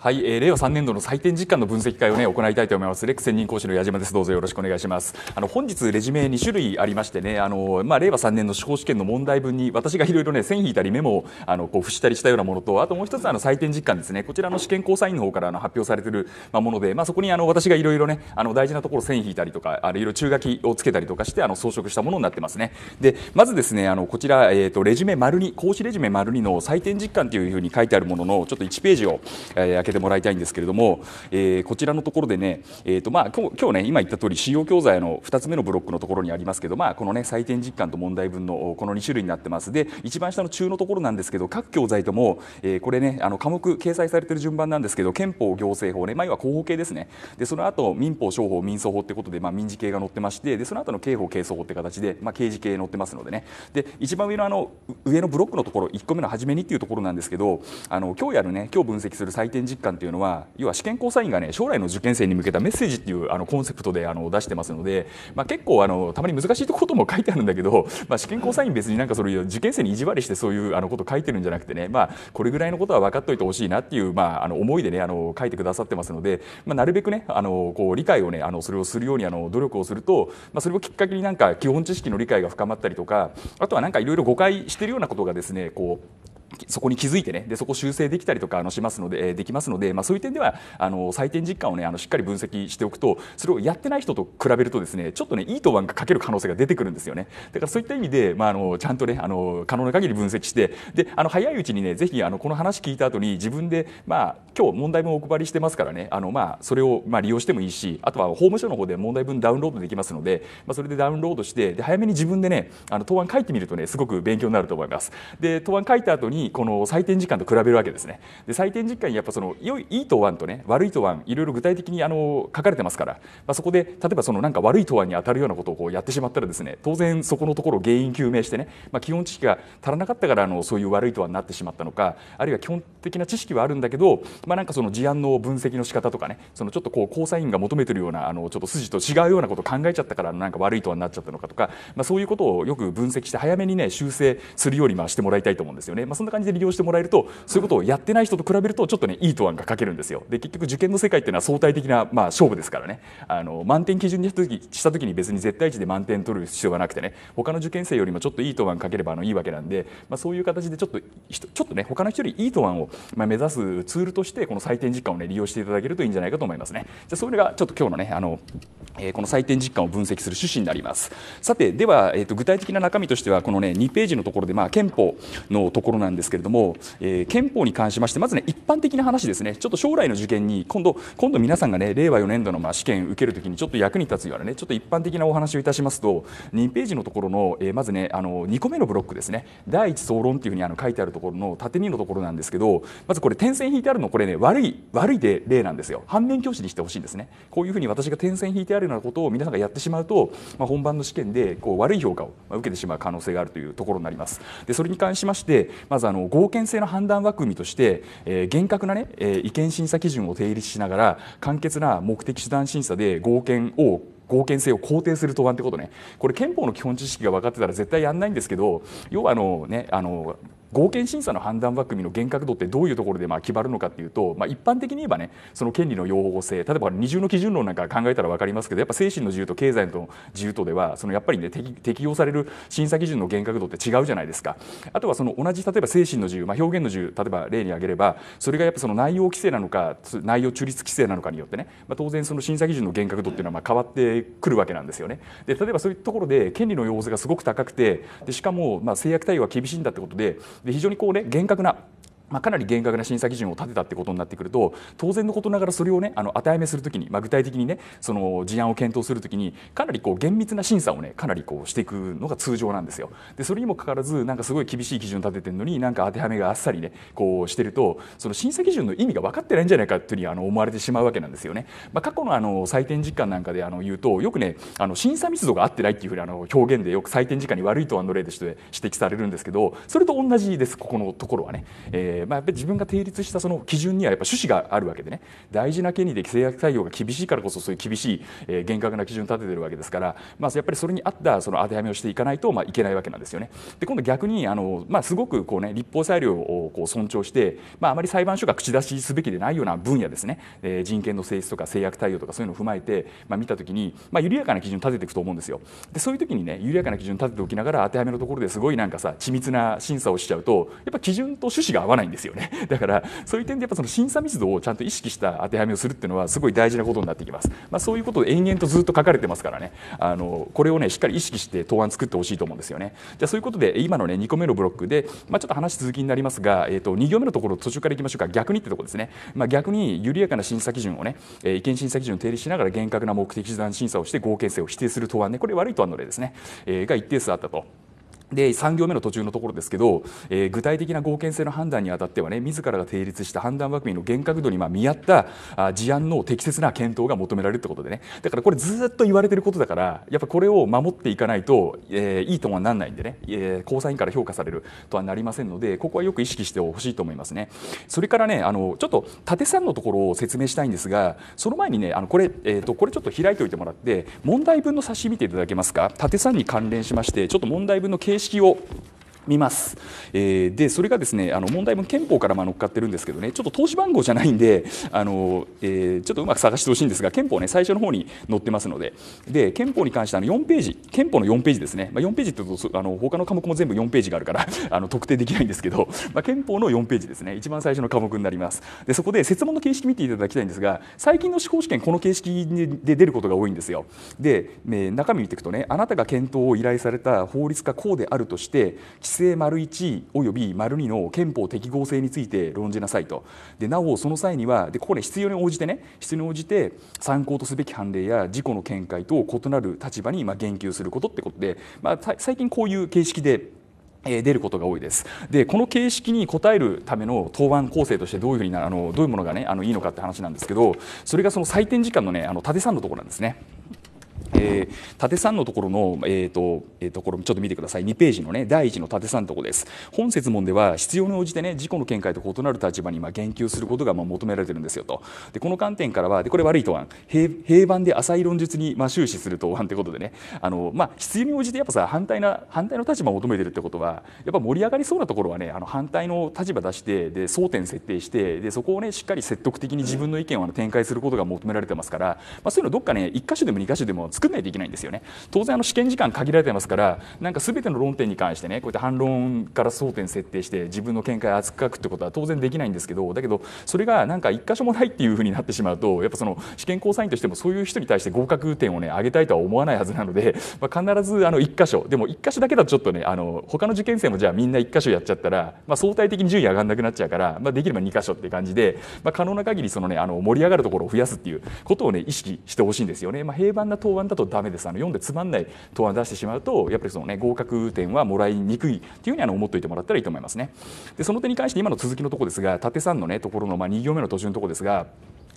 はい、えー、令和三年度の採点実感の分析会をね行いたいと思います。レック専任講師の矢島です。どうぞよろしくお願いします。あの本日レジュメ2種類ありましてね、あのまあ令和三年の司法試験の問題文に私がいろいろね線引いたりメモをあのこう付したりしたようなものと、あともう一つあの採点実感ですね。こちらの試験交査員の方からあの発表されているまあもので、まあそこにあの私がいろいろねあの大事なところ線引いたりとか、あるいろ中書きをつけたりとかしてあの装飾したものになってますね。で、まずですねあのこちらえっ、ー、とレジュメ丸二講師レジュメ丸二の採点実感というふうに書いてあるもののちょっと一ページを、えーけてもらいたいんですけれども、えー、こちらのところでね、えーとまあ、今日今日ね今言った通り使用教材の2つ目のブロックのところにありますけど、まあ、このね採点実感と問題文のこの2種類になってますで一番下の中のところなんですけど各教材とも、えー、これねあの科目掲載されてる順番なんですけど憲法行政法ね、まあ、要は広報系ですねでその後民法商法民訴法ってことで、まあ、民事系が載ってましてでその後の刑法刑訴法って形で、まあ、刑事系載ってますのでねで一番上のあの上のブロックのところ1個目の初めにっていうところなんですけどあの今日やるね今日分析する採点実実感というのは要は試験交査員がね将来の受験生に向けたメッセージっていうあのコンセプトであの出してますので、まあ、結構あのたまに難しいことも書いてあるんだけど、まあ、試験交査員別になんかそれ受験生に意地悪してそういうあのこと書いてるんじゃなくてね、まあ、これぐらいのことは分かっておいてほしいなっていう、まあ、あの思いでねあの書いてくださってますので、まあ、なるべくねあのこう理解をねあのそれをするようにあの努力をすると、まあ、それをきっかけになんか基本知識の理解が深まったりとかあとはなんかいろいろ誤解しているようなことがですねこうそこに気づいてねでそこ修正できたりとかあのしますのでできますので、まあ、そういう点ではあの採点実感をねあのしっかり分析しておくとそれをやってない人と比べるとですねちょっとねいい答案が書ける可能性が出てくるんですよねだからそういった意味で、まあ、あのちゃんとねあの可能な限り分析してであの早いうちにねぜひあのこの話聞いた後に自分で、まあ、今日問題文をお配りしてますからねあの、まあ、それを、まあ、利用してもいいしあとは法務省の方で問題文ダウンロードできますので、まあ、それでダウンロードしてで早めに自分でねあの答案書いてみるとねすごく勉強になると思います。で答案書いた後ににこの採点時間と比べるわけですねで採点時間にやっぱその良いいい答案とね悪い答案いろいろ具体的にあの書かれてますから、まあ、そこで例えばそのなんか悪い答案に当たるようなことをこうやってしまったらですね当然そこのところ原因究明してね、まあ、基本知識が足らなかったからあのそういう悪い答案になってしまったのかあるいは基本的な知識はあるんだけど、まあ、なんかその事案の分析の仕方とかねそのちょっとこう交際員が求めてるようなあのちょっと筋と違うようなことを考えちゃったからなんか悪い答案になっちゃったのかとか、まあ、そういうことをよく分析して早めにね修正するようにまあしてもらいたいと思うんですよね。まあな感じで利用してもらえるとそういうことをやってない人と比べるとちょっとねいい答案が書けるんですよ。で結局受験の世界っていうのは相対的な、まあ、勝負ですからねあの満点基準にした時に別に絶対値で満点取る必要がなくてね他の受験生よりもちょっといい答案書ければあのいいわけなんで、まあ、そういう形でちょっとちょっとね他の人よりいい答案を、まあ、目指すツールとしてこの採点実感を、ね、利用していただけるといいんじゃないかと思いますね。じゃそれがちょっと今日のねあの、えー、この採点実感を分析する趣旨になります。さてでは、えーと、と具体的な中身としてはこのね2ページのところで、まあ、憲法のところなんですけれども、えー、憲法に関しましてまずね一般的な話ですねちょっと将来の受験に今度今度皆さんがね令和4年度のまあ試験受けるときにちょっと役に立つようなねちょっと一般的なお話をいたしますと2ページのところの、えー、まずねあの2個目のブロックですね第一総論っていうふうにあの書いてあるところの縦2のところなんですけどまずこれ点線引いてあるのこれね悪い悪いで例なんですよ反面教師にしてほしいんですねこういうふうに私が点線引いてあるようなことを皆さんがやってしまうと、まあ、本番の試験でこう悪い評価を受けてしまう可能性があるというところになりますでそれに関しましてまずあの合憲性の判断枠組みとして、えー、厳格なね、えー、違憲審査基準を定立しながら簡潔な目的手段審査で合憲を合憲性を肯定する答案ってことねこれ憲法の基本知識が分かってたら絶対やんないんですけど要はあのねあの合憲審査の判断枠組みの厳格度ってどういうところでまあ決まるのかっていうと、まあ、一般的に言えばねその権利の要望性例えば二重の基準論なんか考えたら分かりますけどやっぱ精神の自由と経済の自由とではそのやっぱりね適用される審査基準の厳格度って違うじゃないですかあとはその同じ例えば精神の自由、まあ、表現の自由例えば例に挙げればそれがやっぱその内容規制なのか内容中立規制なのかによってね、まあ、当然その審査基準の厳格度っていうのはまあ変わってくるわけなんですよねで例えばそういうところで権利の要望性がすごく高くてでしかもまあ制約対応は厳しいんだってことで非常にこうね厳格なまあ、かなり厳格な審査基準を立てたってことになってくると当然のことながらそれをねあの当てはめするときに、まあ、具体的にねその事案を検討するときにかなりこう厳密な審査をねかなりこうしていくのが通常なんですよ。でそれにもかかわらずなんかすごい厳しい基準を立ててるのになんか当てはめがあっさりねこうしてるとその審査基準の意味が分かってないんじゃないかっていうふうにあの思われてしまうわけなんですよね。まあ、過去のあの採点実感なんかであの言うとよくねあの審査密度が合ってないっていうふうにあの表現でよく採点時間に悪いとはの例として指摘されるんですけどそれと同じですここのところはね。えーーまあ、やっぱり自分が定立したその基準にはやっぱ趣旨があるわけでね大事な権利で制約対応が厳しいからこそそういう厳しい、えー、厳格な基準を立ててるわけですから、まあ、やっぱりそれに合ったその当てはめをしていかないと、まあ、いけないわけなんですよね。で今度逆にあの、まあ、すごくこう、ね、立法裁量をこう尊重して、まあ、あまり裁判所が口出しすべきでないような分野ですね、えー、人権の性質とか制約対応とかそういうのを踏まえて、まあ、見たときに、まあ、緩やかな基準を立てていくと思うんですよ。でそういう時にね緩やかな基準を立てておきながら当てはめのところですごいなんかさ緻密な審査をしちゃうとやっぱ基準と趣旨が合わないないんですよね だからそういう点でやっぱその審査密度をちゃんと意識した当てはめをするっていうのはすごい大事なことになってきます、まあ、そういうことで延々とずっと書かれてますからねあのこれをねしっかり意識して答案作ってほしいと思うんですよねじゃそういうことで今のね2個目のブロックで、まあ、ちょっと話続きになりますが、えー、と2行目のところ途中からいきましょうか逆にってとこですね、まあ、逆に緩やかな審査基準をね、えー、意見審査基準を提示しながら厳格な目的時短審査をして合憲性を否定する答案ねこれ悪い答案の例ですね、えー、が一定数あったと。で3行目の途中のところですけど、えー、具体的な合憲性の判断にあたってはね自らが成立した判断枠組みの厳格度にま見合ったあ事案の適切な検討が求められるってことでねだからこれずっと言われてることだからやっぱこれを守っていかないと、えー、いいとはなんないんでね、えー、高裁員から評価されるとはなりませんのでここはよく意識してほしいと思いますねそれからねあのちょっと縦3のところを説明したいんですがその前にねあのこれ、えーと、これちょっと開いておいてもらって問題文の冊子見ていただけますか縦3に関連しましてちょっと問題文の形式を見ます。えー、でそれがですねあの問題文憲法からまあ乗っかってるんですけどねちょっと投資番号じゃないんであの、えー、ちょっとうまく探してほしいんですが憲法ね最初の方に載ってますのでで憲法に関してあの4ページ憲法の4ページですね、まあ、4ページって言うとあの他の科目も全部4ページがあるから あの特定できないんですけど、まあ、憲法の4ページですね一番最初の科目になります。でそこで設問の形式見ていただきたいんですが最近の司法試験この形式で出ることが多いんですよ。で、ね、中身見ていくとねあなたが検討を依頼された法律がこうであるとして1および丸2の憲法適合性について論じなさいとでなおその際にはでここね必要に応じてね必要に応じて参考とすべき判例や事故の見解と異なる立場にま言及することってことで、まあ、最近こういう形式でえ出ることが多いです。でこの形式に応えるための答案構成としてどういうふうになあのどういうものがねあのいいのかって話なんですけど、それがその採点時間のねあの縦3のところなんですね。えー、縦3のところの、えーとえーと、ころちょっと見てください2ページの、ね、第1の縦3のところです本説問では必要に応じて、ね、事故の見解と異なる立場にまあ言及することがまあ求められてるんですよとでこの観点からはでこれ悪い答案平平板で浅い論述にまあ終始する答案ということでねあの、まあ、必要に応じてやっぱさ反対な反対の立場を求めてるってことはやっぱ盛り上がりそうなところはねあの反対の立場出してで争点設定してでそこを、ね、しっかり説得的に自分の意見を展開することが求められてますから、まあ、そういうのどっかね1箇所でも2箇所でもを作らないといけないんですよね当然あの試験時間限られてますからなんか全ての論点に関してねこうやって反論から争点設定して自分の見解を厚く書くってことは当然できないんですけどだけどそれがなんか一箇所もないっていうふうになってしまうとやっぱその試験交際員としてもそういう人に対して合格点をね上げたいとは思わないはずなので、まあ、必ずあの一箇所でも一箇所だけだとちょっとねあの他の受験生もじゃあみんな一箇所やっちゃったら、まあ、相対的に順位上がんなくなっちゃうから、まあ、できれば2箇所って感じで、まあ、可能な限りそのねあの盛り上がるところを増やすっていうことをね意識してほしいんですよね。まあ、平凡な答答案だとダメですあの読んでつまんない答案出してしまうとやっぱりその、ね、合格点はもらいにくいっていうふうにあの思っておいてもらったらいいと思いますね。でその点に関して今の続きのところですが縦3の、ね、ところの、まあ、2行目の途中のところですが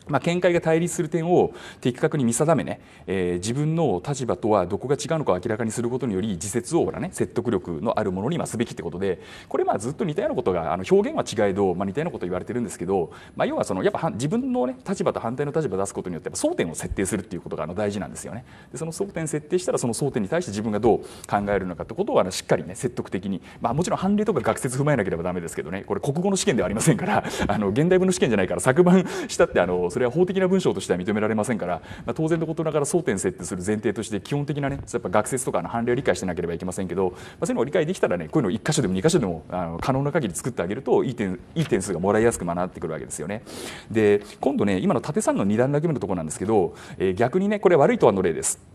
まあ、見解が対立する点を的確に見定めね、えー、自分の立場とはどこが違うのかを明らかにすることにより自説をほら、ね説得力のあるものにますべきってことでこれまあずっと似たようなことがあの表現は違えど、まあ、似たようなこと言われてるんですけど、まあ、要はそのやっぱは自分の、ね、立場と反対の立場を出すことによって争点を設定するっていうことがあの大事なんですよね。でその争点設定したらその争点に対して自分がどう考えるのかってことをあのしっかりね説得的に、まあ、もちろん判例とか学説踏まえなければだめですけどねこれ国語の試験ではありませんからあの現代文の試験じゃないから作文したってあのそれは法的な文章としては認められませんから、まあ、当然のことながら争点設定する前提として基本的なねやっぱ学説とかの判例を理解してなければいけませんけど、まあ、そういうのを理解できたらねこういうのを1箇所でも2箇所でもあの可能な限り作ってあげるといい点いい点数がもらいやすく学ってくるわけですよね。で今度ね今の縦3の2段だけ目のところなんですけど、えー、逆にねこれ悪いとはの例です。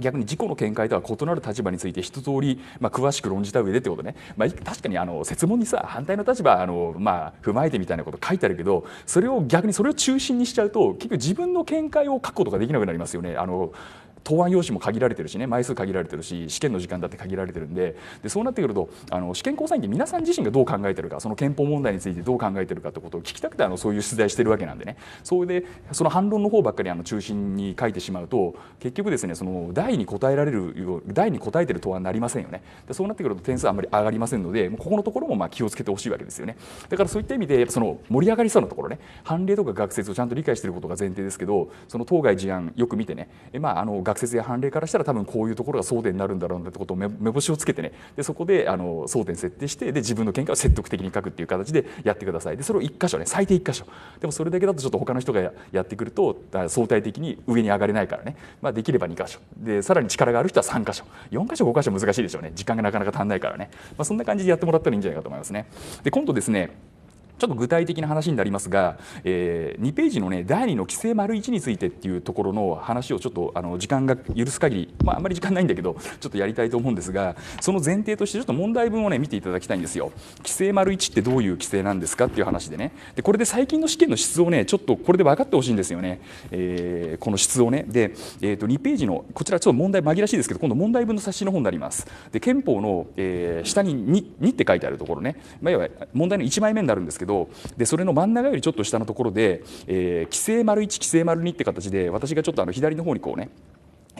逆に自己の見解とは異なる立場について一通りまあ詳しく論じた上でってことね、まあ、確かにあの説問にさ反対の立場あのまあ踏まえてみたいなこと書いてあるけどそれを逆にそれを中心にしちゃうと結局自分の見解を書くことができなくなりますよね。あの答案用紙も限られてるしね枚数限られてるし試験の時間だって限られてるんででそうなってくるとあの試験交際員って皆さん自身がどう考えてるかその憲法問題についてどう考えてるかってことを聞きたくてあのそういう出題してるわけなんでねそれでその反論の方ばっかりあの中心に書いてしまうと結局ですねその題に答えられるよに答えてる答案になりませんよねでそうなってくると点数あんまり上がりませんのでここのところもまあ気をつけてほしいわけですよねだからそういった意味でその盛り上がりそうなところね判例とか学説をちゃんと理解してることが前提ですけどその当該事案よく見てねまああの学学説や判例からしたら多分こういうところが争点になるんだろうなってことを目星をつけてねでそこであの争点設定してで自分の見解を説得的に書くっていう形でやってくださいでそれを1箇所ね最低1箇所でもそれだけだとちょっと他の人がやってくると相対的に上に上がれないからね、まあ、できれば2箇所でさらに力がある人は3箇所4箇所5箇所難しいでしょうね時間がなかなか足んないからね、まあ、そんな感じでやってもらったらいいんじゃないかと思いますね。で今度ですねちょっと具体的な話になりますが、えー、2ページの、ね、第2の規制丸1についてっていうところの話をちょっとあの時間が許す限り、まあ、あんまり時間ないんだけどちょっとやりたいと思うんですがその前提としてちょっと問題文を、ね、見ていただきたいんですよ。規制丸1ってどういう規制なんですかっていう話でねでこれで最近の試験の質をねちょっとこれで分かってほしいんですよね、えー、この質をねで、えー、と2ページのこちらちょっと問題紛らしいですけど今度問題文の冊子の本になりますで憲法の、えー、下に 2, 2って書いてあるところね、まあ、要は問題の1枚目になるんですけどどでそれの真ん中よりちょっと下のところで、えー、規制丸1規制丸2って形で私がちょっとあの左の方にこうね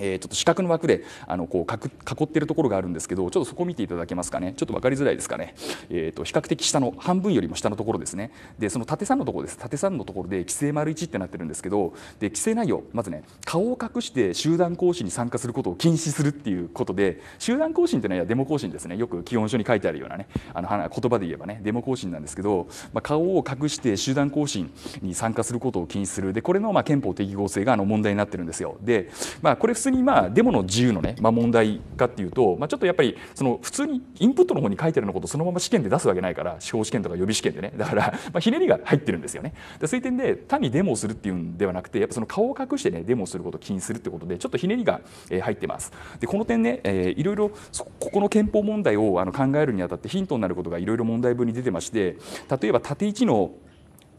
えー、ちょっと四角の枠であのこう囲ってるところがあるんですけどちょっとそこ見ていただけますかねちょっと分かりづらいですかね、えー、と比較的下の半分よりも下のところですねでその縦3のところです縦3のところで規制丸1ってなってるんですけどで規制内容まずね顔を隠して集団行進に参加することを禁止するっていうことで集団行進ってのはデモ行進ですねよく基本書に書いてあるようなねあの言葉で言えばねデモ行進なんですけど、まあ、顔を隠して集団行進に参加することを禁止するでこれのまあ憲法適合性があの問題になってるんですよで、まあ、これ普通別にまあデモの自由のね、まあ、問題かっていうと、まあ、ちょっとやっぱりその普通にインプットの方に書いてあるのことをそのまま試験で出すわけないから司法試験とか予備試験でねだから、まあ、ひねりが入ってるんですよねでそういう点で単にデモをするっていうんではなくてやっぱその顔を隠してねデモをすることを禁止するってことでちょっとひねりが入ってますでこの点ね、えー、いろいろここの憲法問題をあの考えるにあたってヒントになることがいろいろ問題文に出てまして例えば縦位置の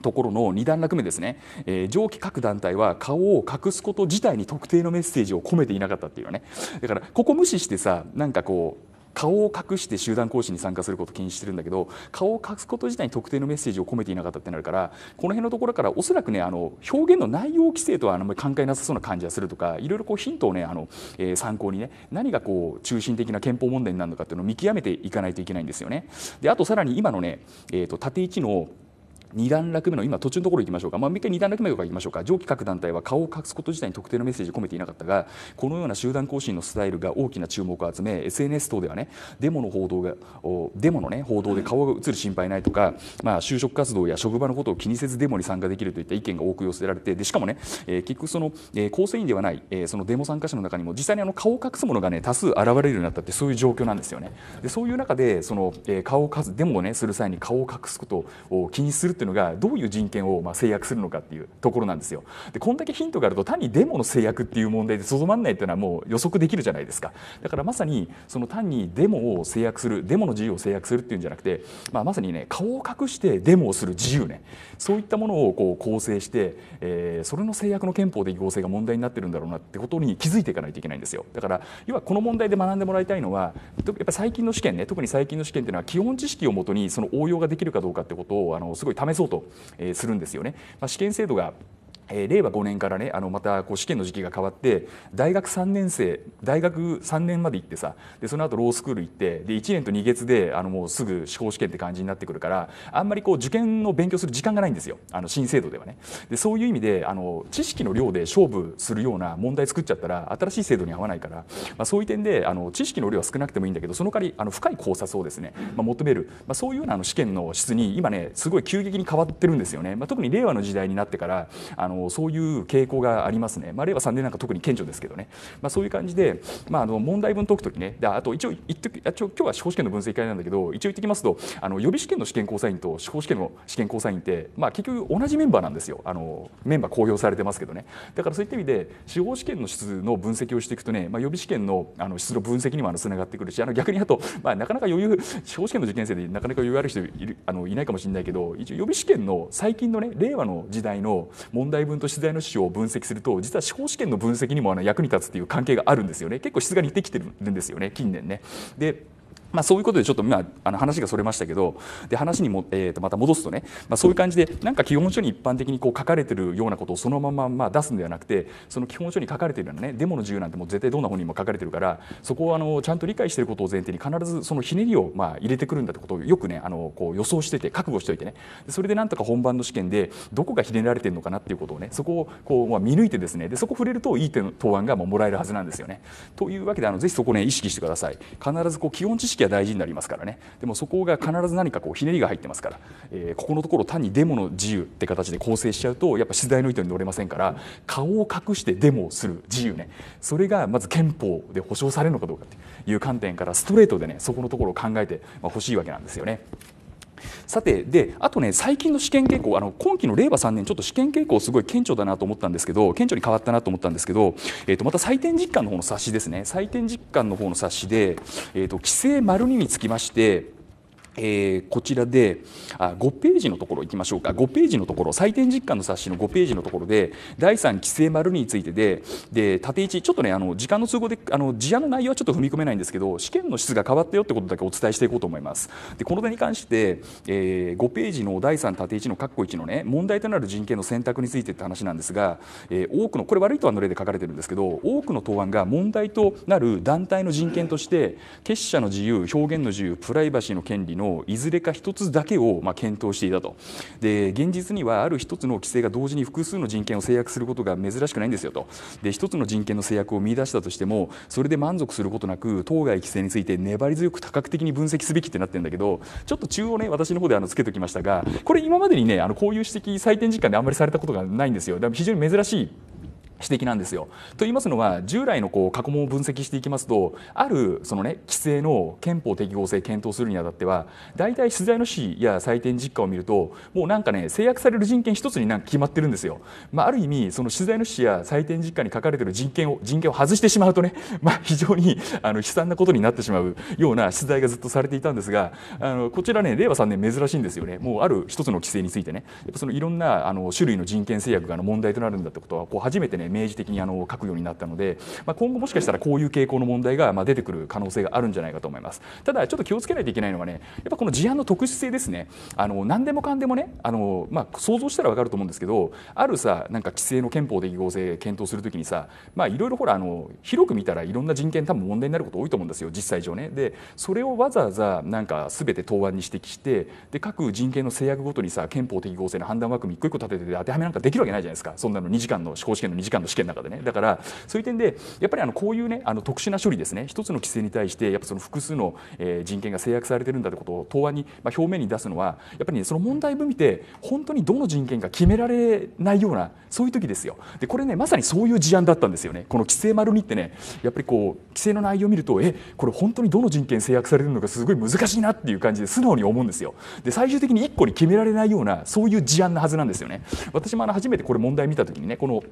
ところの2段落目ですね、えー、上記各団体は顔を隠すこと自体に特定のメッセージを込めていなかったっていうねだからここ無視してさなんかこう顔を隠して集団行進に参加することを禁止してるんだけど顔を隠すこと自体に特定のメッセージを込めていなかったってなるからこの辺のところからおそらくねあの表現の内容規制とはあんまり関係なさそうな感じがするとかいろいろこうヒントをねあの、えー、参考にね何がこう中心的な憲法問題になるのかっていうのを見極めていかないといけないんですよね。であとさらに今のね、えーと、縦1の2段落目の今途中のところ行きましょうか、まあ、一2段落目とかいきましょうか上記各団体は顔を隠すこと自体に特定のメッセージを込めていなかったがこのような集団行進のスタイルが大きな注目を集め SNS 等ではねデモの報道がデモの、ね、報道で顔が映る心配ないとか、まあ、就職活動や職場のことを気にせずデモに参加できるといった意見が多く寄せられてでしかもね、えー、結局その、えー、構成員ではない、えー、そのデモ参加者の中にも実際にあの顔を隠すものがね多数現れるようになったってそういう状況なんですよね。でそういう中でその、えー、顔をデモを、ね、する際に顔を隠すことを気にするっていうのがどういう人権をま制約するのかっていうところなんですよ。でこんだけヒントがあると単にデモの制約っていう問題でとどまんないっていうのはもう予測できるじゃないですか。だからまさにその単にデモを制約するデモの自由を制約するっていうんじゃなくて、まあ、まさにね顔を隠してデモをする自由ねそういったものをこう構成して、えー、それの制約の憲法適合性が問題になってるんだろうなってことに気づいていかないといけないんですよ。だから要はこの問題で学んでもらいたいのはやっぱ最近の試験ね特に最近の試験っていうのは基本知識をもとにその応用ができるかどうかってことをあのすごい試そうとするんですよね。まあ、試験制度がえ令和5年からねあのまたこう試験の時期が変わって大学3年生大学3年まで行ってさでその後ロースクール行ってで1年と2月であのもうすぐ司法試験って感じになってくるからあんまりこう受験の勉強する時間がないんですよあの新制度ではねでそういう意味であの知識の量で勝負するような問題作っちゃったら新しい制度に合わないから、まあ、そういう点であの知識の量は少なくてもいいんだけどその代わりあの深い考察をですね、まあ、求める、まあ、そういうようなあの試験の質に今ねすごい急激に変わってるんですよね、まあ、特に令和の時代になってからあののそういう傾向がありますね、まあ、令和3年なんか特に顕著ですけどね、まあ、そういう感じで、まあ、あの問題文解くときねであと一応言って今日は司法試験の分析会なんだけど一応言ってきますとあの予備試験の試験交イ員と司法試験の試験交イ員って、まあ、結局同じメンバーなんですよあのメンバー公表されてますけどねだからそういった意味で司法試験の質の分析をしていくとね、まあ、予備試験のあの質の分析にもつながってくるしあの逆にあと、まあ、なかなか余裕司法試験の受験生でなかなか余裕ある人いるあのいないかもしれないけど一応予備試験の最近のね令和の時代の問題分と資材の種を分析すると実は司法試験の分析にもあの役に立つっていう関係があるんですよね結構質が似てきてるんですよね近年ね。でまあ、そういうことでちょっとまああの話がそれましたけどで話にも、えー、とまた戻すとね、まあ、そういう感じでなんか基本書に一般的にこう書かれてるようなことをそのまままあ出すんではなくてその基本書に書かれてるようなねデモの自由なんてもう絶対どんな本にも書かれてるからそこをあのちゃんと理解していることを前提に必ずそのひねりをまあ入れてくるんだってことをよくねあのこう予想してて覚悟しておいてねそれでなんとか本番の試験でどこがひねられてるのかなっていうことをねそこをこうまあ見抜いてですねでそこ触れるといい答案がもらえるはずなんですよね。というわけであのぜひそこね意識してください。必ずこう基本知識は大事になりますからねでもそこが必ず何かこうひねりが入ってますから、えー、ここのところ単にデモの自由って形で構成しちゃうとやっぱ取材の意図に乗れませんから顔を隠してデモをする自由ねそれがまず憲法で保障されるのかどうかという観点からストレートでねそこのところを考えてほしいわけなんですよね。さてであとね最近の試験傾向あの今期の令和3年ちょっと試験傾向すごい顕著だなと思ったんですけど顕著に変わったなと思ったんですけど、えー、とまた採点実感の方の冊子ですね採点実感の方の冊子で、えー、と規制丸2につきましてえー、こちらであ5ページのところ行きましょうか5ページのところ採点実感の冊子の5ページのところで第3規制丸についてでで縦置ちょっとねあの時間の都合であの事案の内容はちょっと踏み込めないんですけど試験の質が変わったよってことだけお伝えしていこうと思いますでこの点に関して、えー、5ページの第3縦位置の括弧1のね問題となる人権の選択についてって話なんですが、えー、多くのこれ悪いとはの例で書かれてるんですけど多くの答案が問題となる団体の人権として結社の自由表現の自由プライバシーの権利のいずれか1つだけをま検討していたとで現実にはある1つの規制が同時に複数の人権を制約することが珍しくないんですよとで1つの人権の制約を見出したとしてもそれで満足することなく当該規制について粘り強く多角的に分析すべきってなってるんだけどちょっと中央ね私の方であのつけておきましたがこれ今までにねあのこういう指摘採点実感であんまりされたことがないんですよ非常に珍しい指摘なんですよ。と言いますのは従来のこう過去問を分析していきますとあるその、ね、規制の憲法適合性検討するにあたっては大体取材の市や採点実家を見るともうなんかね制約される人権一つになんか決まってるんですよ。まあ、ある意味その取材の市や採点実家に書かれてる人権を人権を外してしまうとね、まあ、非常にあの悲惨なことになってしまうような取材がずっとされていたんですがあのこちらね令和3年珍しいんですよねもうある一つの規制についてねそのいろんなあの種類の人権制約が問題となるんだってことはこう初めてね明示的にあの書くようになったので、まあ、今後もしかしたらこういう傾向の問題がまあ出てくる可能性があるんじゃないかと思いますただちょっと気をつけないといけないのはねやっぱこの事案の特殊性ですねあの何でもかんでもねあの、まあ、想像したら分かると思うんですけどあるさなんか規制の憲法適合性検討するときにさいろいろほらあの広く見たらいろんな人権多分問題になること多いと思うんですよ実際上ね。でそれをわざわざなんか全て答案に指摘してで各人権の制約ごとにさ憲法適合性の判断枠組一個一個立てて当てはめなんかできるわけないじゃないですかそんなの2時間の司法試験の2時間の試験の中でねだからそういう点でやっぱりあのこういうねあの特殊な処理ですね一つの規制に対してやっぱその複数の、え人権が制約されてるんだってことを答案に、まあ、表面に出すのはやっぱり、ね、その問題文見て本当にどの人権が決められないようなそういう時ですよでこれねまさにそういう事案だったんですよねこの規制丸にってねやっぱりこう規制の内容を見るとえこれ本当にどの人権制約されるのかすごい難しいなっていう感じで素直に思うんですよで最終的に1個に決められないようなそういう事案なはずなんですよね私もあの初めてこれ問題見た時にねこの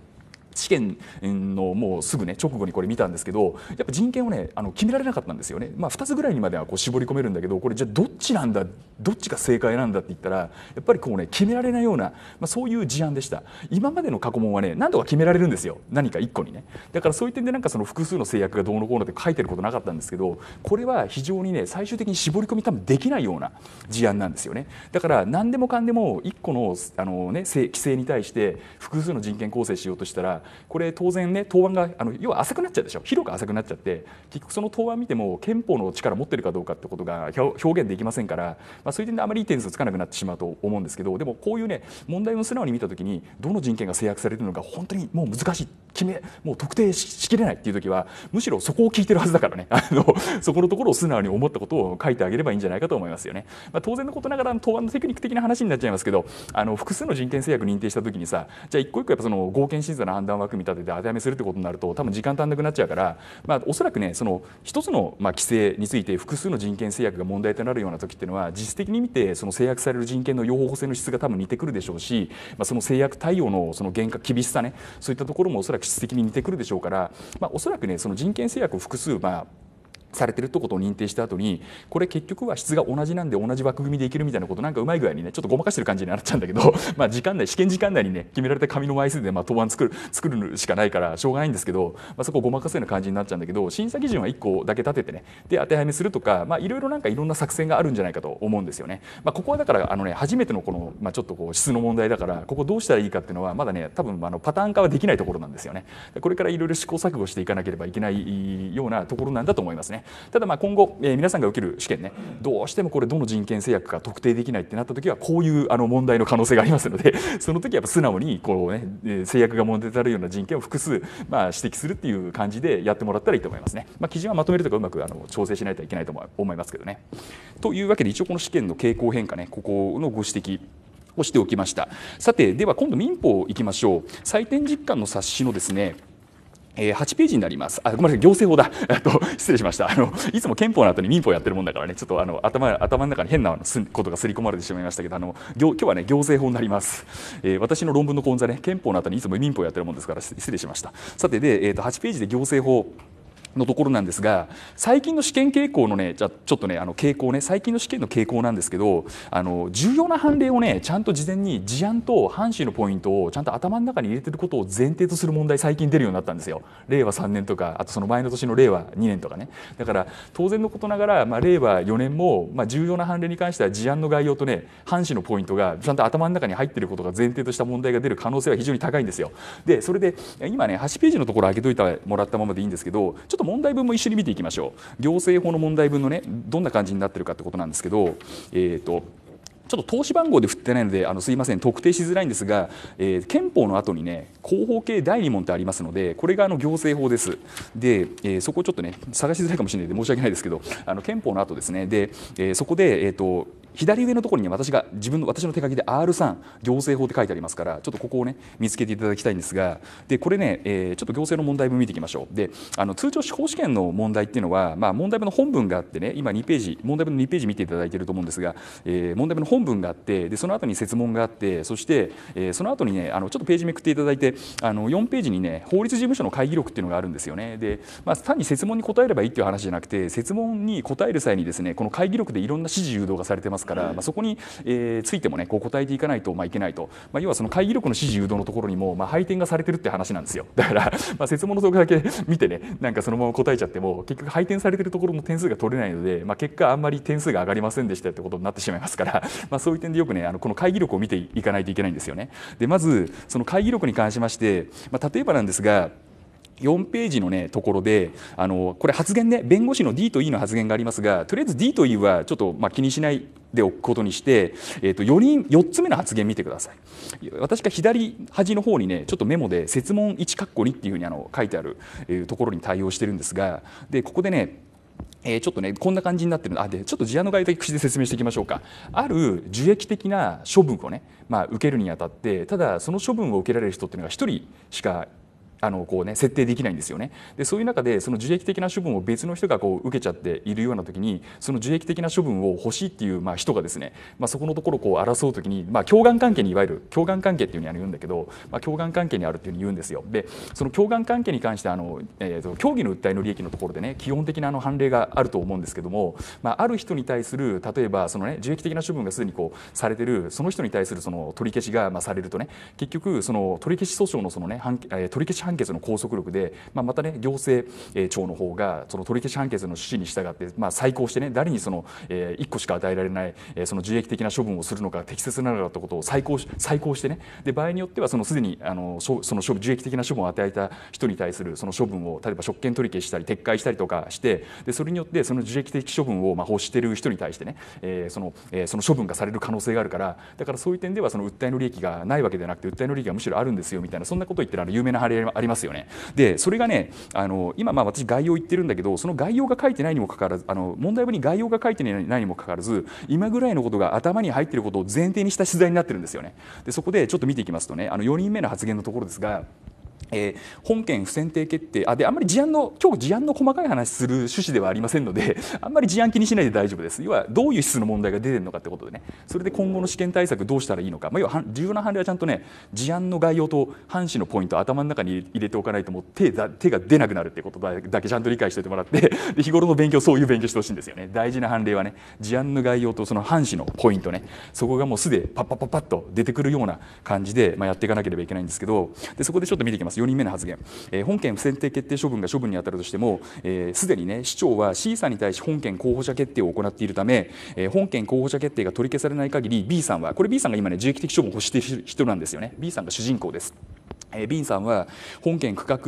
試験のもうすぐね直後にこれ見たんですけどやっぱ人権をねあの決められなかったんですよね、まあ、2つぐらいにまではこう絞り込めるんだけどこれじゃあどっちなんだどっちが正解なんだって言ったらやっぱりこうね決められないような、まあ、そういう事案でした今までの過去問はね何とか決められるんですよ何か1個にねだからそういう点でなんかその複数の制約がどうのこうのって書いてることなかったんですけどこれは非常にね最終的に絞り込み多分できないような事案なんですよねだから何でもかんでも1個のあの、ね、規制に対して複数の人権構成しようとしたらこれ当然ね答案があの要は浅くなっちゃうでしょ広く浅くなっちゃって結局その答案見ても憲法の力持ってるかどうかってことが表現できませんから、まあ、そういう点であまりいい点数つかなくなってしまうと思うんですけどでもこういうね問題を素直に見た時にどの人権が制約されるのか本当にもう難しい決めもう特定しきれないっていう時はむしろそこを聞いてるはずだからね あのそこのところを素直に思ったことを書いてあげればいいんじゃないかと思いますよね。まあ、当然のことながら答案のテクニック的な話になっちゃいますけどあの複数の人権制約認定した時にさじゃあ一個一個やっぱその合憲審査の判断枠組み立てて当てはめするってことになると多分時間足んなくなっちゃうから、まあ、おそらくねその一つの、まあ、規制について複数の人権制約が問題となるような時っていうのは実質的に見てその制約される人権の用法性の質が多分似てくるでしょうし、まあ、その制約対応のその厳格厳しさねそういったところもおそらく質的に似てくるでしょうから、まあ、おそらくねその人権制約を複数、まあ、されてるってことを認定した後にこれ結局は質が同じなんで同じ枠組みでいけるみたいなことなんかうまい具合にねちょっとごまかしてる感じになっちゃうんだけど まあ時間内試験時間内にね決められた紙の枚数でまあ答案作る作るしかないからしょうがないんですけど、まあ、そこをごまかすような感じになっちゃうんだけど審査基準は1個だけ立ててねで当てはめするとかまあいろいろなんかいろんな作戦があるんじゃないかと思うんですよね。まあ、ここはだからあのね初めてのこのまあちょっとこう質の問題だからここどうしたらいいかっていうのはまだね多分あのパターン化はできないところなんですよね。これからいろいろ試行錯誤していかなければいけないようなところなんだと思いますね。ねただまあ今後、えー、皆さんが受ける試験ねどうしてもこれどの人権制約か特定できないってなった時はこういうあの問題の可能性がありますので その時はやっぱ素直にこう、ね、制約が問題あるような人権を複数、まあ、指摘するっていう感じでやってもらったらいいと思いますね、まあ、基準はまとめるとかうまくあの調整しないといけないと思いますけどね。というわけで一応この試験の傾向変化ねここのご指摘をしておきましたさてでは今度民法いきましょう採点実感の冊子のですねえ8ページになります。あ、ごめんなさい、行政法だ。えっと、失礼しました。あの、いつも憲法の後に民法やってるもんだからね、ちょっとあの、頭、頭の中に変なことがすり込まれてしまいましたけど、あの、行今日はね、行政法になります。えー、私の論文の講座ね、憲法の後にいつも民法やってるもんですから、失礼しました。さて、で、えっ、ー、と、8ページで行政法。のところなんですが最近の試験傾向のねじゃちょっとねあの傾向ね最近の試験の傾向なんですけどあの重要な判例をねちゃんと事前に事案と範疇のポイントをちゃんと頭の中に入れてることを前提とする問題最近出るようになったんですよ令和3年とかあとその前の年の令和2年とかねだから当然のことながら、まあ、令和4年も、まあ、重要な判例に関しては事案の概要とね範疇のポイントがちゃんと頭の中に入ってることが前提とした問題が出る可能性は非常に高いんですよでそれで今ね8ページのところ開けといてもらったままでいいんですけどょっと問題文も一緒に見ていきましょう行政法の問題文のねどんな感じになってるかってことなんですけどえっ、ー、とちょっと投資番号で振ってないのであのすいません特定しづらいんですが、えー、憲法の後にね広報系第二問ってありますのでこれがあの行政法ですで、えー、そこちょっとね探しづらいかもしれないで申し訳ないですけどあの憲法の後ですねで、えー、そこで、えーと、と左上のところに私が自分の私の手書きで R3 行政法って書いてありますからちょっとここをね見つけていただきたいんですがでこれね、えー、ちょっと行政の問題文見ていきましょうであの通常司法試験の問題っていうのは、まあ、問題文の本文があってね今2ページ問題文の2ページ見ていただいていると思うんですが、えー、問題文の本本文があってでその後に設問があってそして、えー、その後にねあのちょっとページめくっていただいてあの4ページにね法律事務所の会議録っていうのがあるんですよねで、まあ、単に設問に答えればいいっていう話じゃなくて設問に答える際にですねこの会議録でいろんな指示誘導がされてますから、まあ、そこに、えー、ついてもねこう答えていかないと、まあ、いけないと、まあ、要はその会議録の指示誘導のところにも、まあ、配点がされてるって話なんですよだから、まあ、設問のとこだけ見てねなんかそのまま答えちゃっても結局配点されてるところの点数が取れないので、まあ、結果あんまり点数が上がりませんでしたってことになってしまいますから、まあ、そういう点でよくねあのこの会議録を見ていかないといけないんですよね。でまずその会議録に関しまして、まあ、例えばなんですが4ページの、ね、ところであのこれ発言ね弁護士の D と E の発言がありますがとりあえず D と E はちょっと、まあ、気にしないでおくことにして、えー、と 4, 人4つ目の発言見てください私が左端の方にねちょっとメモで「設問1括弧2」っていうふうにあの書いてある、えー、ところに対応してるんですがでここでねえちょっとねこんな感じになってるあでちょっと事案の概要だ口で説明していきましょうかある受益的な処分をね、まあ、受けるにあたってただその処分を受けられる人っていうのが1人しかあのこうね、設定できないんですよねでそういう中でその受益的な処分を別の人がこう受けちゃっているような時にその受益的な処分を欲しいっていう、まあ、人がですね、まあ、そこのところをこう争う時に、まあ、共感関係にいわゆる共感関係っていうふうに言うんだけど、まあ、共感関係にあるっていうふうに言うんですよでその共感関係に関してあの、えーと、競技の訴えの利益のところでね基本的なあの判例があると思うんですけども、まあ、ある人に対する例えばその、ね、受益的な処分がすでにこうされてるその人に対するその取り消しが、まあ、されるとね結局その取り消し訴訟のその、ね、取り消し判決の拘束力で、まあ、またね行政庁の方がその取り消し判決の趣旨に従って、まあ、再考してね誰にその、え1個しか与えられない、えその受益的な処分をするのか適切なのかということを再考し再考してねで場合によってはそのすでにあのその処益的な処分を与えた人に対するその処分を例えば職権取り消したり撤回したりとかしてでそれによってその受益的処分をまあ欲している人に対してね、えー、その、えー、その処分がされる可能性があるからだからそういう点ではその訴えの利益がないわけではなくて訴えの利益がむしろあるんですよみたいなそんなことを言ってるあの有名なハありますよね。でそれがねあの今まあ私概要言ってるんだけどその概要が書いてないにもかかわらずあの問題文に概要が書いてないにもかかわらず今ぐらいのことが頭に入ってることを前提にした取材になってるんですよね。でそこでちょっと見ていきますとねあの4人目の発言のところですが。えー、本件不選定決定あであんまり事案の今日事案の細かい話する趣旨ではありませんので あんまり事案気にしないで大丈夫です要はどういう質の問題が出てるのかってことでねそれで今後の試験対策どうしたらいいのか、まあ、要は重要な判例はちゃんとね事案の概要と半紙のポイントを頭の中に入れておかないともう手だ手が出なくなるってことだけちゃんと理解しておいてもらって で日頃の勉強そういう勉強してほしいんですよね大事な判例はね事案の概要とその半紙のポイントねそこがもうすでパッパッパッパッと出てくるような感じで、まあ、やっていかなければいけないんですけどでそこでちょっと見ていきますす4人目の発言、えー、本件不選定決定処分が処分に当たるとしてもすで、ー、にね市長は C さんに対し本件候補者決定を行っているため、えー、本件候補者決定が取り消されない限り B さんはこれ B さんが今ね自益的処分を欲している人なんですよね B さんが主人公です。えー、ビンさんは本件区画、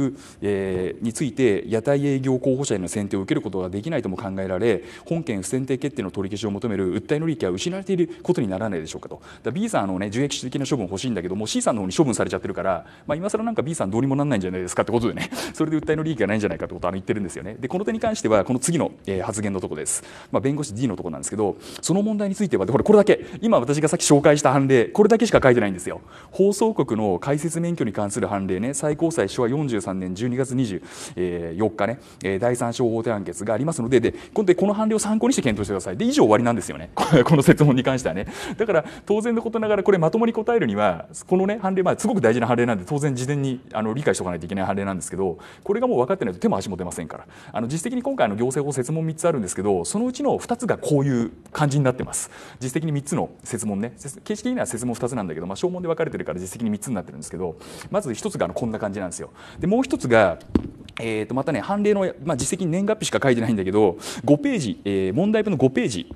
えについて屋台営業候補者への選定を受けることができないとも考えられ本件不選定決定の取り消しを求める訴えの利益は失われていることにならないでしょうかとだ B さんあの、ね、受益者的な処分欲しいんだけども C さんの方に処分されちゃってるから、まあ、今更なんか B さんどうにもなんないんじゃないですかってことでね それで訴えの利益がないんじゃないかってことをあの言ってるんですよねでこの点に関してはこの次の、え発言のとこです、まあ、弁護士 D のとこなんですけどその問題についてはこれこれだけ今私がさっき紹介した判例これだけしか書いてないんですよ放送局の解説免許に関関する判例ね最高裁昭和43年12月24日ね、え第三小法定判決がありますのでで今度この判例を参考にして検討してくださいで以上終わりなんですよね この説問に関してはねだから当然のことながらこれまともに答えるにはこのね判例、まあ、すごく大事な判例なんで当然事前にあの理解しておかないといけない判例なんですけどこれがもう分かってないと手も足も出ませんからあの実績に今回の行政法説問3つあるんですけどそのうちの2つがこういう感じになってます実績に3つの説問ね形式的には説問2つなんだけど、まあ、小で分かれてるから実績に3つになってるんですけどままず1つがあのこんな感じなんですよ。でもう1つがえー、とまたね、判例の、まあ、実績に年月日しか書いてないんだけど、5ページ、えー、問題文の5ページ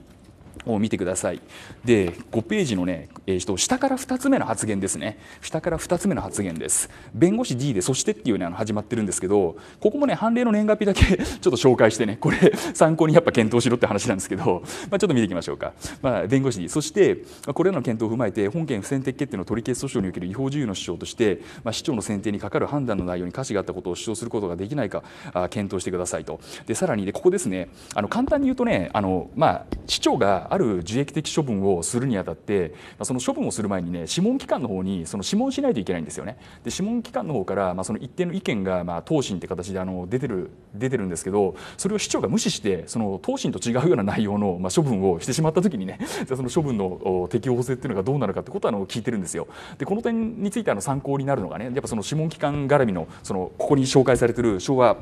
を見てください。で、5ページのね、えー、と下から2つ目の発言ですね下から2つ目の発言です弁護士 D で「そして」っていうねあの始まってるんですけどここもね判例の年月日だけ ちょっと紹介してねこれ参考にやっぱ検討しろって話なんですけど、まあ、ちょっと見ていきましょうか、まあ、弁護士 D そしてこれらの検討を踏まえて本件不選定決定の取り消し訴訟における違法事由の主張として、まあ、市長の選定にかかる判断の内容に価値があったことを主張することができないかあ検討してくださいとでさらにでここですねあの簡単に言うとねあの、まあ、市長がある受益的処分をするにあたって、まあ、そのその処分をする前にね諮問機関の方にその諮問しないといけないんですよね。で諮問機関の方からまあその一定の意見がまあ答申って形であの出てる出てるんですけどそれを市長が無視してその答申と違うような内容のまあ処分をしてしまった時にね じゃその処分の適応性っていうのがどうなるかってことはあの聞いてるんですよ。でこの点についてあの参考になるのがねやっぱその諮問機関絡みのそのここに紹介されてる昭和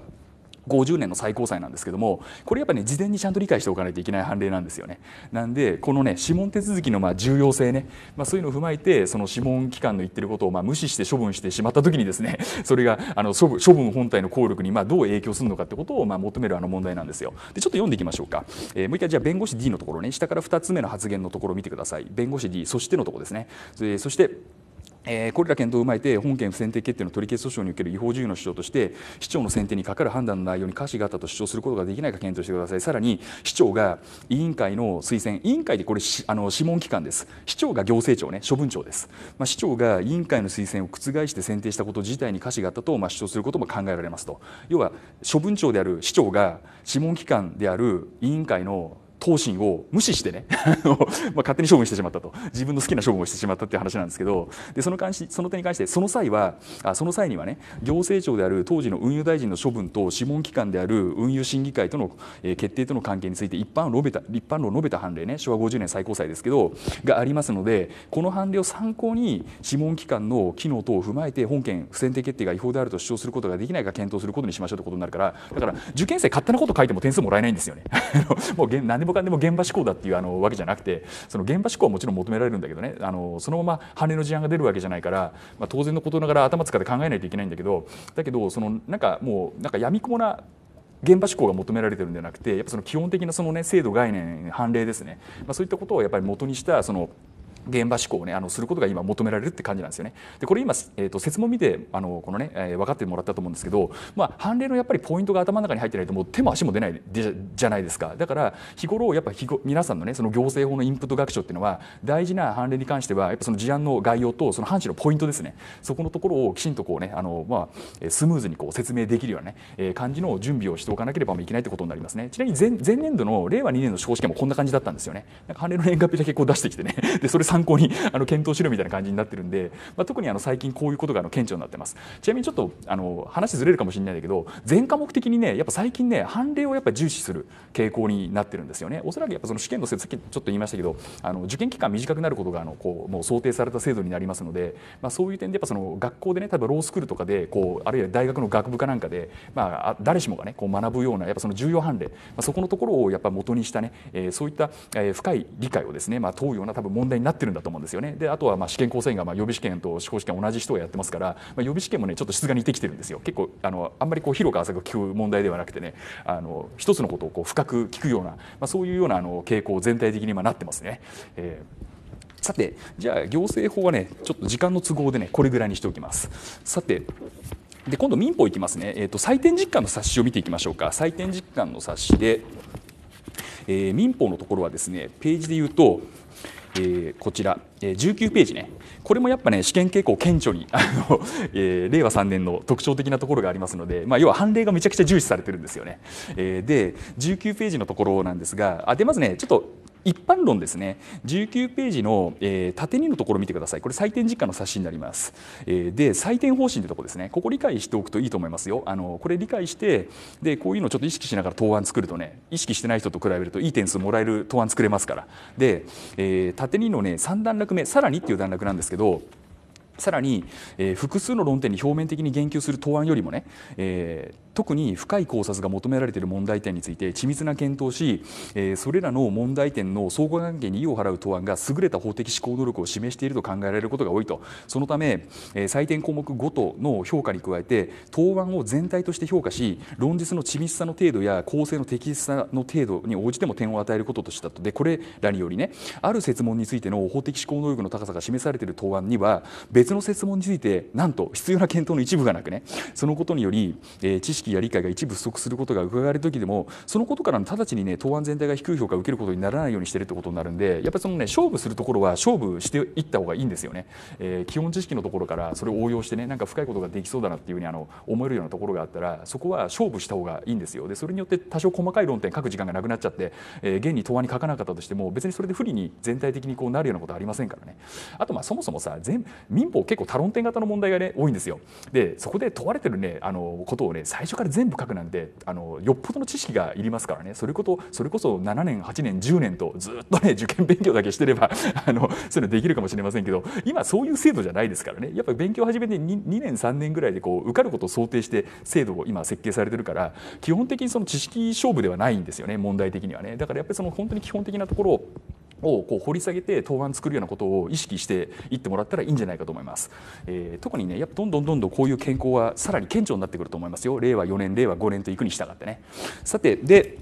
50年の最高裁なんですけどもこれやっぱね事前にちゃんと理解しておかないといけない判例なんですよね。なんでこのね指紋手続きのまあ重要性ね、まあ、そういうのを踏まえてその指紋機関の言ってることをまあ無視して処分してしまった時にですね それがあの処分処分本体の効力にまあどう影響するのかってことをまあ求めるあの問題なんですよ。でちょっと読んでいきましょうか。えー、もう一回じゃあ弁護士 D のところね下から2つ目の発言のところを見てください。弁護士 D そしてのところですね。そしてえー、これら検討を踏まえて本件不選定決定の取り消し訴訟における違法事由の主張として市長の選定にかかる判断の内容に瑕疵があったと主張することができないか検討してくださいさらに市長が委員会の推薦委員会でこれあの諮問機関です市長が行政庁ね処分庁です、まあ、市長が委員会の推薦を覆して選定したこと自体に瑕疵があったと、まあ、主張することも考えられますと要は処分庁である市長が諮問機関である委員会の答申を無視してね ま勝手に処分してしまったと自分の好きな処分をしてしまったっていう話なんですけどでその関しその点に関してその際はあその際にはね行政庁である当時の運輸大臣の処分と諮問機関である運輸審議会との、えー、決定との関係について一般論を述べた一般論述べた判例ね昭和50年最高裁ですけどがありますのでこの判例を参考に諮問機関の機能等を踏まえて本件不選定決定が違法であると主張することができないか検討することにしましょうということになるからだから受験生勝手なこと書いても点数もらえないんですよね。もう何でももかんでも現場志向だっていうあのわけじゃなくてその現場志向はもちろん求められるんだけどねあのそのまま羽の事案が出るわけじゃないから、まあ、当然のことながら頭使って考えないといけないんだけどだけどそのなんかもうなんかやみくもな現場志向が求められてるんじゃなくてやっぱその基本的なその、ね、制度概念判例ですね、まあ、そういったことをやっぱり元にしたその現場思考を、ね、あのすることが今求められるって感じなんですよね。でこれ今、えーと、と説問見てあのこのね、ねえー、分かってもらったと思うんですけど、まあ、判例のやっぱりポイントが頭の中に入ってないともう手も足も出ないでじゃないですかだから日頃やっぱ日皆さんの,、ね、その行政法のインプット学習っていうのは大事な判例に関してはやっぱその事案の概要とその判事のポイントですねそこのところをきちんとこう、ね、あのまあ、スムーズにこう説明できるような、ねえー、感じの準備をしておかなければいけないってことになりますねちなみに前前年度の令和2年の司法試験もこんな感じだったんですよね。なんか判例の年月日だけこう出してきてねでそれ参考に あの検討しろみたいな感じになってるんで、まあ、特にあの最近こういうことがあの顕著になってます。ちなみにちょっとあの話ずれるかもしれないんだけど全科目的にねやっぱ最近ね判例をやっぱ重視する傾向になってるんですよね。おそらくやっぱその試験のせいさっきちょっと言いましたけどあの受験期間短くなることがあのこうもう想定された制度になりますので、まあ、そういう点でやっぱその学校でね例えばロースクールとかでこうあるいは大学の学部かなんかで、まあ、誰しもがねこう学ぶようなやっぱその重要判例、まあ、そこのところをやっぱ元にしたね、えー、そういった、えー、深い理解をですね、まあ、問うような多分問題になってってるんだと思うんですよねであとはまあ試験構成員がまあ予備試験と司法試験同じ人がやってますから、まあ、予備試験もねちょっと質が似てきてるんですよ結構あのあんまりこう広く浅く聞く問題ではなくてねあの一つのことをこう深く聞くような、まあ、そういうようなあの傾向全体的に今なってますね。えーさてじゃあ行政法はねちょっと時間の都合でねこれぐらいにしておきます。さてで今度民法いきますね、えーと、と採点実感の冊子を見ていきましょうか採点実感の冊子で、えー、民法のところはですねページで言うとえー、こちら、えー、19ページね、これもやっぱね、試験傾向顕著にあの、えー、令和3年の特徴的なところがありますので、まあ、要は判例がめちゃくちゃ重視されてるんですよね。えー、で、19ページのところなんですが、あでまずね、ちょっと一般論ですね19ページの、えー、縦2のところ見てくださいこれ採点実家の冊子になります、えー、で採点方針というところですねここ理解しておくといいと思いますよあのこれ理解してでこういうのをちょっと意識しながら答案作るとね意識してない人と比べるといい点数もらえる答案作れますからで、えー、縦2のね3段落目さらにっていう段落なんですけどさらに、えー、複数の論点に表面的に言及する答案よりもね、えー、特に深い考察が求められている問題点について緻密な検討し、えー、それらの問題点の相互関係に異を払う答案が優れた法的思考能力を示していると考えられることが多いとそのため、えー、採点項目ごとの評価に加えて答案を全体として評価し論述の緻密さの程度や構成の適切さの程度に応じても点を与えることとしたとでこれらによりねある設問についての法的思考能力の高さが示されている答案には別の設問についてなんと必要な検討の一部がなくねそのことにより、えー、知識や理解が一部不足することが伺われる時でもそのことから直ちにね答案全体が低い評価を受けることにならないようにしてるってことになるんでやっぱりそのね勝負するところは勝負していった方がいいんですよね、えー、基本知識のところからそれを応用してねなんか深いことができそうだなっていうふうにあの思えるようなところがあったらそこは勝負した方がいいんですよでそれによって多少細かい論点書く時間がなくなっちゃって、えー、現に答案に書かなかったとしても別にそれで不利に全体的にこうなるようなことはありませんからねあとまあそもそもさ全民法結構多論点型の問題がね多いんですよ。でそこで問われてるねあのことをね最初から全部書くなんてあのよっぽどの知識がいりますからねそれこそそれこそ7年8年10年とずっとね 受験勉強だけしてれば あのそういうのできるかもしれませんけど今そういう制度じゃないですからねやっぱり勉強始めて 2, 2年3年ぐらいでこう受かることを想定して制度を今設計されてるから基本的にその知識勝負ではないんですよね問題的にはね。だからやっぱりその本当に基本的なところををこう掘り下げて答案作るようなことを意識していってもらったらいいんじゃないかと思います、えー、特にねやっぱどんどんどんどんこういう健康はさらに顕著になってくると思いますよ令和4年令和5年といくに従ってねさてで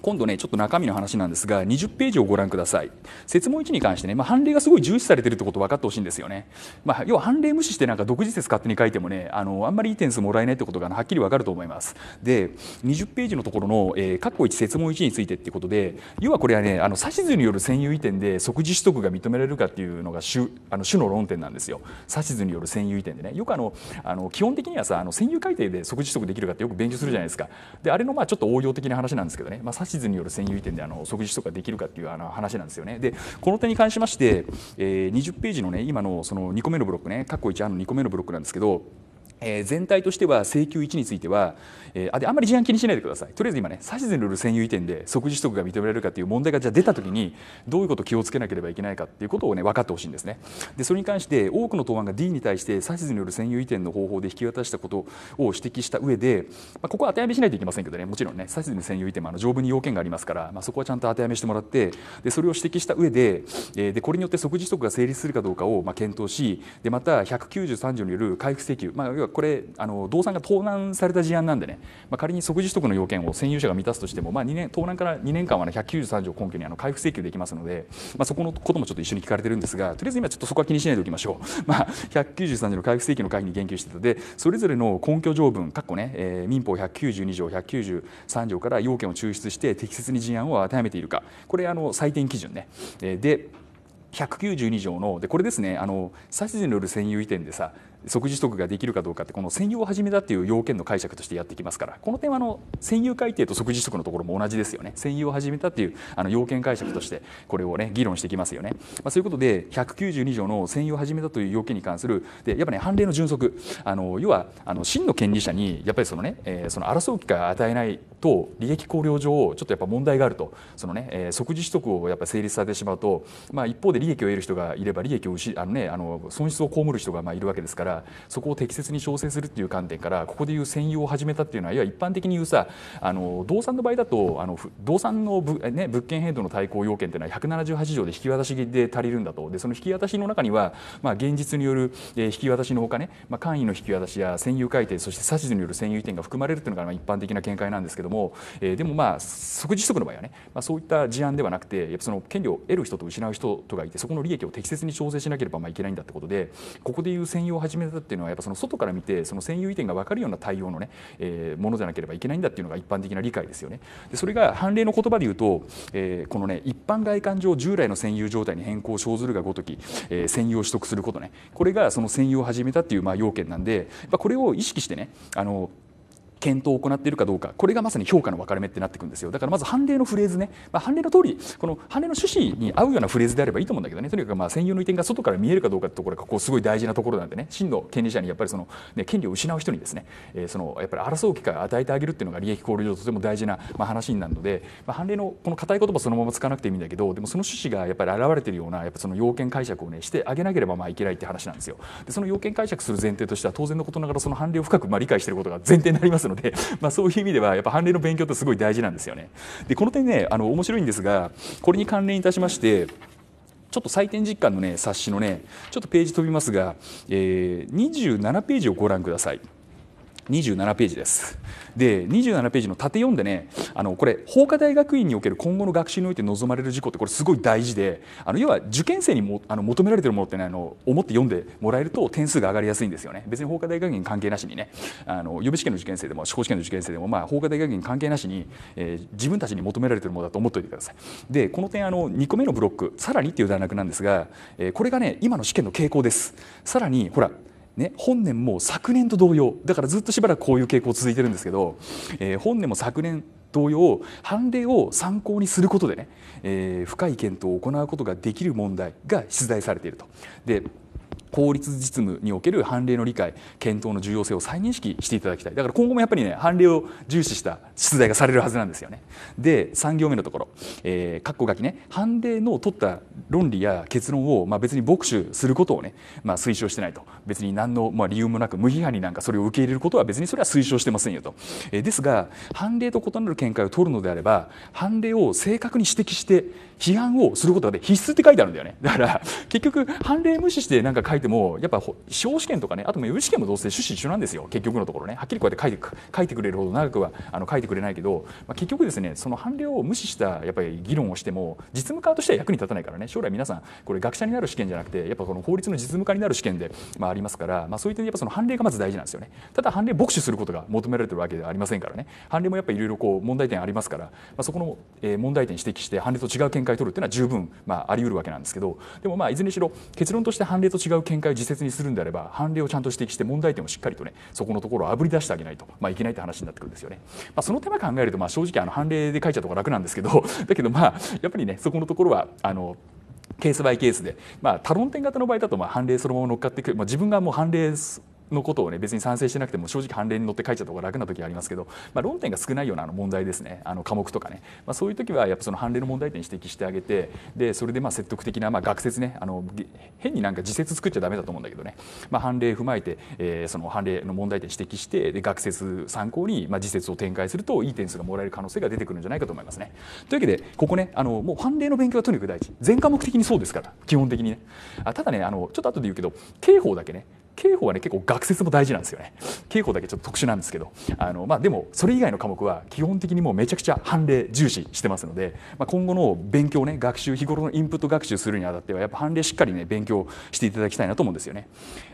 今度ねちょっと中身の話なんですが20ページをご覧ください説問1に関してね、まあ、判例がすごい重視されてるってこと分かってほしいんですよね、まあ、要は判例無視してなんか独自説勝手に書いてもねあのあんまりいい点数もらえないってことがはっきり分かると思いますで20ページのところの、えー、括弧1説問1についてってことで要はこれはねあの指図による占有移転で即時取得が認められるかっていうのが主あの主の論点なんですよ指図による占有移転でねよくあのあの基本的にはさあの占有改定で即時取得できるかってよく勉強するじゃないですかであれのまあちょっと応用的な話なんですけどね、まあシ図による占有移転であの即時とかできるかっていうあの話なんですよね。でこの点に関しまして、えー、20ページのね今のその2個目のブロックね括弧1あの2個目のブロックなんですけどえー、全体としては請求1については、えー、あであんまり事案気にしないでくださいとりあえず今ね指図による占有移転で即時取得が認められるかという問題がじゃ出た時にどういうことを気をつけなければいけないかっていうことをね分かってほしいんですねでそれに関して多くの答案が D に対して指図による占有移転の方法で引き渡したことを指摘した上で、まあ、ここは当てはめしないといけませんけどねもちろんね指図の占有移転もあの条文に要件がありますから、まあ、そこはちゃんと当てはめしてもらってでそれを指摘した上で、えー、でこれによって即時取得が成立するかどうかをまあ検討しでまた1 9 3条による回復請求、まあ、要はこれあの動産が盗難された事案なんでね、まあ、仮に即時取得の要件を占有者が満たすとしても、まあ、2年盗難から2年間は、ね、193条根拠にあの回復請求できますので、まあ、そこのこともちょっと一緒に聞かれてるんですがとりあえず今ちょっとそこは気にしないでおきましょう、まあ、193条の回復請求の会議に言及してたでそれぞれの根拠条文かっこね、えー、民法192条193条から要件を抽出して適切に事案を当てはめているかこれあの採点基準ね、えー、で192条のでこれですねあの指図による占有移転でさ即時取得ができるかどうかってこの専用を始めたっていう要件の解釈としてやってきますからこの点はあの専用改定と即時取得のところも同じですよね専用を始めたっていうあの要件解釈としてこれをね議論していきますよね、まあ、そういうことで192条の専用を始めたという要件に関するでやっぱね判例の準則あの要はあの真の権利者にやっぱりそのね、えー、その争う機会を与えないと利益考量上ちょっとやっぱ問題があるとそのね、えー、即時取得をやっぱ成立させてしまうとまあ一方で利益を得る人がいれば利益をあのねあの損失を被る人がまあいるわけですからからそこを適切に調整するっていう観点からここでいう専用を始めたっていうのは要は一般的に言うさあの動産の場合だとあの動産のぶ、ね、物件変動の対抗要件っていうのは178条で引き渡しで足りるんだとでその引き渡しの中には、まあ、現実による引き渡しのほかね、まあ、簡易の引き渡しや占有改定そして指図による占有移転が含まれるっていうのがまあ一般的な見解なんですけども、えー、でもまあ即時則の場合はね、まあ、そういった事案ではなくてやっぱその権利を得る人と失う人とがいてそこの利益を適切に調整しなければまあいけないんだってことでここでいう専用を始めめたっていうのはやっぱその外から見てその占有移転が分かるような対応のね、えー、ものじゃなければいけないんだっていうのが一般的な理解ですよね。でそれが判例の言葉で言うと、えー、このね一般外観上従来の占有状態に変更を生ずるがごとき、えー、占有を取得することねこれがその占有を始めたっていうまあ要件なんでやっぱこれを意識してねあの検討を行っているかどうかこれがまさに評価の分かれ目ってなっていくんですよだからまず判例のフレーズね、まあ、判例の通りこの判例の趣旨に合うようなフレーズであればいいと思うんだけどねとにかくまあ専用の移転が外から見えるかどうかってところがここすごい大事なところなんでね真の権利者にやっぱりその、ね、権利を失う人にですね、えー、そのやっぱり争う機会を与えてあげるっていうのが利益考慮上とても大事な、まあ、話になるので、まあ、判例のこの硬い言葉そのまま使わなくていいんだけどでもその趣旨がやっぱり現れてるようなやっぱその要件解釈をねしてあげなければまあいけないって話なんですよでその要件解釈する前提としては当然のことながらその判例を深くまあ理解していることが前提になりますますので、まあ、そういう意味ではやっぱ判例の勉強ってすごい大事なんですよね。でこの点ねあの面白いんですがこれに関連いたしましてちょっと採点実感のね冊子のねちょっとページ飛びますが、えー、27ページをご覧ください。27ページです。で27ページの縦読んでねあのこれ法科大学院における今後の学習において望まれる事項ってこれすごい大事であの要は受験生にもあの求められてるものって、ね、あの思って読んでもらえると点数が上がりやすいんですよね別に法科大学院関係なしにねあの予備試験の受験生でも司法試験の受験生でも、まあ、法科大学院関係なしに、えー、自分たちに求められてるものだと思っておいてくださいでこの点あの2個目のブロックさらにっていう段落なんですが、えー、これがね今の試験の傾向ですさらにほらね、本年も昨年と同様だからずっとしばらくこういう傾向続いてるんですけど、えー、本年も昨年同様判例を参考にすることでね、えー、深い検討を行うことができる問題が出題されていると。で法律実務における判例の理解検討の重要性を再認識していただきたいだから今後もやっぱりね判例を重視した出題がされるはずなんですよねで3行目のところえー、括弧書きね判例の取った論理や結論を、まあ、別に牧手することをね、まあ、推奨してないと別に何の、まあ、理由もなく無批判になんかそれを受け入れることは別にそれは推奨してませんよと、えー、ですが判例と異なる見解を取るのであれば判例を正確に指摘して批判をすることが必須って書いてあるんだよねだから結局判例無視してなんか書いてもやっぱ司法試験とかねあと備試験もどうせ趣旨一緒なんですよ結局のところねはっきりこうやって書いて書いてくれるほど長くはあの書いてくれないけど、まあ、結局ですねその判例を無視したやっぱり議論をしても実務家としては役に立たないからね将来皆さんこれ学者になる試験じゃなくてやっぱこの法律の実務家になる試験で、まあ、ありますから、まあ、そういったやっぱその判例がまず大事なんですよねただ判例を牧師することが求められてるわけではありませんからね判例もやっぱいろいろこう問題点ありますから、まあ、そこの問題点指摘して判例と違う見解を取るっていうのは十分、まあ、あり得るわけなんですけどでもまあいずれにしろ結論として判例と違う見解を自説にするんであれば判例をちゃんと指摘して問題点をしっかりとねそこのところをあぶり出してあげないと、まあ、いけないって話になってくるんですよね。まあ、その手間考えるとまあ正直あの判例で書いちゃうとか楽なんですけど だけどまあやっぱりねそこのところはあのケースバイケースで、まあ、多論点型の場合だとまあ判例そのまま乗っかっていく、まあ、自分がもう判例のことをね別に賛成してなくても正直判例に乗って書いちゃった方が楽な時ありますけど、まあ、論点が少ないようなあの問題ですねあの科目とかね、まあ、そういう時はやっぱその判例の問題点指摘してあげてでそれでまあ説得的な、まあ、学説ねあの変になんか自説作っちゃだめだと思うんだけどね、まあ、判例踏まえて、えー、その判例の問題点指摘してで学説参考に、まあ、自説を展開するといい点数がもらえる可能性が出てくるんじゃないかと思いますね。というわけでここねあのもう判例の勉強はとにかく大事全科目的にそうですから基本的にね。あただねあのちょっと後で言うけど刑法だけね刑法はね結構学説も大事なんですよね刑法だけちょっと特殊なんですけどあの、まあ、でもそれ以外の科目は基本的にもうめちゃくちゃ判例重視してますので、まあ、今後の勉強ね学習日頃のインプット学習するにあたってはやっぱ判例しっかりね勉強していただきたいなと思うんですよね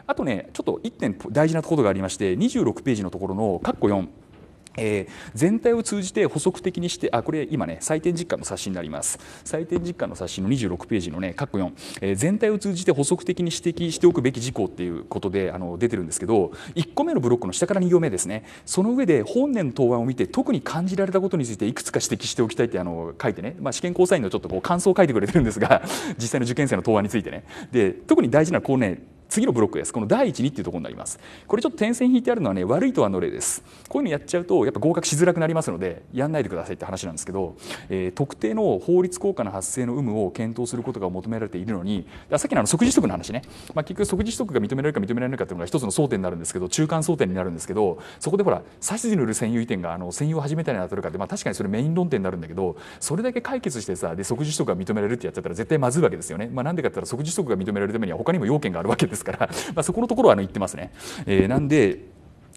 あとねちょっと1点大事なことがありまして26ページのところのッコ4えー、全体を通じて補足的にしてあこれ今ね採点実感の冊子になります採点実感の冊子の26ページのね括弧4、えー、全体を通じて補足的に指摘しておくべき事項っていうことであの出てるんですけど1個目のブロックの下から2行目ですねその上で本年の答案を見て特に感じられたことについていくつか指摘しておきたいってあの書いてね、まあ、試験交際員のちょっとこう感想を書いてくれてるんですが実際の受験生の答案についてねで特に大事なこうね次のブロックですこの第1にっていうところになりますこれちょっと点線引いてあるのはね悪いとはの例ですこういうのやっちゃうとやっぱ合格しづらくなりますのでやんないでくださいって話なんですけど、えー、特定の法律効果の発生の有無を検討することが求められているのにさっきのあの即時取得の話ね、まあ、結局即時取得が認められるか認められないかというのが一つの争点になるんですけど中間争点になるんですけどそこでほら指図による占有移転があの占有を始めたりなとるかって、まあ、確かにそれメイン論点になるんだけどそれだけ解決してさで即時取得が認められるってやっちゃったら絶対まずいわけですよね、まあ、なんでかって言ったら即時取得が認められるためには他にも要件があるわけでですから、まあ、そこのところは、ね、言ってますね。えー、なんで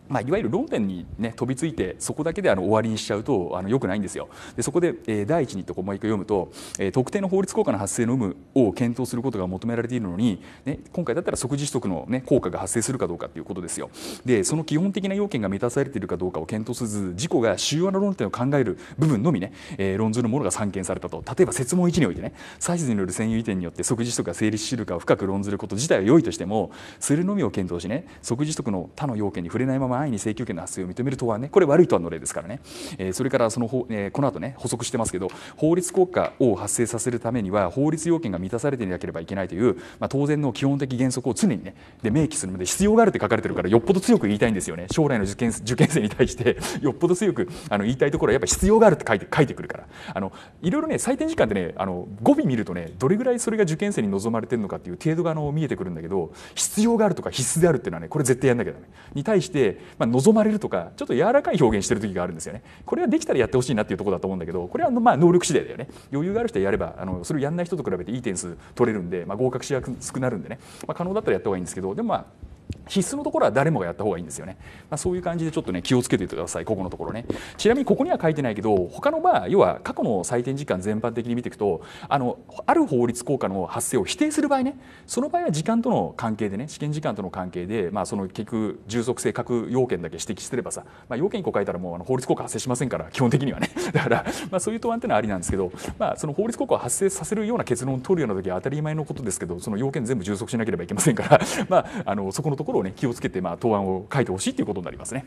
まあ、いわゆる論点に、ね、飛びついてそこだけであの終わりにしちゃうとあのよくないんですよ。でそこで、えー、第一にともう一回読むと、えー、特定の法律効果の発生の有無を検討することが求められているのに、ね、今回だったら即時取得の、ね、効果が発生するかどうかということですよ。でその基本的な要件が満たされているかどうかを検討せず事故が主要な論点を考える部分のみね、えー、論ずるものが散見されたと例えば設問1においてね歳出による占有移転によって即時取得が成立しるかを深く論ずること自体は良いとしてもそれのみを検討しね即時取得の他の要件に触れないまま安易に請求権の発生を認めるとはねこれ悪いとはの例ですからね、えー、それからその、えー、この後ね補足してますけど法律国家を発生させるためには法律要件が満たされていなければいけないという、まあ、当然の基本的原則を常にねで明記するので必要があるって書かれてるからよっぽど強く言いたいんですよね将来の受験受験生に対して よっぽど強くあの言いたいところはやっぱ必要があるって書いて書いてくるからあのいろいろね採点時間でねあの語尾見るとねどれぐらいそれが受験生に望まれてるのかっていう程度があの見えてくるんだけど必要があるとか必須であるっていうのはねこれ絶対やんなきゃね。に対してまあ、望まれるとかちょっと柔らかい表現してる時があるんですよねこれはできたらやってほしいなっていうところだと思うんだけどこれはまあ能力次第だよね余裕がある人はやればあのそれをやんない人と比べていい点数取れるんで、まあ、合格しやすくなるんでね、まあ、可能だったらやった方がいいんですけどでもまあ必須のところは誰もがやった方がいいんですよね。まあ、そういう感じでちょっとね気をつけててくださいここのところね。ちなみにここには書いてないけど他のまあ、要は過去の採点時間全般的に見ていくとあのある法律効果の発生を否定する場合ねその場合は時間との関係でね試験時間との関係で、まあ、その結局充足性各要件だけ指摘すればさ、まあ、要件1個書いたらもうあの法律効果発生しませんから基本的にはね だから、まあ、そういう答案ってのはありなんですけど、まあ、その法律効果を発生させるような結論を取るような時は当たり前のことですけどその要件全部充足しなければいけませんから、まあ、あのそこのところを、ね、気をつけて、まあ、答案を書いてほしいということになりますね。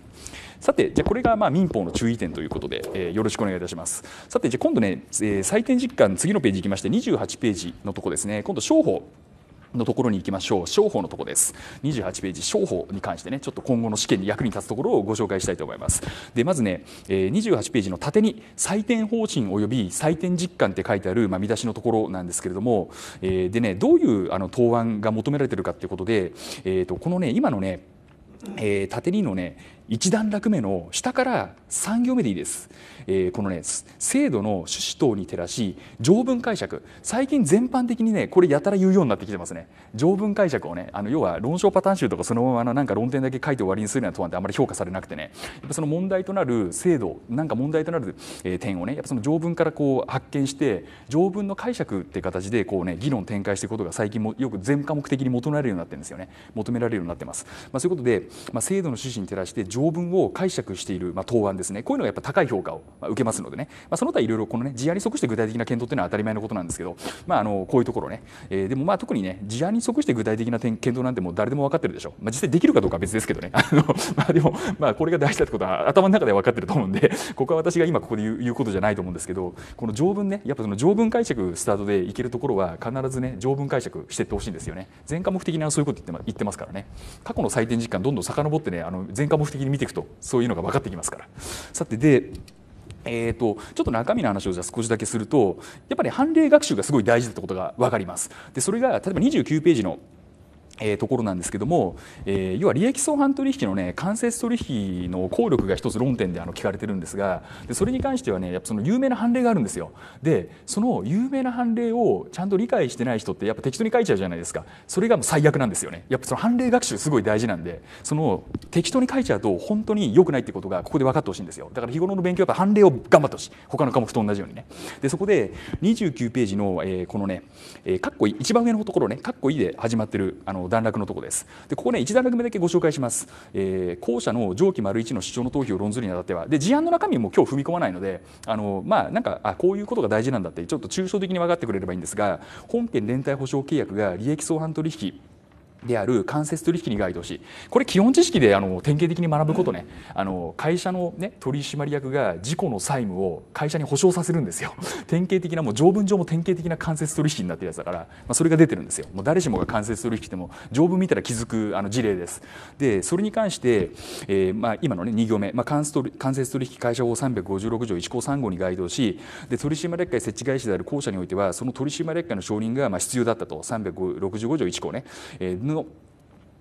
さて、じゃこれがまあ民法の注意点ということで、えー、よろしくお願いいたします。さて、じゃ今度ね、えー、採点実感、次のページいきまして、28ページのとこですね、今度、商法。のところに行きましょう商法のところです28ページ商法に関してねちょっと今後の試験に役に立つところをご紹介したいと思いますでまずね28ページの縦に採点方針及び採点実感って書いてある、まあ、見出しのところなんですけれどもでねどういうあの答案が求められてるかっていうことで、えー、とこのね今のねえー、縦2のね、一段落目の下から3行目でいいです、えー、このね制度の趣旨等に照らし条文解釈最近全般的にねこれやたら言うようになってきてますね条文解釈をねあの要は論証パターン集とかそのままのなんか論点だけ書いて終わりにするような問案ってあまり評価されなくてねやっぱその問題となる制度なんか問題となる、え点をねやっぱその条文からこう発見して条文の解釈って形でこうね議論展開していくことが最近もよく全科目的に求められるようになってるんですよね求められるようになってます、まあ、そういうことで、まあ、制度の趣旨に照らして条条文を解釈している、まあ、答案ですねこういうのがやっぱ高い評価を受けますのでね、まあ、その他いろいろこのね事案に即して具体的な検討というのは当たり前のことなんですけど、まあ、あのこういうところね、えー、でもまあ特にね事案に即して具体的な検討なんてもう誰でも分かってるでしょ、まあ、実際できるかどうかは別ですけどね あの、まあ、でも、まあ、これが大事だってことは頭の中では分かってると思うんで ここは私が今ここで言う言うことじゃないと思うんですけどこの条文ねやっぱその条文解釈スタートでいけるところは必ずね条文解釈していってほしいんですよね。前科目的なそういうこと言ってますからね過去の採点実感どんどん遡ってねあの前科目的的に見ていくとそういうのが分かってきますから。さてでえーと、ちょっと中身の話をじゃあ少しだけするとやっぱり判例学習がすごい大事だってことが分かります。でそれが例えば29ページのえー、ところなんですけども、えー、要は利益相反取引のね間接取引の効力が一つ論点であの聞かれてるんですがでそれに関してはねやっぱその有名な判例があるんですよでその有名な判例をちゃんと理解してない人ってやっぱ適当に書いちゃうじゃないですかそれがもう最悪なんですよねやっぱその判例学習すごい大事なんでその適当に書いちゃうと本当に良くないってことがここで分かってほしいんですよだから日頃の勉強は判例を頑張ってほしい他の科目と同じようにねでそこで29ページの、えー、このね、えー、かっこいい一番上のところねかっこいいで始まってるあの段落のとこですでここね1段落目だけご紹介します、えー、後者の上記丸1の主張の投票を論ずるにあたってはで事案の中身も今日踏み込まないのであのまあなんかあこういうことが大事なんだってちょっと抽象的に分かってくれればいいんですが本件連帯保証契約が利益相反取引である間接取引に該当しこれ基本知識であの典型的に学ぶことねあの会社の、ね、取締役が事故の債務を会社に保証させるんですよ典型的なもう条文上も典型的な間接取引になってるやつだから、まあ、それが出てるんですよもう誰しもが間接取引しても条文見たら気づくあの事例ですでそれに関して、えー、まあ、今のね2行目、まあ、間接取引会社法356条1項3号に該当しで取締役会設置会社である公社においてはその取締役会の承認がまあ必要だったと365条1項ね、えーの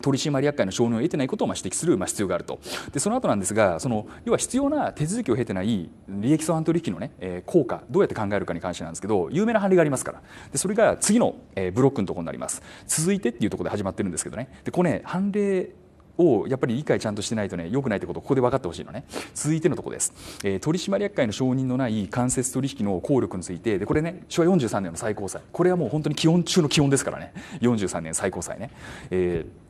取締役会の承認を得てないことをま指摘するま必要があるとでその後なんですがその要は必要な手続きを経てない利益相反取引のね、え効果どうやって考えるかに関してなんですけど有名な判例がありますからでそれが次の、えブロックのところになります続いてっていうところで始まってるんですけどねでこれね判例をやっぱり理解ちゃんとしてないとね良くないってことをここで分かってほしいのね続いてのとこです、えー、取締役会の承認のない間接取引の効力についてでこれね昭和43年の最高裁これはもう本当に基本中の基本ですからね43年最高裁ね、えー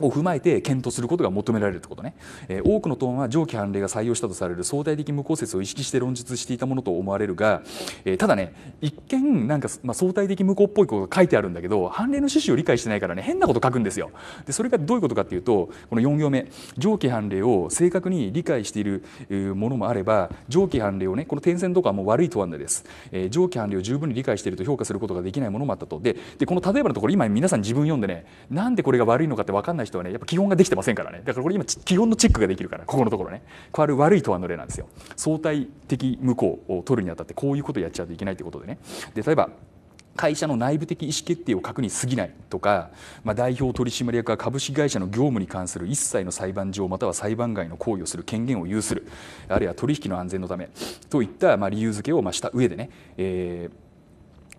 を踏まえて検討することが求められるということね、え多くの党は上記判例が採用したとされる相対的無効説を意識して論述していたものと思われるが、えただね一見なんか、まあ、相対的無効っぽいことが書いてあるんだけど判例の趣旨を理解してないからね変なこと書くんですよでそれがどういうことかっていうとこの4行目上記判例を正確に理解しているものもあれば上記判例をねこの点線とかはもう悪いとはでです、え上記判例を十分に理解していると評価することができないものもあったとでこの例えばのところ今皆さん自分読んでねなんでこれが悪いのかって分かんない人はねやっぱ基本ができてませんからねだからこれ今基本のチェックができるからここのところねわる悪い答案の例なんですよ相対的無効を取るにあたってこういうことをやっちゃうといけないということでねで例えば会社の内部的意思決定を確認すぎないとか、まあ、代表取締役は株式会社の業務に関する一切の裁判上または裁判外の行為をする権限を有するあるいは取引の安全のためといったまあ理由付けをました上でね、えー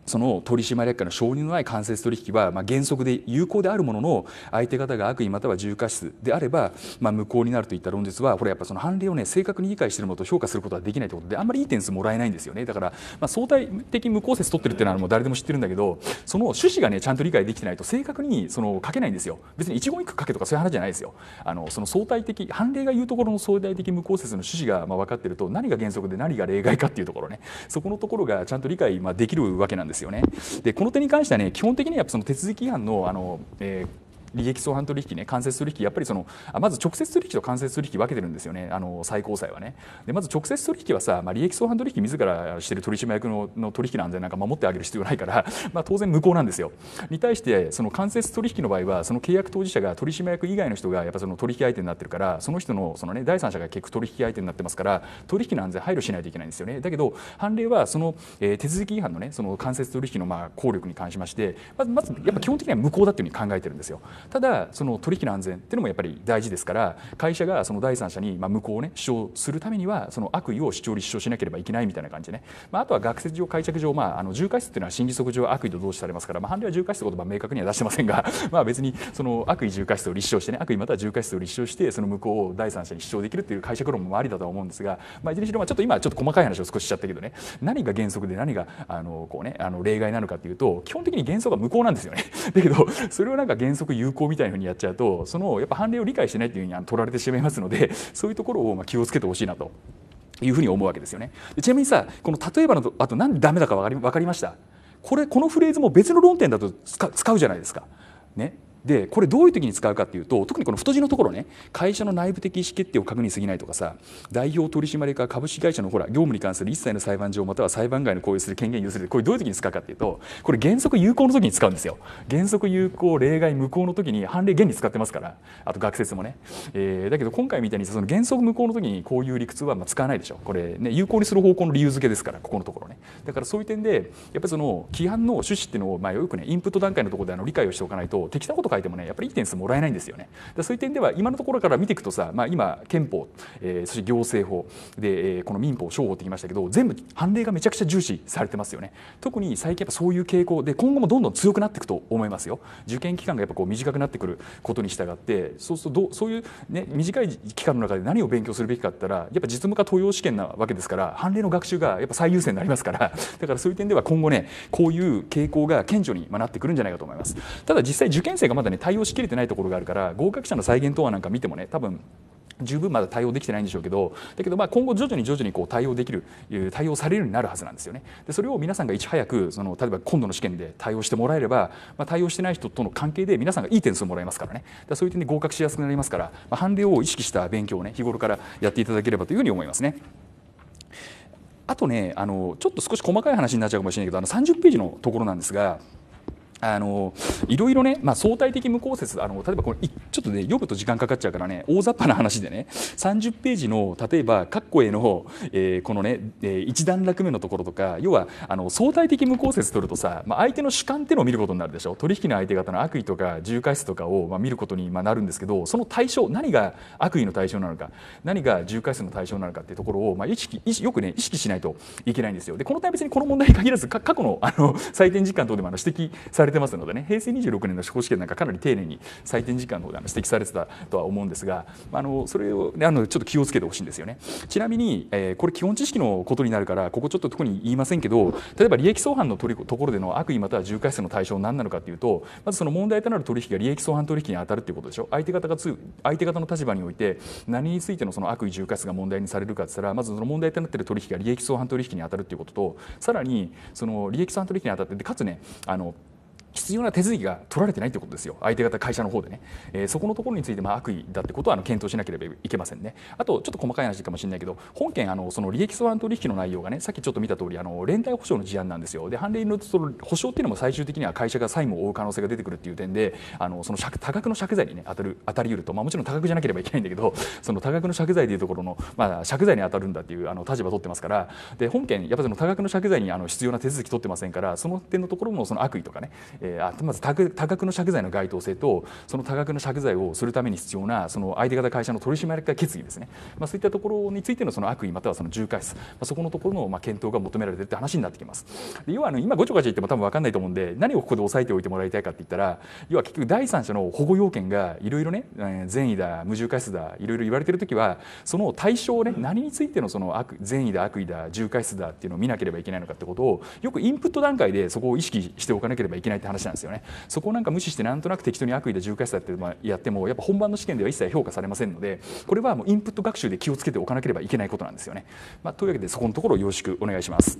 その取締役会の承認のない間接取引は、まあ、原則で有効であるものの相手方が悪意または重過失であれば、まあ、無効になるといった論述はこれやっぱその判例をね正確に理解しているものと評価することはできないということであんまりいい点数もらえないんですよねだから、まあ、相対的無効説取ってるっていうのはもう誰でも知ってるんだけどその趣旨がねちゃんと理解できてないと正確にその書けないんですよ別に一言一句書けとかそういう話じゃないですよあのその相対的判例が言うところの相対的無効説の趣旨がまあ分かってると何が原則で何が例外かっていうところねそこのところがちゃんと理解まあできるわけなんですですよね。でこの点に関してはね基本的にはその手続き違反のあの、えー利益相反取引ね間接取引やっぱりそのまず直接取引と間接取引分けてるんですよねあの最高裁はねでまず直接取引はさ、まあ、利益相反取引自らしてる取締役のの取引の安全なんか守ってあげる必要ないから、まあ、当然無効なんですよに対してその間接取引の場合はその契約当事者が取締役以外の人がやっぱその取引相手になってるからその人のその、ね、第三者が結局取引相手になってますから取引の安全配慮しないといけないんですよねだけど判例はその、えー、手続き違反のねその間接取引のまあ効力に関しましてまずまずやっぱ基本的には無効だというふうに考えてるんですよただその取引の安全っていうのもやっぱり大事ですから会社がその第三者にまあ無効をね主張するためにはその悪意を主張立証しなければいけないみたいな感じでね、まあ、あとは学説上解釈上、まあ、あの重過失っていうのは心理則上悪意と同視されますから、まあ、判例は重過失という言葉明確には出してませんが まあ別にその悪意重過失を立証してね悪意または重過失を立証してその無効を第三者に主張できるっていう解釈論もありだとは思うんですが、まあ、いずれにしろまあちょっと今ちょっと細かい話を少ししちゃったけどね何が原則で何があのこう、ね、あの例外なのかっていうと基本的に原則は無効なんですよね。だけどそれをなんか原則有有効みたいなふうにやっちゃうとそのやっぱ判例を理解してないっていうふうに取られてしまいますので そういうところをま気をつけてほしいなというふうに思うわけですよね。ちなみにさこの例えばのあと何でダメだか分かり分かりましたこれこのフレーズも別の論点だと使うじゃないですか。ね、でこれどういう時に使うかっていうと特にこの太字のところね会社の内部的意思決定を確認すぎないとかさ代表取締役株式会社のほら業務に関する一切の裁判上または裁判外の行為する権限有するこれどういう時に使うかっていうとこれ原則有効の時に使うんですよ原則有効例外無効の時に判例原理使ってますからあと学説もね、えー、だけど今回みたいにその原則無効の時にこういう理屈はまあ使わないでしょこれね有効にする方向の理由付けですからここのところねだからそういう点でやっぱりその規範の趣旨っていうのをまあよくねインプット段階のところであの理解をしておかないと適当なこと書いてもねやっぱりいい点数もらえないんですよね。でそういう点では今のところから見ていくとさ、まあ、今憲法、えー、そして行政法で、えー、この民法商法って言いましたけど全部判例がめちゃくちゃ重視されてますよね。特に最近やっぱそういう傾向で今後もどんどん強くなっていくと思いますよ。受験期間がやっぱこう短くなってくることに従ってそうするとどそういう、ね、短い期間の中で何を勉強するべきかって言ったらやっぱ実務家登用試験なわけですから判例の学習がやっぱ最優先になりますから だからそういう点では今後ねこういう傾向が顕著になってくるんじゃないかと思います。ただ実際受験生がまだね対応しきれてないところがあるから合格者の再現等はなんか見てもね多分十分まだ対応できてないんでしょうけどだけどまあ今後徐々に徐々にこう対応できる対応されるようになるはずなんですよねでそれを皆さんがいち早くその例えば今度の試験で対応してもらえれば、まあ、対応してない人との関係で皆さんがいい点数もらえますからねだそういう点で合格しやすくなりますから、まあ、判例を意識した勉強をね日頃からやっていただければというふうに思いますね。あとねあのちょっと少し細かい話になっちゃうかもしれないけどあの30ページのところなんですがあのいろいろね、まあ、相対的無効説あの例えばこれちょっとね読むと時間かかっちゃうからね大雑把な話でね30ページの例えば括弧への、えー、このね、えー、一段落目のところとか要はあの相対的無効説取るとさ、まあ、相手の主観っていうのを見ることになるでしょ取引の相手方の悪意とか重回数とかを、まあ、見ることに、まあ、なるんですけどその対象何が悪意の対象なのか何が重回数の対象なのかっていうところを、まあ、意識意よくね意識しないといけないんですよ。でこの点別にこの問題に限らず過去のあの採点時間等でもあの指摘されれてますのでね平成26年の司法試験なんかかなり丁寧に採点時間の方で指摘されてたとは思うんですがあのそれをあのちょっと気をつけてほしいんですよね。ちなみに、えー、これ基本知識のことになるからここちょっと特に言いませんけど例えば利益相反のところでの悪意または重過失の対象何なのかというとまずその問題となる取引が利益相反取引に当たるということでしょ相手方が相手方の立場において何についてのその悪意重過失が問題にされるかっいったらまずその問題となっている取引が利益相反取引に当たるということとさらにその利益相反取引に当たってかつねあの必要な手続きが取られてないということですよ、相手方、会社の方でね、えー、そこのところについてまあ悪意だってことはあの検討しなければいけませんね、あとちょっと細かい話かもしれないけど、本件、あのその利益相談取引の内容がね、さっきちょっと見た通りあり、連帯保証の事案なんですよ、で、判例のその保証っていうのも最終的には会社が債務を負う可能性が出てくるっていう点で、あのその多額の借財に、ね、当たる当たりうると、まあ、もちろん多額じゃなければいけないんだけど、その多額の借財というところの、まあ、借財に当たるんだっていうあの立場を取ってますから、で本件、やっぱりその多額の借財にあの必要な手続き取ってませんから、その点のところもその悪意とかね、えー、あまず多額の借財の該当性とその多額の借財をするために必要なその相手方会社の取締役決議ですね、まあ、そういったところについてのその悪意またはその重回数、まあ、そこのところのまあ検討が求められてるって話になってきます。で要はあの今ごちょごちょ言っても多分分かんないと思うんで何をここで押さえておいてもらいたいかって言ったら要は結局第三者の保護要件がいろいろね善意だ無重回数だいろいろ言われてる時はその対象をね何についてのその悪善意だ悪意だ重回数だっていうのを見なければいけないのかってことをよくインプット段階でそこを意識しておかなければいけないって話なんですよねそこをなんか無視してなんとなく適当に悪意で重回数やってやってもやっぱ本番の試験では一切評価されませんのでこれはもうインプット学習で気をつけておかなければいけないことなんですよね、まあ、というわけでそこのところをよろしくお願いします。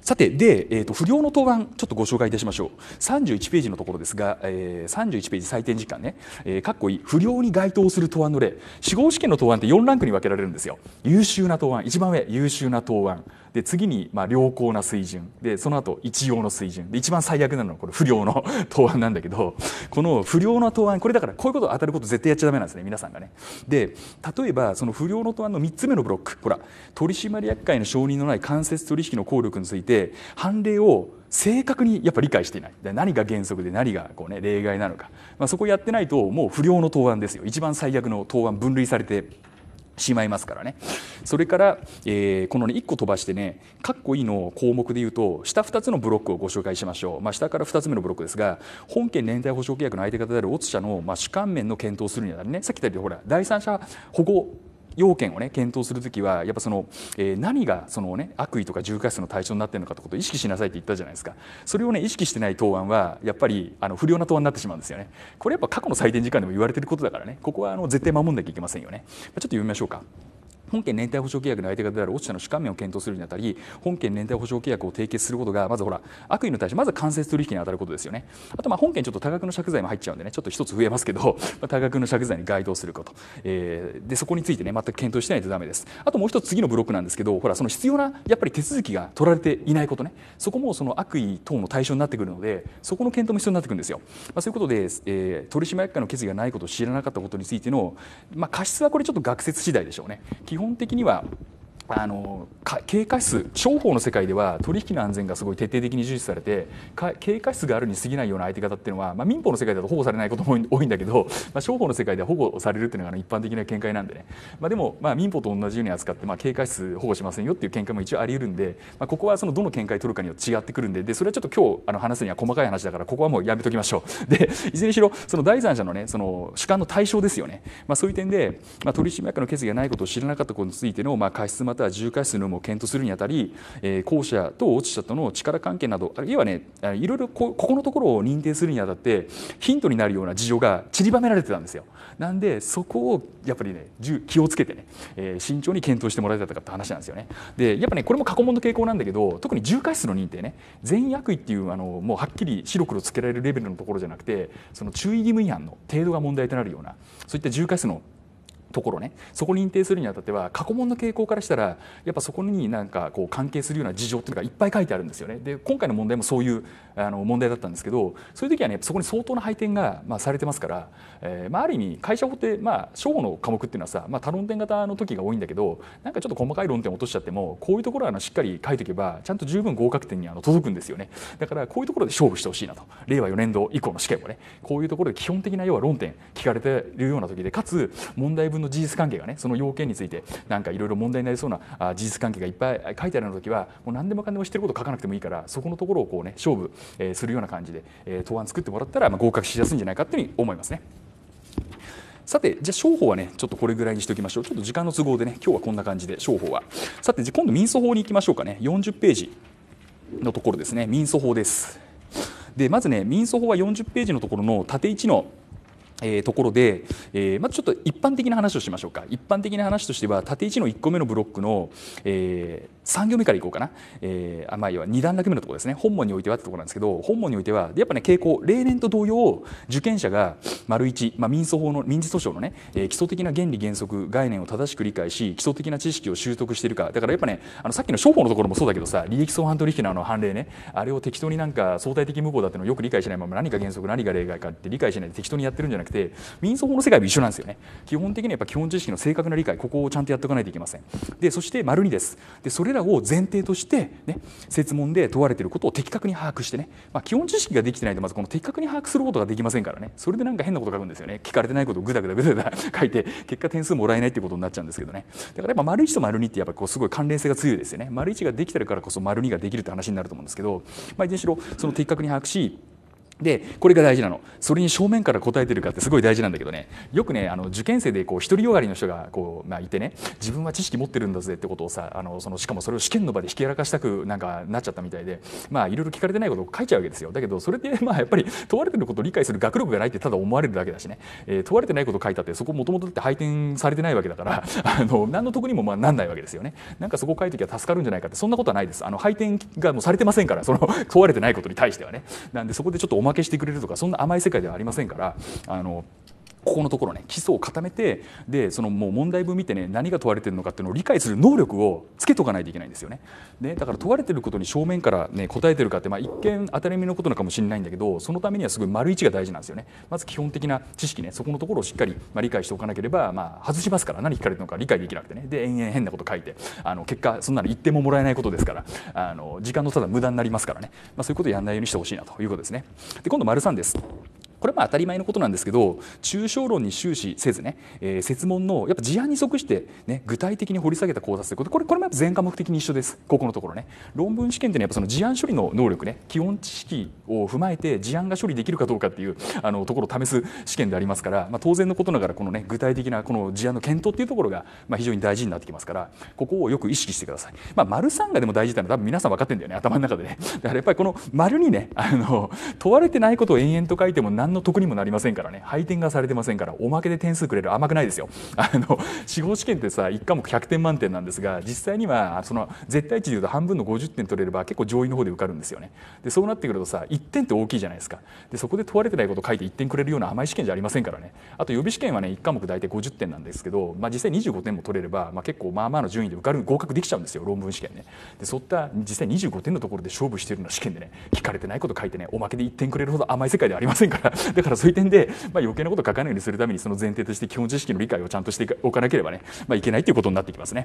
さてで、えー、と不良の答案ちょっとご紹介いたしましょう31ページのところですが、えー、31ページ採点時間ね、えー、かっこいい不良に該当する答案の例司法試験の答案って4ランクに分けられるんですよ優秀な答案一番上優秀な答案で次にまあ良好な水準でその後一様の水準で一番最悪なのはこれ不良の 答案なんだけどこの不良の答案これだからこういうこと当たること絶対やっちゃダメなんですね皆さんがね。で例えばその不良の答案の3つ目のブロックほら取締役会の承認のない間接取引の効力について判例を正確にやっぱり理解していない何が原則で何がこう、ね、例外なのか、まあ、そこやってないともう不良の答案ですよ一番最悪の答案分類されてしまいますからねそれから、えー、このね1個飛ばしてねかっこいいの項目で言うと下2つのブロックをご紹介しましょう、まあ、下から2つ目のブロックですが本件連帯保証契約の相手方であるオツ社の、まあ、主観面の検討をするにあたりねさっき言ったようにほら第三者保護要件をね検討する時はやっぱその、えー、何がそのね悪意とか重過失の対象になってるのかってことを意識しなさいって言ったじゃないですかそれをね意識してない答案はやっぱりあの不良な答案になってしまうんですよねこれやっぱ過去の採点時間でも言われてることだからねここはあの絶対守んなきゃいけませんよねちょっと読みましょうか。本件連帯保証契約の相手方である落ちたの主観面を検討するにあたり本件連帯保証契約を締結することがまずほら悪意の対してまず間接取引に当たることですよねあとまあ本件ちょっと多額の借財も入っちゃうんでねちょっと一つ増えますけど、ま多額の借財に該当すること、えー、でそこについてね全く検討してないとダメですあともう一つ次のブロックなんですけどほらその必要なやっぱり手続きが取られていないことねそこもその悪意等の対象になってくるのでそこの検討も必要になってくるんですよ、まあ、そういうことで、えー、取締役会の決議がないことを知らなかったことについての、まあ、過失はこれちょっと学説次第でしょうね基本的にはあの経過室商法の世界では取引の安全がすごい徹底的に重視されて経過室があるに過ぎないような相手方っていうのは、まあ、民法の世界だと保護されないことも多いんだけど、まあ、商法の世界では保護されるっていうのが一般的な見解なんでね、まあ、でも、まあ、民法と同じように扱って、まあ、経過室保護しませんよっていう見解も一応あり得るんで、まあ、ここはそのどの見解取るかによって違ってくるんででそれはちょっと今日あの話すには細かい話だからここはもうやめときましょう。でいずれにしろその第三者のねその主観の対象ですよね、まあ、そういう点で、まあ、取締役の決議がないことを知らなかったことについての、まあ、過失またたは重回数の有無を検討するにあたり、えー、後者と落ち者との力関係などあるいはねいろいろこここのところを認定するにあたってヒントになるような事情が散りばめられてたんですよ。なんでそこをやっぱりね気をつけてね、えー、慎重に検討してもらいたかった話なんですよね。でやっぱねこれも過去問の傾向なんだけど特に重回数の認定ね全員悪意っていうあのもうはっきり白黒つけられるレベルのところじゃなくてその注意義務違反の程度が問題となるようなそういった重回数のところねそこに認定するにあたっては過去問の傾向からしたらやっぱそこになんかこう関係するような事情っていうのがいっぱい書いてあるんですよねで今回の問題もそういうあの問題だったんですけどそういう時はねそこに相当な配点が、まあ、されてますから、えーまあ、ある意味会社法って、まあ、初歩の科目っていうのはさ、まあ、多論点型の時が多いんだけどなんかちょっと細かい論点を落としちゃってもこういうところはあのしっかり書いておけばちゃんと十分合格点にあの届くんですよねだからこういうところで勝負してほしいなと令和4年度以降の試験はねこういうところで基本的な要は論点聞かれているような時でかつ問題文分の事実関係がねその要件についてなんかいろいろ問題になりそうな事実関係がいっぱい書いてあるの時はもう何でもかんでも知ってること書かなくてもいいからそこのところをこうね勝負するような感じで答案作ってもらったらま合格しやすいんじゃないかっていうふうに思いますね。さて、じゃあ、商法はね、ちょっとこれぐらいにしておきましょう。ちょっと時間の都合でね、今日はこんな感じで、商法は。さて、今度、民訴法に行きましょうかね。40ページのところですね。民訴法です。で、まずね、民訴法は40ページのところの縦1のえー、ところで、えー、まずちょっと一般的な話をしましょうか一般的な話としては縦位置の1個目のブロックの、えー3行目からいこうかな、えー、まあ、要は2段落目のところですね本門においてはってところなんですけど本門においてはやっぱね傾向例年と同様受験者が丸1、まあ、民訴法の民事訴訟のね、えー、基礎的な原理原則概念を正しく理解し基礎的な知識を習得しているかだからやっぱねあのさっきの商法のところもそうだけどさ利益相反取引のあの判例ねあれを適当になんか相対的無効だってのをよく理解しないまま何が原則何が例外かって理解しないで適当にやってるんじゃなくて民訴法の世界も一緒なんですよね基本的にやっぱ基本知識の正確な理解ここをちゃんとやっておかないといけませんでそして丸2ですでそれれらを前提として、ね、設問で問われていることを的確に把握してね、まあ、基本知識ができてないとまずこの的確に把握することができませんからねそれでなんか変なこと書くんですよね聞かれてないことをぐだぐだぐだぐだ書いて結果点数もらえないってことになっちゃうんですけどねだからやっぱ丸1と丸2ってやっぱこうすごい関連性が強いですよね丸1ができてるからこそ丸2ができるって話になると思うんですけど、まあ、いずれにしろその的確に把握しでこれが大事なのそれに正面から答えてるかってすごい大事なんだけどねよくねあの受験生でこう独りよがりの人がこう、まあ、いてね自分は知識持ってるんだぜってことをさあのそのしかもそれを試験の場でひけらかしたくなんかなっちゃったみたいでまあいろいろ聞かれてないことを書いちゃうわけですよだけどそれってまあやっぱり問われてることを理解する学力がないってただ思われるだけだしね、えー、問われてないこと書いたってそこもともとって配点されてないわけだから あの何の得にもまあなんないわけですよねなんかそこを書いてきは助かるんじゃないかってそんなことはないですあの配点がもうされてませんからその問われてないことに対してはねなんでそこでちょっとまけしてくれるとかそんな甘い世界ではありませんからあのここのところね基礎を固めてでそのもう問題文見てね何が問われてるのかっていうのを理解する能力をつけとかないといけないんですよね。ねだから問われてることに正面からね答えてるかって、まあ、一見当たり前のことなのかもしれないんだけどそのためにはすごい丸一が大事なんですよね。まず基本的な知識ねそこのところをしっかり、まあ、理解しておかなければ、まあ、外しますから何聞かれてるのか理解できなくてねで延々変なこと書いてあの結果そんなの一点ももらえないことですからあの時間のただ無駄になりますからね、まあ、そういうことをやらないようにしてほしいなということですね。で今度丸三です。これは当たり前のことなんですけど抽象論に終始せずね、えー、説問のやっぱ事案に即して、ね、具体的に掘り下げた考察ということこれこれもやっぱ全科目的に一緒ですここのところね論文試験っていうのはやっぱその事案処理の能力ね基本知識を踏まえて事案が処理できるかどうかっていうあのところを試す試験でありますから、まあ、当然のことながらこのね具体的なこの事案の検討っていうところが、まあ、非常に大事になってきますからここをよく意識してください。まあ、丸三がでも大事だのは多分皆さん分かってんだよね頭の中でね。だからやっぱりこの丸にねあの問われてないことを延々と書いても何の得にもなりませんからね配点がされてませんからおまけで点数くれる甘くないですよ あの司法試験ってさ1科目100点満点なんですが実際にはその絶対値でいうと半分の50点取れれば結構上位の方で受かるんですよねでそうなってくるとさ1点って大きいじゃないですかでそこで問われてないこと書いて1点くれるような甘い試験じゃありませんからねあと予備試験はね1科目大体50点なんですけど、まあ、実際25点も取れれば、まあ、結構まあまあの順位で受かる合格できちゃうんですよ論文試験ねでそういった実際25点のところで勝負してるような試験でね聞かれてないこと書いてねおまけで1点くれるほど甘い世界ではありませんから だからそういう点で、まあ、余計なこと書かないようにするためにその前提として基本知識の理解をちゃんとしておかなければね、まあ、いけないということになってきますね。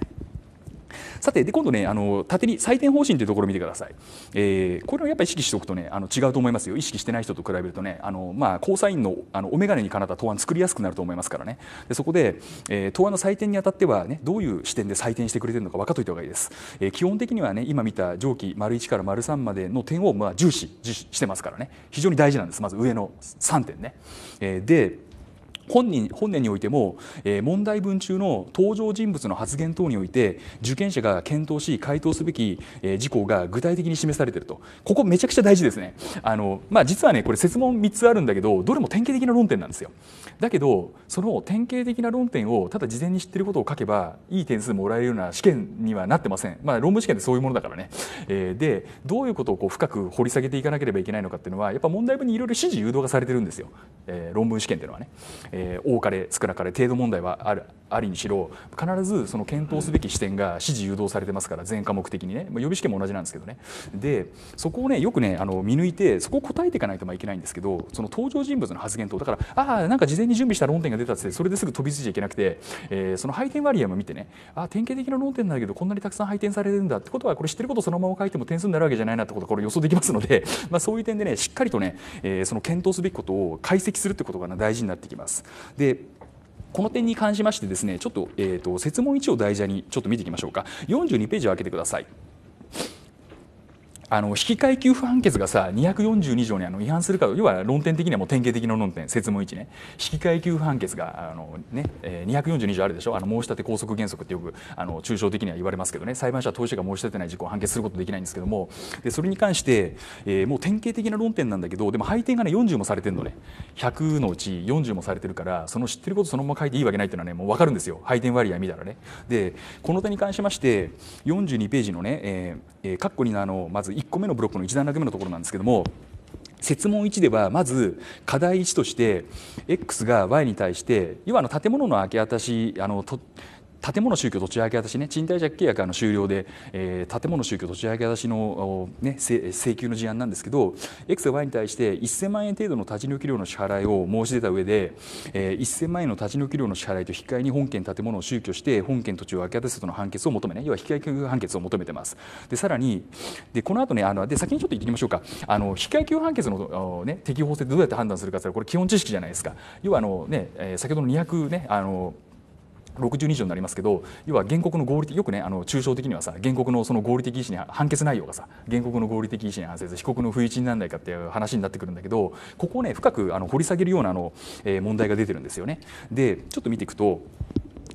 さてで今度ねあの縦に採点方針というところを見てください、えー、これをやっぱり意識しておくとねあの違うと思いますよ意識してない人と比べるとねあの、まあ、交際員のあのお眼鏡にかなった答案作りやすくなると思いますからねでそこで、えー、答案の採点にあたってはねどういう視点で採点してくれてるのか分かっておいた方がいいです、えー、基本的にはね今見た上記丸1から丸3までの点をまあ重視してますからね非常に大事なんですまず上の3点ね、えー、で本人本年においても、えー、問題文中の登場人物の発言等において受験者が検討し回答すべき、えー、事項が具体的に示されているとここめちゃくちゃ大事ですねあの、まあ、実はねこれ設問3つあるんだけどどれも典型的な論点なんですよだけどその典型的な論点をただ事前に知ってることを書けばいい点数もらえるような試験にはなってません、まあ、論文試験ってそういうものだからね、えー、でどういうことをこう深く掘り下げていかなければいけないのかっていうのはやっぱ問題文にいろいろ指示誘導がされてるんですよ、えー、論文試験っていうのはねえー、多かれ少なかれ程度問題はあるありにしろ必ずその検討すべき視点が指示誘導されてますから全科目的にね、ま予備試験も同じなんですけどねでそこをねよくねあの見抜いてそこを答えていかないといけないんですけどその登場人物の発言とだからああなんか事前に準備した論点が出たっってそれですぐ飛びついちゃいけなくて、えー、その配点割合も見てねあ典型的な論点なんだけどこんなにたくさん配点されるんだってことはこれ知ってることそのまま書いても点数になるわけじゃないなってことこれ予想できますので、まあ、そういう点でねしっかりとね、えー、その検討すべきことを解析するってことが大事になってきます。でこの点に関しましてですねちょっと,、えーと、と設問1を題材にちょっと見ていきましょうか42ページを開けてください。あの引換給付判決がさ242条にあの違反するか要は論点的にはもう典型的な論点説問1ね引換え給付判決があの、ねえー、242条あるでしょあの申し立て拘束原則ってよくあの抽象的には言われますけどね裁判所は当事者が申し立てない事項を判決することできないんですけどもでそれに関して、えー、もう典型的な論点なんだけどでも配点がね40もされてるのね100のうち40もされてるからその知ってることそのまま書いていいわけないっていうのはねもう分かるんですよ配点割合見たらね。でこの点に関しまして42ページのね、えー、括弧にあのまず1個目のブロックの1段落目のところなんですけども設問1ではまず課題1として X が Y に対して要はあの建物の明け渡しあのと建物宗教土地上げ渡しね賃貸借契約の終了で、えー、建物宗教土地上げ渡しの、ね、請求の事案なんですけど X が Y に対して1000万円程度の立ち抜き料の支払いを申し出た上で、えー、1000万円の立ち抜き料の支払いと引き換えに本件建物を宗教して本件土地を明け渡すとの判決を求めね要は引き換え判決を求めてますでさらにでこの後ねあので先にちょっと言ってみましょうかあの引き換え判決の、ね、適法性どうやって判断するかってこれ基本知識じゃないですか要はあのね、えー、先ほどの200ねあの62条になりますけど要は原告の合理的よくねあの抽象的にはさ原告のその合理的意思に判決内容がさ原告の合理的意思に反せず被告の不一致にならないかっていう話になってくるんだけどここをね深くあの掘り下げるようなあの、えー、問題が出てるんですよね。でちょっと見ていくと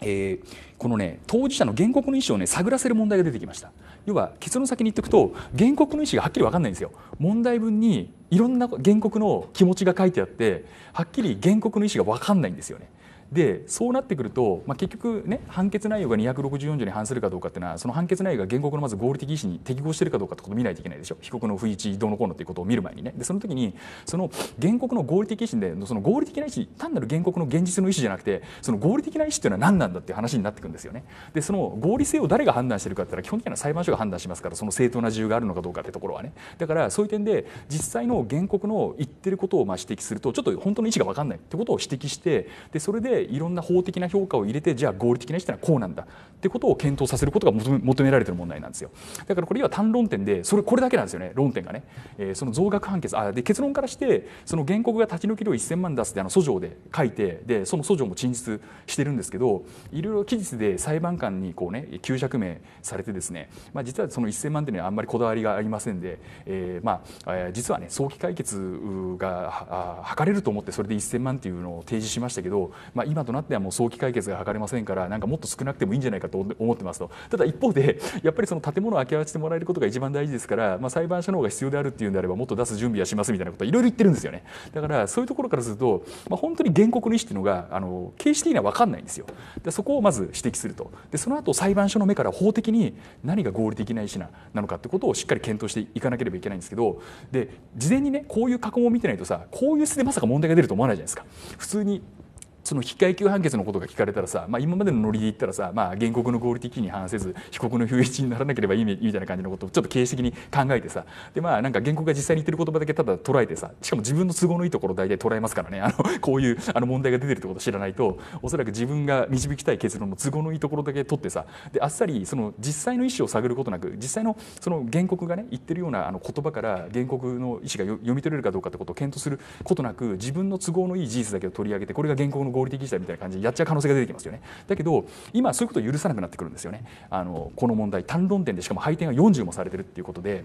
えー、このね当事者の原告の意思をね探らせる問題が出てきました要は結論先に言っておくと原告の意思がはっきり分かんないんですよ問題文にいろんな原告の気持ちが書いてあってはっきり原告の意思が分かんないんですよねでそうなってくると、まあ、結局、ね、判決内容が264条に反するかどうかっていうのはその判決内容が原告のまず合理的意思に適合しているかどうかってことを見ないといけないでしょ被告の不一致どうのこうのっていうことを見る前にねでその時にその原告の合理的意思でその合理的な意思単なる原告の現実の意思じゃなくてその合理的な意思っていうのは何なんだっていう話になってくるんですよねでその合理性を誰が判断してるかってのは基本的には裁判所が判断しますからその正当な自由があるのかどうかってところはねだからそういう点で実際の原告の言ってることをまあ指摘するとちょっと本当の意思が分かんないってことを指摘してでそれでいろんな法的な評価を入れてじゃあ合理的な人はこうなんだってことを検討させることが求められてる問題なんですよだからこれ単論点でそれこれだけなんですよね論点がね、えー、その増額判決あで結論からしてその原告が立ち退き料1000万出すってあの訴状で書いてでその訴状も陳述してるんですけどいろいろ期日で裁判官にこうね休釈明されてですね、まあ、実はその1000万点のはあんまりこだわりがありませんで、えー、まあ実はね早期解決が図れると思ってそれで1000万っていうのを提示しましたけど、まあ、今となってはもう早期解決が図れませんからなんかもっと少なくてもいいんじゃないかと思ってますとただ一方でやっぱりその建物を空き家してもらえることが一番大事ですから、まあ、裁判所の方が必要であるっていうんであればもっと出す準備はしますみたいなことはいろいろ言ってるんですよねだからそういうところからすると、まあ、本当に原告の意思っていうのがあの形式的には分かんないんですよでそこをまず指摘するとでその後裁判所の目から法的に何が合理的な意思ななのかってことをしっかり検討していかなければいけないんですけどで事前にねこういう過去問を見てないとさこういう質でまさか問題が出ると思わないじゃないですか普通にその引換級判決のことが聞かれたらさ、まあ、今までのノリで言ったらさ、まあ、原告の合理的に反せず被告の不一にならなければいいみたいな感じのことをちょっと形式的に考えてさで、まあ、なんか原告が実際に言ってる言葉だけただ捉えてさしかも自分の都合のいいところを大体捉えますからねあのこういうあの問題が出てるってことを知らないとおそらく自分が導きたい結論の都合のいいところだけ取ってさであっさりその実際の意思を探ることなく実際のその原告がね言ってるようなあの言葉から原告の意思が読み取れるかどうかってことを検討することなく自分の都合のいい事実だけを取り上げてこれが原告のも合理的時代みたいな感じでやっちゃう可能性が出てきますよねだけど今そういうことを許さなくなってくるんですよねあのこの問題単論点でしかも配点が40もされてるっていうことで。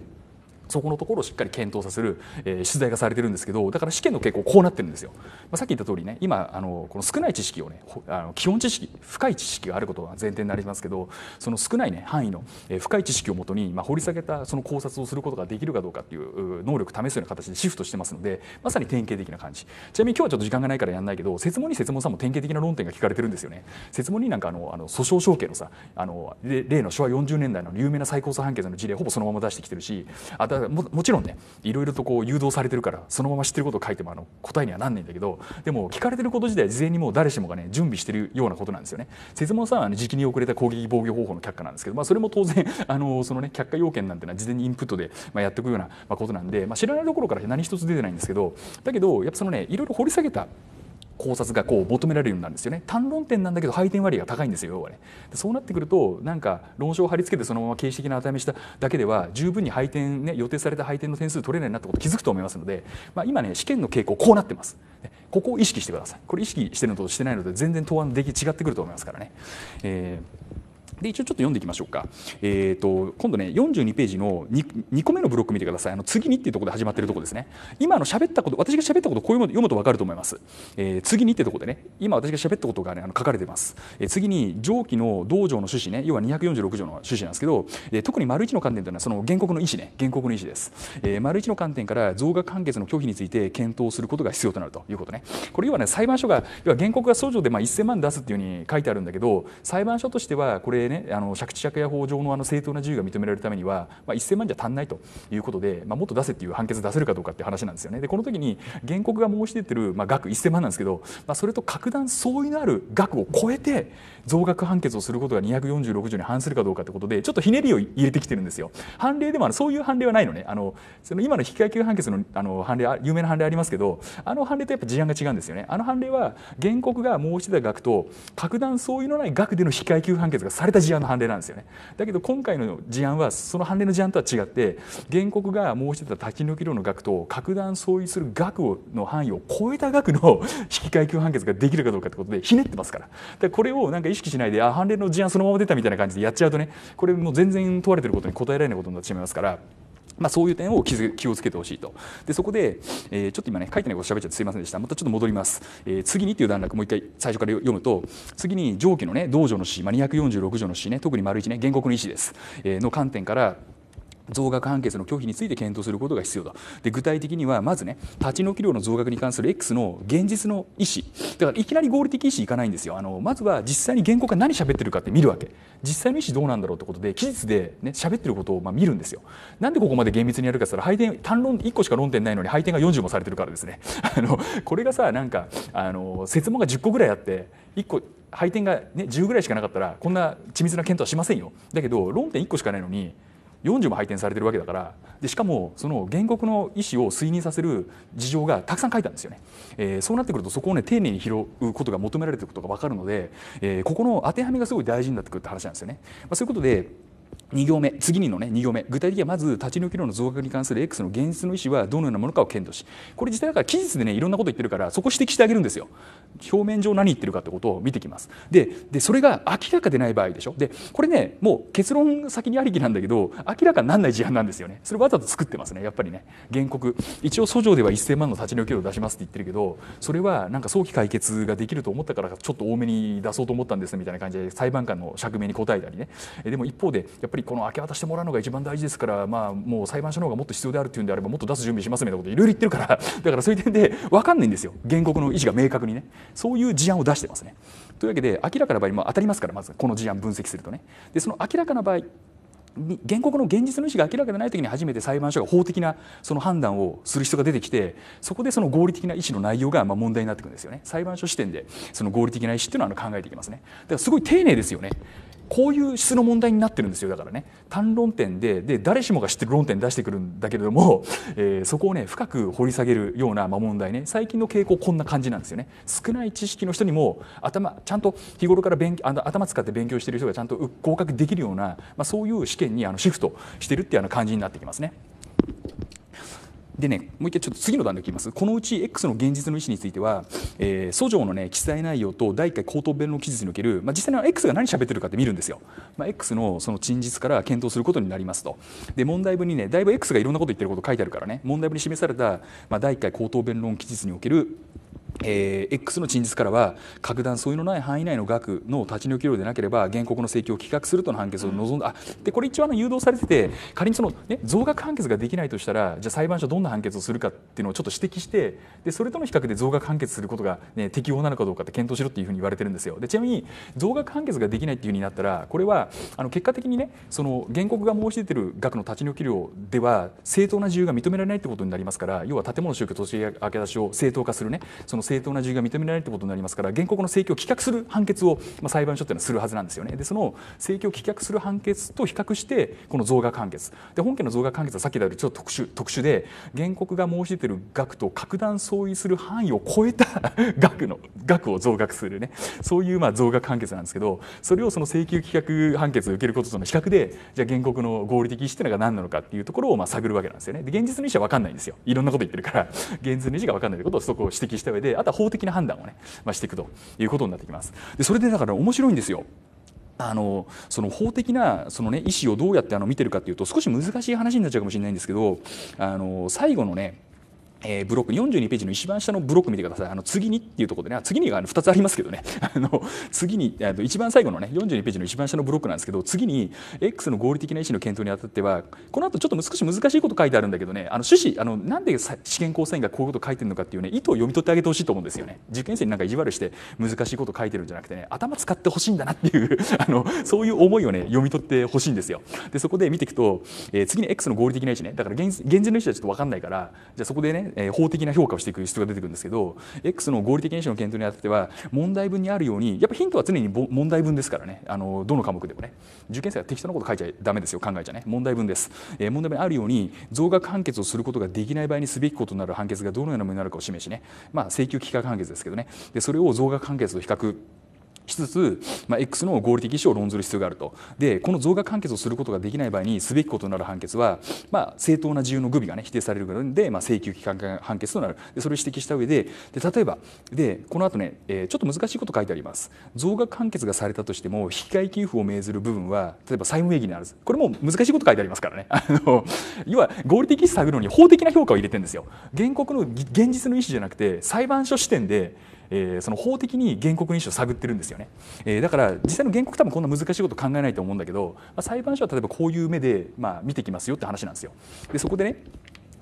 そこのところをしっかり検討させる、えー、取材がされてるんですけどだから試験の傾向こうなってるんですよ、まあ、さっき言った通りね今あのこの少ない知識をねあの基本知識深い知識があることが前提になりますけどその少ないね範囲の、えー、深い知識をもとに、まあ、掘り下げたその考察をすることができるかどうかっていう能力を試すような形でシフトしてますのでまさに典型的な感じちなみに今日はちょっと時間がないからやんないけど説問に説問さんも典型的な論点が聞かれてるんですよね説問になんかあのあの訴訟承継のさあの例の昭和40年代の有名な最高裁判決の事例ほぼそのまま出してきてるしあからももちろんねいろいろとこう誘導されてるからそのまま知ってることを書いてもあの答えにはなんないんだけどでも聞かれてること自体事前にもう誰しもがね準備してるようなことなんですよね。説問さんは、ね、時期に遅れた攻撃防御方法の却下なんですけど、まあ、それも当然 あのその、ね、却下要件なんてのは事前にインプットで、まあ、やっていくようなことなんで、まあ、知らないところから何一つ出てないんですけどだけどやっぱそのねいろいろ掘り下げた考察がこう求められるようになるんですよね単論点なんだけど配点割合が高いんですよ要はねそうなってくるとなんか論証を貼り付けてそのまま形式的な当たりしただけでは十分に配点ね予定された配点の点数取れないなってこと気づくと思いますので、まあ、今ね試験の傾向こうなってますここを意識してくださいこれ意識してるのとしてないので全然答案出来違ってくると思いますからね、えーで一応ちょっと読んでいきましょうか、えーと、今度ね42ページの 2, 2, 個目のブロック見てくださいあの次にっていうところで始まってるところですね今の喋ったこと私が喋ったことこういうもの読むと分かると思います、えー、次にってところでね今私が喋ったことが、ね、あの書かれてます、えー、次に上記の道場の趣旨ね要は246条の趣旨なんですけど、えー、特に丸一の観点というのはその原告の意思ね原告の意思です、えー、丸一の観点から増額判決の拒否について検討することが必要となるということねこれ要はね裁判所が要は原告が訴状でまあ1000万出すっていうふうに書いてあるんだけど裁判所としてはこれでねあの借地借家法上のあの正当な自由が認められるためには、まあ、1000万じゃ足んないということで、まあ、もっと出せっていう判決出せるかどうかっていう話なんですよね。でこの時に原告が申し出てる、まあ、額1000万なんですけど、まあ、それと格段相違のある額を超えて増額判決をすることが246条に反するかどうかってことでちょっとひねりを入れてきてるんですよ。判例でもそういう判例はないのねあのその今の引き換え給判決のあの判例有名な判例ありますけどあの判例とやっぱ事案が違うんですよね。あの判例は原告が申し出た額と格段相違のない額での引き換え給判決がされたた事案の判例なんですよねだけど今回の事案はその判例の事案とは違って原告が申してたち抜き料の額と格段相違する額の範囲を超えた額の 引換給判決ができるかどうかってことでひねってますからでこれをなんか意識しないであ判例の事案そのまま出たみたいな感じでやっちゃうとねこれもう全然問われてることに答えられないことになってしまいますから。まあ、そういう点を気をつけてほしいとでそこで、えー、ちょっと今ね書いてないこと喋っちゃってすいませんでしたまたちょっと戻ります、えー、次にっていう段落もう一回最初から読むと次に上記のね道場の詩、まあ、246条の詩ね特に丸一ね原告の意思です、えー、の観点から増額判決の拒否について検討することが必要だで具体的にはまずね立ち退き料の増額に関する X の現実の意思だからいきなり合理的意思いかないんですよあのまずは実際に原告が何喋ってるかって見るわけ実際の意思どうなんだろうってことで期日でね喋ってることをま見るんですよなんでここまで厳密にやるかって言ったら配点単論1個しか論点ないのに配点が40もされてるからですね あのこれがさなんかあの説問が10個ぐらいあって1個配点が、ね、10ぐらいしかなかったらこんな緻密な検討はしませんよだけど論点1個しかないのに40も配点されてるわけだからでしかもその原告の意思を推認させる事情がたくさん書いたんですよね、えー、そうなってくるとそこをね丁寧に拾うことが求められてることが分かるので、えー、ここの当てはめがすごい大事になってくるって話なんですよね、まあ、そういうことで2行目次にの、ね、2行目具体的にはまず立ち退き料の増額に関する X の現実の意思はどのようなものかを検討しこれ実際だから期日でねいろんなこと言ってるからそこ指摘してあげるんですよ表面上何言ってるかってことを見てきますででそれが明らかでない場合でしょでこれねもう結論先にありきなんだけど明らかにならない事案なんですよねそれわざと作ってますねやっぱりね原告一応訴状では1000万の立ち退き料を出しますって言ってるけどそれはなんか早期解決ができると思ったからちょっと多めに出そうと思ったんですみたいな感じで裁判官の釈明に答えたりねでも一方でやっぱりぱりこの明け渡してもらうのが一番大事ですから、まあ、もう裁判所の方がもっと必要であるっていうんであればもっと出す準備しますみたいなこといろいろ言ってるから だからそういう点で分かんないんですよ原告の意思が明確にねそういう事案を出してますね。というわけで明らかな場合も当たりますからまずこの事案分析するとね。でその明らかな場合原告の現実の意思が明らかでない時に初めて裁判所が法的なその判断をする人が出てきてそこでその合理的な意思の内容がま問題になってくるんですよね裁判所視点でその合理的な意思っていうのは考えていきますねだからすごい丁寧ですよねこういう質の問題になってるんですよだからね単論点でで誰しもが知ってる論点出してくるんだけれども、えー、そこをね深く掘り下げるような、まあ、問題ね最近の傾向こんな感じなんですよね少ない知識の人にも頭ちゃんと日頃から勉あの頭使って勉強してる人がちゃんと合格できるような、まあ、そういう試験にあのシフトしてるっていうような感じになってきますね。でね、もう一回ちょっと次の段でいきます。このうち X の現実の意思については、えー、訴状のね、記載内容と第1回口頭弁論記述における、まあ、実際の X が何喋ってるかって見るんですよ。まあ、X のその陳述から検討することになりますと。で、問題文にね、だいぶ X がいろんなこと言ってること書いてあるからね、問題文に示された、まあ、第1回口頭弁論記述における、えー、X の陳述からは格段相違のない範囲内の額の立ち退き量でなければ原告の請求を棄却するとの判決を望んだ、うん、でこれ一応あの誘導されてて仮にその、ね、増額判決ができないとしたらじゃ裁判所どんな判決をするかっていうのをちょっと指摘してでそれとの比較で増額判決することが、ね、適法なのかどうかって検討しろっていうふうに言われてるんですよでちなみに増額判決ができないっていうふうになったらこれはあの結果的にねその原告が申し出てる額の立ち退き量では正当な自由が認められないってことになりますから要は建物宗教土地明け出しを正当化するねその正当な需由が認められるということになりますから原告の請求を棄却する判決を、まあ、裁判所というのはするはずなんですよね。でその請求を棄却する判決と比較してこの増額判決で本件の増額判決はさっき言ったようにちょっと特殊特殊で原告が申し出ている額と格段相違する範囲を超えた額の額を増額するねそういうまあ増額判決なんですけどそれをその請求棄却判決を受けることとの比較でじゃあ原告の合理的意思っていうのが何なのかっていうところをまあ探るわけなんですよね。で現実の意思は分かんないんですよいろんなこと言ってるから現実の意思が分かんないということをそこを指摘した上でであとは法的な判断をね、まあ、していくということになってきます。でそれでだから面白いんですよ。あのその法的なその、ね、意思をどうやってあの見てるかっていうと少し難しい話になっちゃうかもしれないんですけどあの最後のねえー、ブロック42ページの一番下のブロック見てくださいあの次にっていうところでね次にが2つありますけどね あの次にあの一番最後のね42ページの一番下のブロックなんですけど次に X の合理的な意思の検討にあたってはこの後ちょっと少し難しいこと書いてあるんだけどねあの趣旨あのなんで試験構成員がこういうこと書いてるのかっていうね意図を読み取ってあげてほしいと思うんですよね受験生になんか意地悪して難しいこと書いてるんじゃなくてね頭使ってほしいんだなっていう あのそういう思いをね読み取ってほしいんですよでそこで見ていくと、えー、次に X の合理的な意思ねだから現現実の意思はちょっと分かんないからじゃあそこでねえ法的な評価をしていく必要が出てくるんですけど X の合理的因子の検討にあたっては問題文にあるようにやっぱヒントは常に問題文ですからねあのどの科目でもね受験生は適当なこと書いちゃダメですよ考えちゃね問題文です、え問題文にあるように増額判決をすることができない場合にすべきことになる判決がどのようなものになるかを示しねまあ請求期間判決ですけどねでそれを増額判決と比較しつつ、まあ、X の合理的意思を論ずる必要があるとでこの増額判決をすることができない場合にすべきことになる判決は、まあ、正当な自由の具備が、ね、否定されるので、まあ、請求期間判決となるでそれを指摘した上でで例えばでこの後ね、えー、ちょっと難しいこと書いてあります増額判決がされたとしても引換給付を命ずる部分は例えば債務名義にあるこれも難しいこと書いてありますからねあの要は合理的探るのに法的な評価を入れてるんですよ原告の現実の意思じゃなくて裁判所視点でえー、その法的に原告認証を探ってるんですよね、えー、だから実際の原告多分こんな難しいこと考えないと思うんだけど、まあ、裁判所は例えばこういう目で、まあ、見てきますよって話なんですよ。でそこでね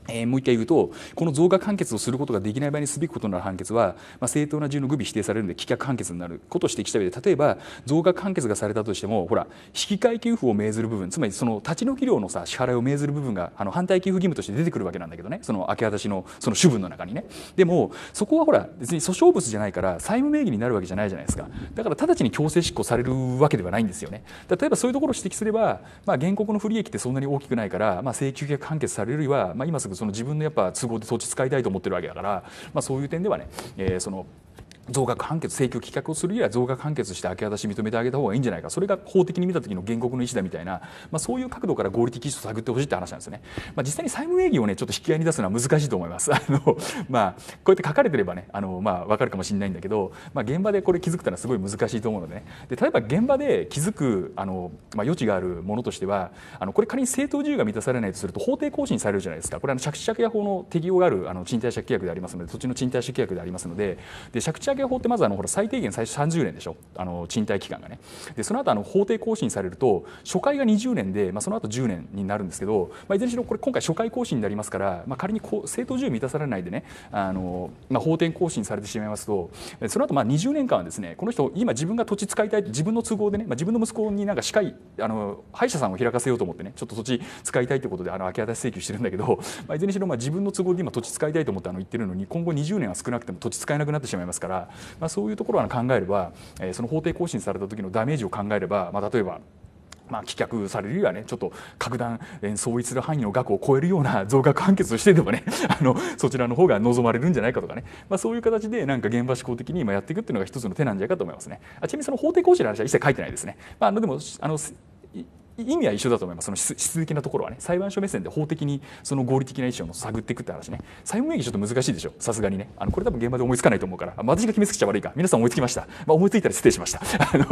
えー、もう一回言うとこの増額判決をすることができない場合にすべきことの判決は、まあ、正当な自由の具備否定されるので棄却判決になることを指摘した上で例えば増額判決がされたとしてもほら引換給付を命ずる部分つまりその立ち退き料のさ支払いを命ずる部分があの反対給付義務として出てくるわけなんだけどねその明け渡しのその主文の中にねでもそこはほら別に訴訟物じゃないから債務名義になるわけじゃないじゃないですかだから直ちに強制執行されるわけではないんですよね例えばそういうところを指摘すれば、まあ、原告の不利益ってそんなに大きくないから、まあ、請求却判決されるよりは、まあ、今すぐその自分のやっぱ都合で土地使いたいと思ってるわけだから、まあ、そういう点ではね、えー、その増額判決請求棄却をするよは増額判決して明け渡し認めてあげた方がいいんじゃないかそれが法的に見た時の原告の意思だみたいな、まあ、そういう角度から合理的基礎を探ってほしいって話なんですね、まあ、実際に債務名義をねちょっと引き合いに出すのは難しいと思います あの、まあ、こうやって書かれてればねあの、まあ、分かるかもしれないんだけど、まあ、現場でこれ気づくってのはすごい難しいと思うのでねで例えば現場で気づくあの、まあ、余地があるものとしてはあのこれ仮に正当自由が満たされないとすると法定更新されるじゃないですかこれあの借地借家法の適用があるあの賃貸借契約でありますので土地の賃貸借契約でありますのでで借地法ってまずあのほら最低限最初30年でしょあの賃貸期間がねでその後あの法定更新されると初回が20年で、まあ、その後10年になるんですけど、まあ、いずれにしろこれ今回初回更新になりますから、まあ、仮にこう正当自由満たされないでねあの、まあ、法定更新されてしまいますとその後まあ20年間はですねこの人今自分が土地使いたい自分の都合でね、まあ、自分の息子になんか歯科医あの歯医者さんを開かせようと思ってねちょっと土地使いたいということであの明け渡し請求してるんだけど、まあ、いずれにしろまあ自分の都合で今土地使いたいと思ってあの言ってるのに今後20年は少なくても土地使えなくなってしまいますから、まあ、そういうところは考えれば、えー、その法定更新された時のダメージを考えれば、まあ、例えばまあ、棄却されるよりはねちょっと格段、えー、相違する範囲の額を超えるような増額判決をしてでもね あのそちらの方が望まれるんじゃないかとかね、まあ、そういう形でなんか現場志向的に今やっていくっていうのが一つの手なんじゃないかと思いますね。あちなみにその法定講師の話は一切書いてないですね。まあ、あのでもあの意味は一緒だと思いますその質的なところはね裁判所目線で法的にその合理的な意思を探っていくって話ね債務名義ちょっと難しいでしょさすがにねあのこれ多分現場で思いつかないと思うから、まあ、私が決めつけちゃ悪いか皆さん思いつきました、まあ、思いついたら失礼しました あの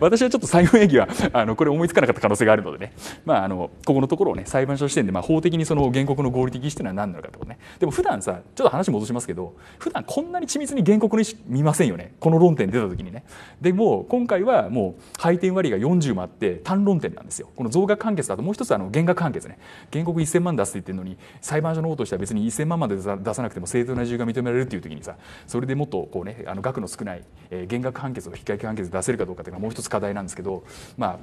私はちょっと債務名義はあのこれ思いつかなかった可能性があるのでね、まあ、あのここのところをね裁判所視点で、まあ、法的にその原告の合理的意思っていうのは何なのかってことねでも普段さちょっと話戻しますけど普段こんなに緻密に原告の意思見ませんよねこの論点出た時にねでも今回はもう配点割が40もあって単論点なんですですよこの増額判決だともう一つあの減額判決ね原告1000万出すって言ってるのに裁判所の方としては別に1000万まで出さなくても正当な自由が認められるっていう時にさそれでもっとこうねあの額の少ない減額判決を引き換げ判決で出せるかどうかっていうのはもう一つ課題なんですけどまあ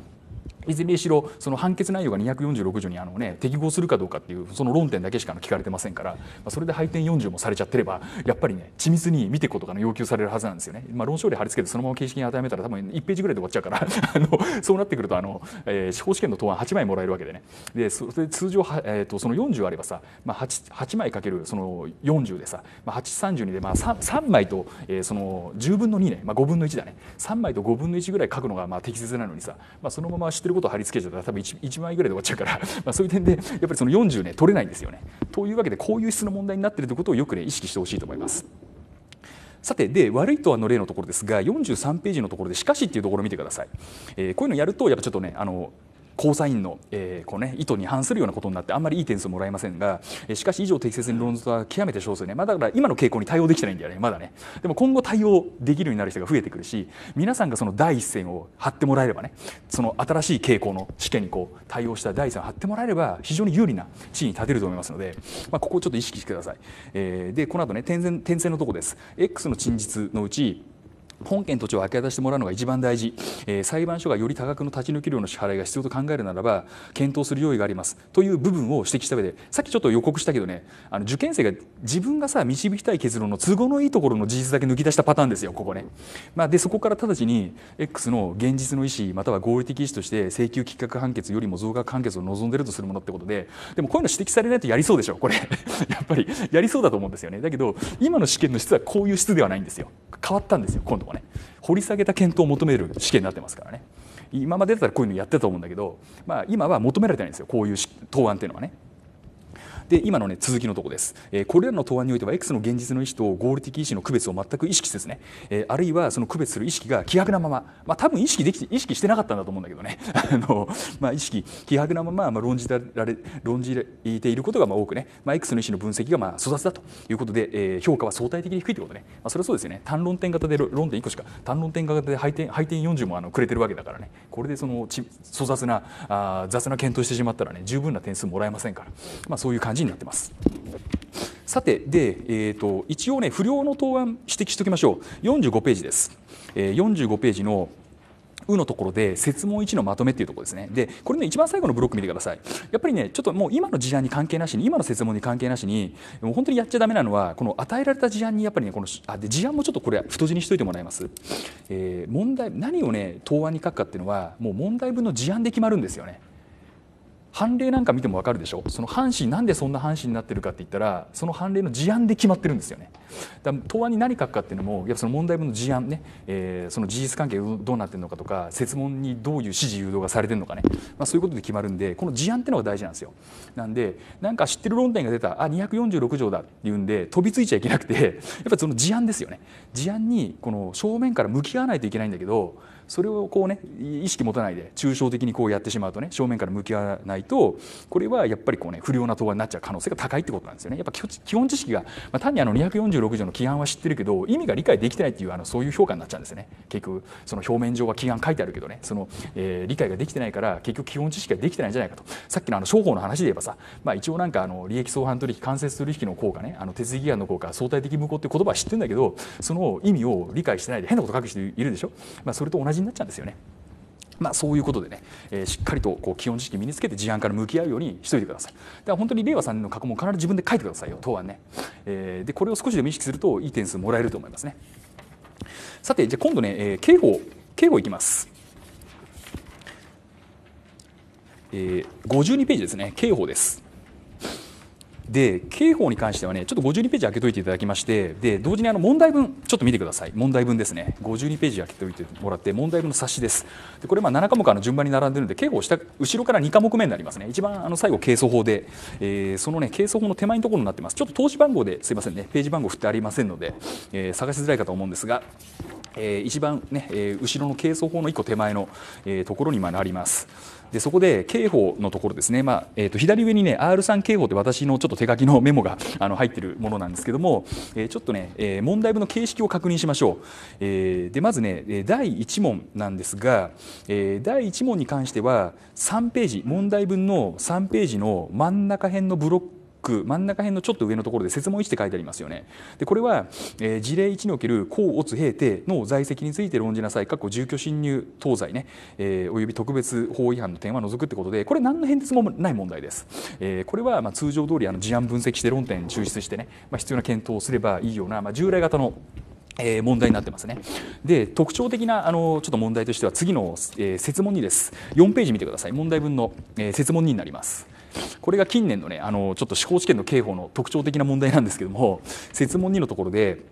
いずれにしろその判決内容が246条にあの、ね、適合するかどうかっていうその論点だけしか聞かれてませんから、まあ、それで配点40もされちゃってればやっぱりね緻密に見ていくことが要求されるはずなんですよね。まあ、論証例貼り付けてそのまま形式に与えめたら多分1ページぐらいで終わっちゃうから あのそうなってくるとあの、えー、司法試験の答案8枚もらえるわけでねでそれ通常は、えーと、その40あればさ、まあ8、8, 枚かけるその40でさ、まあ8、3 2で、まあ3、3枚と、えー、その10分の2ね、まあ、5分の1だね3枚と5分の1ぐらい書くのがまあ適切なのにさ、まあ、そのまま知ってること貼り付けちゃったら多分 1, 1枚ぐらいで終わっちゃうから まあそういう点でやっぱりその40ね取れないんですよね。というわけでこういう質の問題になっているということをよくね意識してほしいと思います。さてで悪いとはの例のところですが43ページのところで「しかし」っていうところを見てください、えー、こういうのやるとやっぱちょっとねあの交際員の、えーこうね、意図に反するようなことになってあんまりいい点数もらえませんが、えしかし以上適切に論ずとは極めて少数ね、まあ、だから今の傾向に対応できてないんだよねまだねでも今後対応できるようになる人が増えてくるし皆さんがその第一線を張ってもらえればねその新しい傾向の試験にこう対応した第一線を張ってもらえれば非常に有利な地位に立てると思いますので、まあ、ここをちょっと意識してください。えー、でこの後ね点線点線のとこです X の陳述のうち本件土地を明け渡してもらうのが一番大事、えー、裁判所がより多額の立ち抜き料の支払いが必要と考えるならば検討する用意がありますという部分を指摘した上でさっきちょっと予告したけどねあの受験生が自分がさ導きたい結論の都合のいいところの事実だけ抜き出したパターンですよここね、まあ、でそこから直ちに X の現実の意思または合理的意思として請求棄却判決よりも増額判決を望んでるとするものってことででもこういうの指摘されないとやりそうでしょこれ やっぱりやりそうだと思うんですよねだけど今の試験の質はこういう質ではないんですよ変わったんですよ今度ね掘り下げた検討を求める試験になってますからね今までだったらこういうのやってたと思うんだけど、まあ、今は求められてないんですよこういう答案っていうのはね。で今の、ね、続きのところです、えー、これらの答案においては X の現実の意思と合理的意思の区別を全く意識せずね、えー、あるいはその区別する意識が希薄なまま、まあ、多分意識でき意識してなかったんだと思うんだけどね あの、まあ、意識希薄なまま、まあ、論じられ論じていることがまあ多くね、まあ、X の意思の分析がまあ粗雑だということで、えー、評価は相対的に低いということね、まあ、それはそうですよね単論点型で論点1個しか単論点型で配点配点40もあのくれてるわけだからねこれでその粗雑なあ雑な検討してしまったらね十分な点数もらえませんから、まあ、そういう感じじになってます。さてで、えーと、一応ね不良の答案指摘しておきましょう45ページです、えー、45ページの「う」のところで設問1のまとめっていうところですねでこれね一番最後のブロック見てくださいやっぱりねちょっともう今の事案に関係なしに今の設問に関係なしにもう本当にやっちゃだめなのはこの与えられた事案にやっぱりねこのあで事案もちょっとこれ太字にしといてもらいます、えー、問題何をね答案に書くかっていうのはもう問題文の事案で決まるんですよね判例なんか見ても分かるでしょその阪神なんでそんな阪神になってるかって言ったらその判例の事案で決まってるんですよねだから答案に何書くかっていうのもやっぱその問題文の事案ね、えー、その事実関係どうなってるのかとか設問にどういう指示誘導がされてるのかね、まあ、そういうことで決まるんでこの事案ってのが大事なんですよなんでなんか知ってる論点が出たあ246条だっていうんで飛びついちゃいけなくてやっぱりその事案ですよね事案にこの正面から向き合わないといけないんだけどそれをこうね意識持たないで抽象的にこうやってしまうとね正面から向き合わないとこれはやっぱりこうね不良な答案になっちゃう可能性が高いってことなんですよねやっぱ基本知識が、まあ、単にあの246条の規範は知ってるけど意味が理解できてないっていうあのそういう評価になっちゃうんですね結局その表面上は規範書いてあるけどねその、えー、理解ができてないから結局基本知識ができてないんじゃないかとさっきのあの商法の話で言えばさ、まあ、一応なんかあの利益相反取引間接取引の効果ねあの手続き案の効果相対的無効って言葉は知ってるんだけどその意味を理解してないで変なこと書く人いるでしょ、まあ、それと同じじになっちゃうんですよね。まあ、そういうことでね、えー、しっかりとこう基本知識身につけて事案から向き合うようにしといてください。では本当に令和3年の過去問必ず自分で書いてくださいよ答案ね、えー、でこれを少しでも意識するといい点数もらえると思いますね。さてじゃあ今度ね、えー、刑法刑法いきます。えー、52ページですね刑法です。で刑法に関してはねちょっと52ページ開けといていただきましてで同時にあの問題文ちょっと見てください問題文ですね52ページ開けておいてもらって問題文の冊子ですでこれまあ7科目の順番に並んでるんで刑法下後ろから2科目目になりますね一番あの最後係争法で、えー、そのね係争法の手前のところになってますちょっと投資番号ですいませんねページ番号振ってありませんので、えー、探しづらいかと思うんですがえー、一番ね、えー、後ろの係争法の1個手前の、えー、ところに今なります。でそこで刑法のところですね、まあえー、と左上にね R3 刑法って私のちょっと手書きのメモが あの入ってるものなんですけども、えー、ちょっとね、えー、問題文の形式を確認しましょう、えー、でまずね第1問なんですが、えー、第1問に関しては3ページ問題文の3ページの真ん中辺のブロッ真ん中辺のちょっと上のところで設問1って書いてありますよね。でこれは、えー、事例1における公乙平定の在籍について論じなさい、住居侵入東西ね、えー、および特別法違反の点は除くってことで、これ何の変哲もない問題です。えー、これはまあ通常通りあの事案分析して論点抽出してね、まあ、必要な検討をすればいいような、まあ、従来型のえ問題になってますね。で、特徴的なあのちょっと問題としては次の、えー、説問2です。4ページ見てください。問題文の、えー、説問2になります。これが近年のねあのちょっと司法試験の刑法の特徴的な問題なんですけども設問2のところで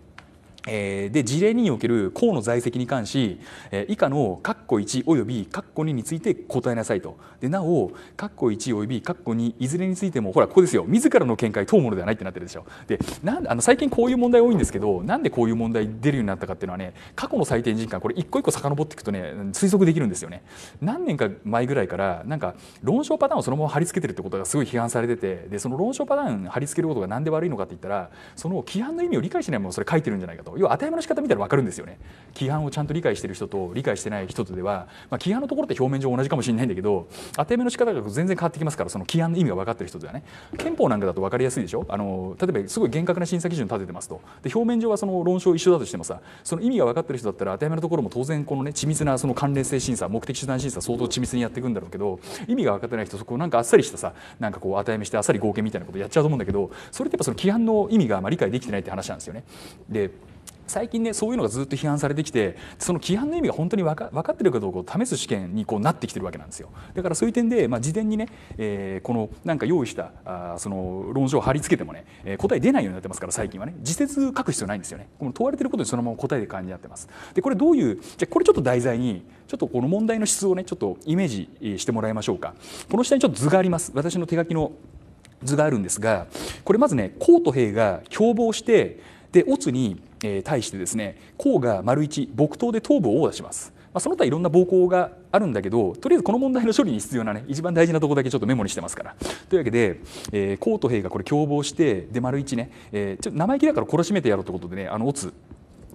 えで事例における項の在籍に関し、え以下の括弧1および括弧2について答えなさいとでなお括弧1および括弧2いずれについてもほらここですよ自らの見解問うものではないってなってるでしょでなんあの最近こういう問題多いんですけどなんでこういう問題出るようになったかっていうのはね過去の採点時間これ一個一個遡っていくとね推測できるんですよね何年か前ぐらいからなんか論証パターンをそのまま貼り付けてるってことがすごい批判されててでその論証パターン貼り付けることが何で悪いのかって言ったらその規範の意味を理解しないもの、それ書いてるんじゃないかと要は当たり前の仕方見たら分かるんですよね規範をちゃんと理解してる人と理解してない人とでは、まあ、規範のところって表面上同じかもしれないんだけど当てはめの仕方が全然変わってきますからその規範の意味が分かってる人ではね憲法なんかだと分かりやすいでしょあの例えばすごい厳格な審査基準を立ててますとで表面上はその論証一緒だとしてもさその意味が分かってる人だったら当たり前のところも当然このね緻密なその関連性審査目的手段審査相当緻密にやっていくんだろうけど意味が分かってない人そこなんかあっさりしたさなんかこう当てはめしてあっさり合計みたいなことやっちゃうと思うんだけどそれってやっぱその規範の意味がまり理解できてないって話なんですよね。で最近ねそういうのがずっと批判されてきてその規範の意味が本当に分か分かってるかどうかを試す試験にこうなってきてるわけなんですよだからそういう点で、まあ、事前にね、えー、このなんか用意したあその論証を貼り付けてもね、えー、答え出ないようになってますから最近はね自説書く必要ないんですよねこの問われてることにそのまま答えて感じになってますでこれどういうじゃこれちょっと題材にちょっとこの問題の質をねちょっとイメージしてもらいましょうかこの下にちょっと図があります私の手書きの図があるんですがこれまずね孔と兵が共謀してで乙にえ対してですね甲が丸一木刀で頭部を殴打します。まあ、その他いろんな暴行があるんだけどとりあえずこの問題の処理に必要なね一番大事なとこだけちょっとメモにしてますから。というわけで、えー、と兵がこれ共謀してで丸1ね、えー、ちょっと生意気だから懲らしめてやろうということでねあのオツ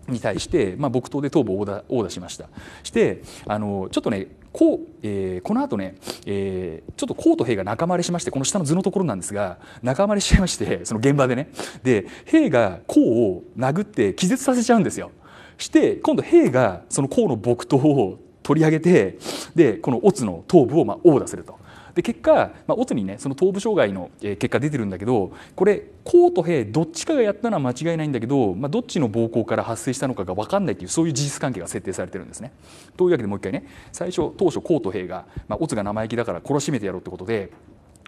に対して、まあ、木刀で頭部を殴打しましたしてあのちょっとねこう、えー、この後ね、えー、ちょっと公と兵が仲間割れしましてこの下の図のところなんですが仲間割れしちゃいまして その現場でねで兵が公を殴って気絶させちゃうんですよ。して今度兵がその公の木刀を取り上げてでこのオツの頭部をまあ殴打すると。で結果、まあ、オツにねその頭部障害の結果出てるんだけどこれ公と兵どっちかがやったのは間違いないんだけど、まあ、どっちの暴行から発生したのかが分かんないっていうそういう事実関係が設定されてるんですね。というわけでもう一回ね最初当初公と兵が、まあ、オツが生意気だから殺しめてやろうってことで。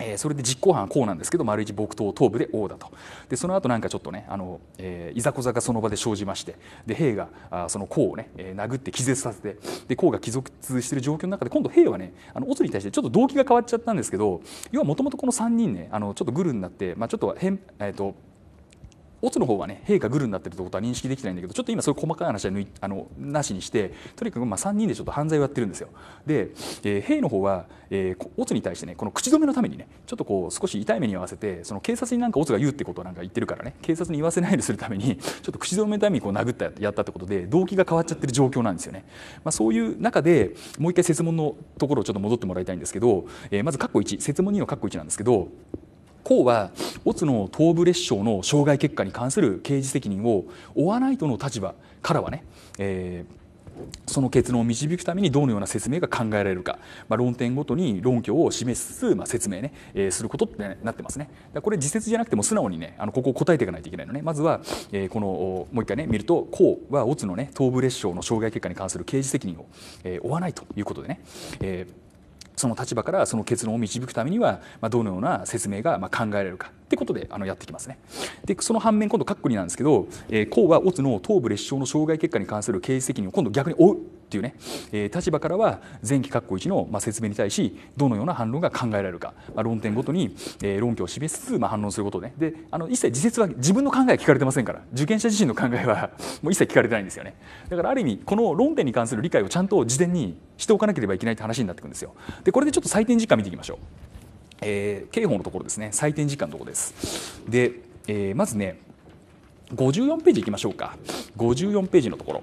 えそれで実行犯はこうなんですけど丸一木刀頭部で王だとでその後なんかちょっとねあの、えー、いざこざがその場で生じましてで兵があその甲をね、えー、殴って気絶させてで甲が帰属してる状況の中で今度兵はねあのオツに対してちょっと動機が変わっちゃったんですけど要はもともとこの3人ねあのちょっとグルになって、まあ、ちょっと変えっ、ー、とオツの方はね陛下グルになってるってことは認識できてないんだけどちょっと今そういう細かい話はあのなしにしてとにかくまあ3人でちょっと犯罪をやってるんですよ。で、えー、兵の方は、えー、オツに対してねこの口止めのためにねちょっとこう少し痛い目に合わせてその警察になんかオツが言うってことをなんか言ってるからね警察に言わせないようにするためにちょっと口止めのためにこう殴ったやったってことで動機が変わっちゃってる状況なんですよね。まあ、そういう中でもう一回設問のところをちょっと戻ってもらいたいんですけど、えー、まず括弧1設問2の括弧1なんですけど。公はオツの東部列傷の傷害結果に関する刑事責任を負わないとの立場からはね、えーその結論を導くためにどのような説明が考えられるか、まあ、論点ごとに論拠を示すつつ、まあ、説明ね、えー、することってなってますねこれ自説じゃなくても素直にねあのここを答えていかないといけないのねまずは、えー、このもう一回ね見るとこうはオツのね東部列傷の障害結果に関する刑事責任を、えー、負わないということでね、えーその立場からその結論を導くためには、まあ、どのような説明がまあ考えられるかってことであのやってきますね。でその反面今度括弧になんですけど、えー、公は乙の頭部裂傷の障害結果に関する刑事責任を今度逆に負うっていうね、えー、立場からは前期括弧1の、まあ、説明に対しどのような反論が考えられるか、まあ、論点ごとに、えー、論拠を示しつつ、まあ、反論することねであの一切自説は自分の考えは聞かれてませんから受験者自身の考えはもう一切聞かれてないんですよねだからある意味この論点に関する理解をちゃんと事前にしておかなければいけないって話になってくるんですよでこれでちょっと採点時間見ていきましょう、えー、刑法のところですね採点時間のところですで、えー、まずね54ページいきましょうか54ページのところ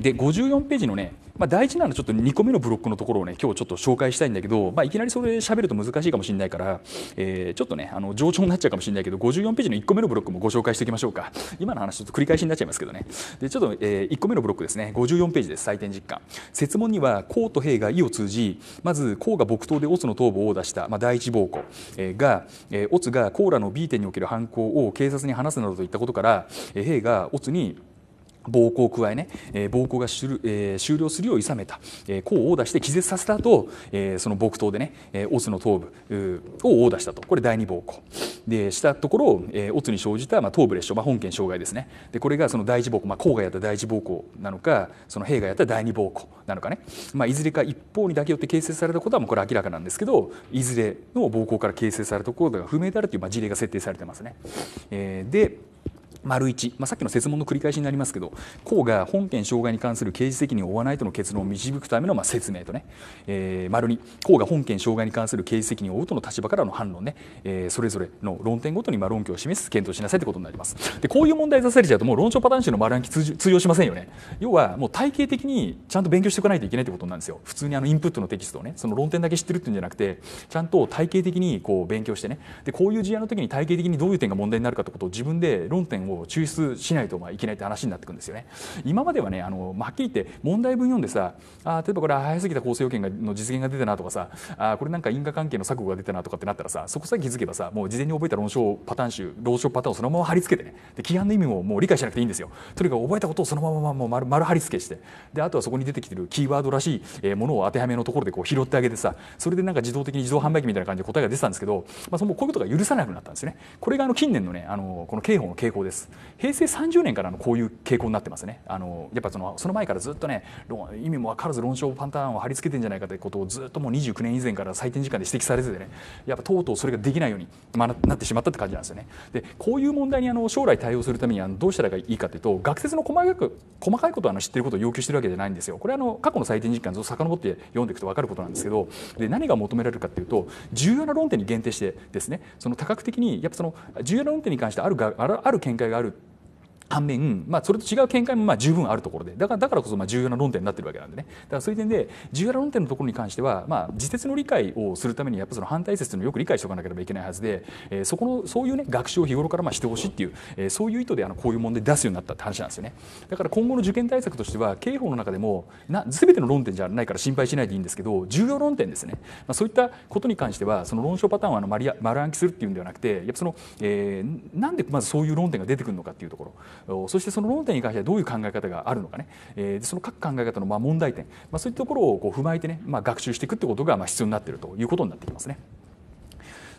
で54ページのね、まあ、大事なのちょっと2個目のブロックのところをね今日ちょっと紹介したいんだけど、まあ、いきなりそれ喋ると難しいかもしれないから、えー、ちょっとねあの冗長になっちゃうかもしれないけど54ページの1個目のブロックもご紹介していきましょうか今の話ちょっと繰り返しになっちゃいますけどねでちょっと、えー、1個目のブロックですね54ページです採点実感設問には公と兵が意を通じまず公が木刀でオツの頭部を出した、まあ、第一暴行、えー、が、えー、オツがコーラの B 点における犯行を警察に話すなどといったことから、えー、兵がオツに暴行を加えね、えー、暴行がえー、終了するよういさめた、えー、功を殴打して気絶させた後、えー、その木刀でね、えー、オツの頭部を殴打したとこれ第二暴行でしたところえー、オツに生じた、まあ、頭部裂傷、まあ、本件傷害ですねでこれがその第一暴行、まあ、功がやった第一暴行なのかその兵がやった第二暴行なのかね、まあ、いずれか一方にだけよって形成されたことはもうこれ明らかなんですけどいずれの暴行から形成されたことが不明であるという、まあ、事例が設定されてますね、えー、で丸一、まあ、さっきの説問の繰り返しになりますけど、公が本件障害に関する刑事責任を負わないとの結論を導くためのまあ説明とね、えー、丸2、公が本件障害に関する刑事責任を負うとの立場からの反論ね、えー、それぞれの論点ごとにまあ論拠を示す、検討しなさいということになります。でこういう問題出されちゃうと、もう論調パターン集の丸暗記通用しませんよね。要は、もう体系的にちゃんと勉強しておかないといけないということなんですよ。普通にあのインプットのテキストをね、その論点だけ知ってるっていうんじゃなくて、ちゃんと体系的にこう勉強してね、でこういう事案の時に体系的にどういう点が問題になるかということを自分で論点をもう抽出しないとまあいけないって話になってくるんですよね。今まではねあの、はっきり言って問題文読んでさあ例えばこれは早すぎた構成要件の実現が出たなとかさあこれなんか因果関係の錯誤が出たなとかってなったらさそこさえ気づけばさもう事前に覚えた論証パターン集論証パターンをそのまま貼り付けてねで規範の意味ももう理解しなくていいんですよ。とにかく覚えたことをそのままもう丸丸貼り付けしてであとはそこに出てきてるキーワードらしいものを当てはめのところでこう拾ってあげてさそれでなんか自動的に自動販売機みたいな感じで答えが出てたんですけど、まあ、そのこういうことが許さなくなったんですね。これがあの近年のねあのこの刑法の傾向です。ます平成30年からのこういう傾向になってますねあのやっぱそのその前からずっとね意味も分からず論証パターンを貼り付けてんじゃないかということをずっともう29年以前から採点時間で指摘されててねやっぱとうとうそれができないように、まあ、なってしまったって感じなんですよねでこういう問題にあの将来対応するためにあのどうしたらいいかというと学説の細かく細かいことをあの知ってることを要求してるわけじゃないんですよこれあの過去の採点時間ずっと遡って読んでいくと分かることなんですけどで何が求められるかというと重要な論点に限定してですねその多角的にやっぱその重要な論点に関してあるがある見解ががある反面、まあ、それと違う見解もまあ十分あるところでだからだからこそまあ重要な論点になってるわけなんでねだからそういう点で重要な論点のところに関しては、まあ、自説の理解をするためにやっぱその反対説のをよく理解しておかなければいけないはずで、えー、そこのそういうね学習を日頃からまあしてほしいっていう、えー、そういう意図であのこういう問題出すようになったって話なんですよねだから今後の受験対策としては刑法の中でもな全ての論点じゃないから心配しないでいいんですけど重要論点ですね、まあ、そういったことに関してはその論証パターンをあの丸暗記するっていうんではなくてやっぱその、えー、なんでまずそういう論点が出てくるのかっていうところそしてその論点に関してはどういう考え方があるのかね、えー、その各考え方のまあ問題点、まあ、そういったところをこう踏まえてね、まあ、学習していくってことがまあ必要になっているということになってきますね。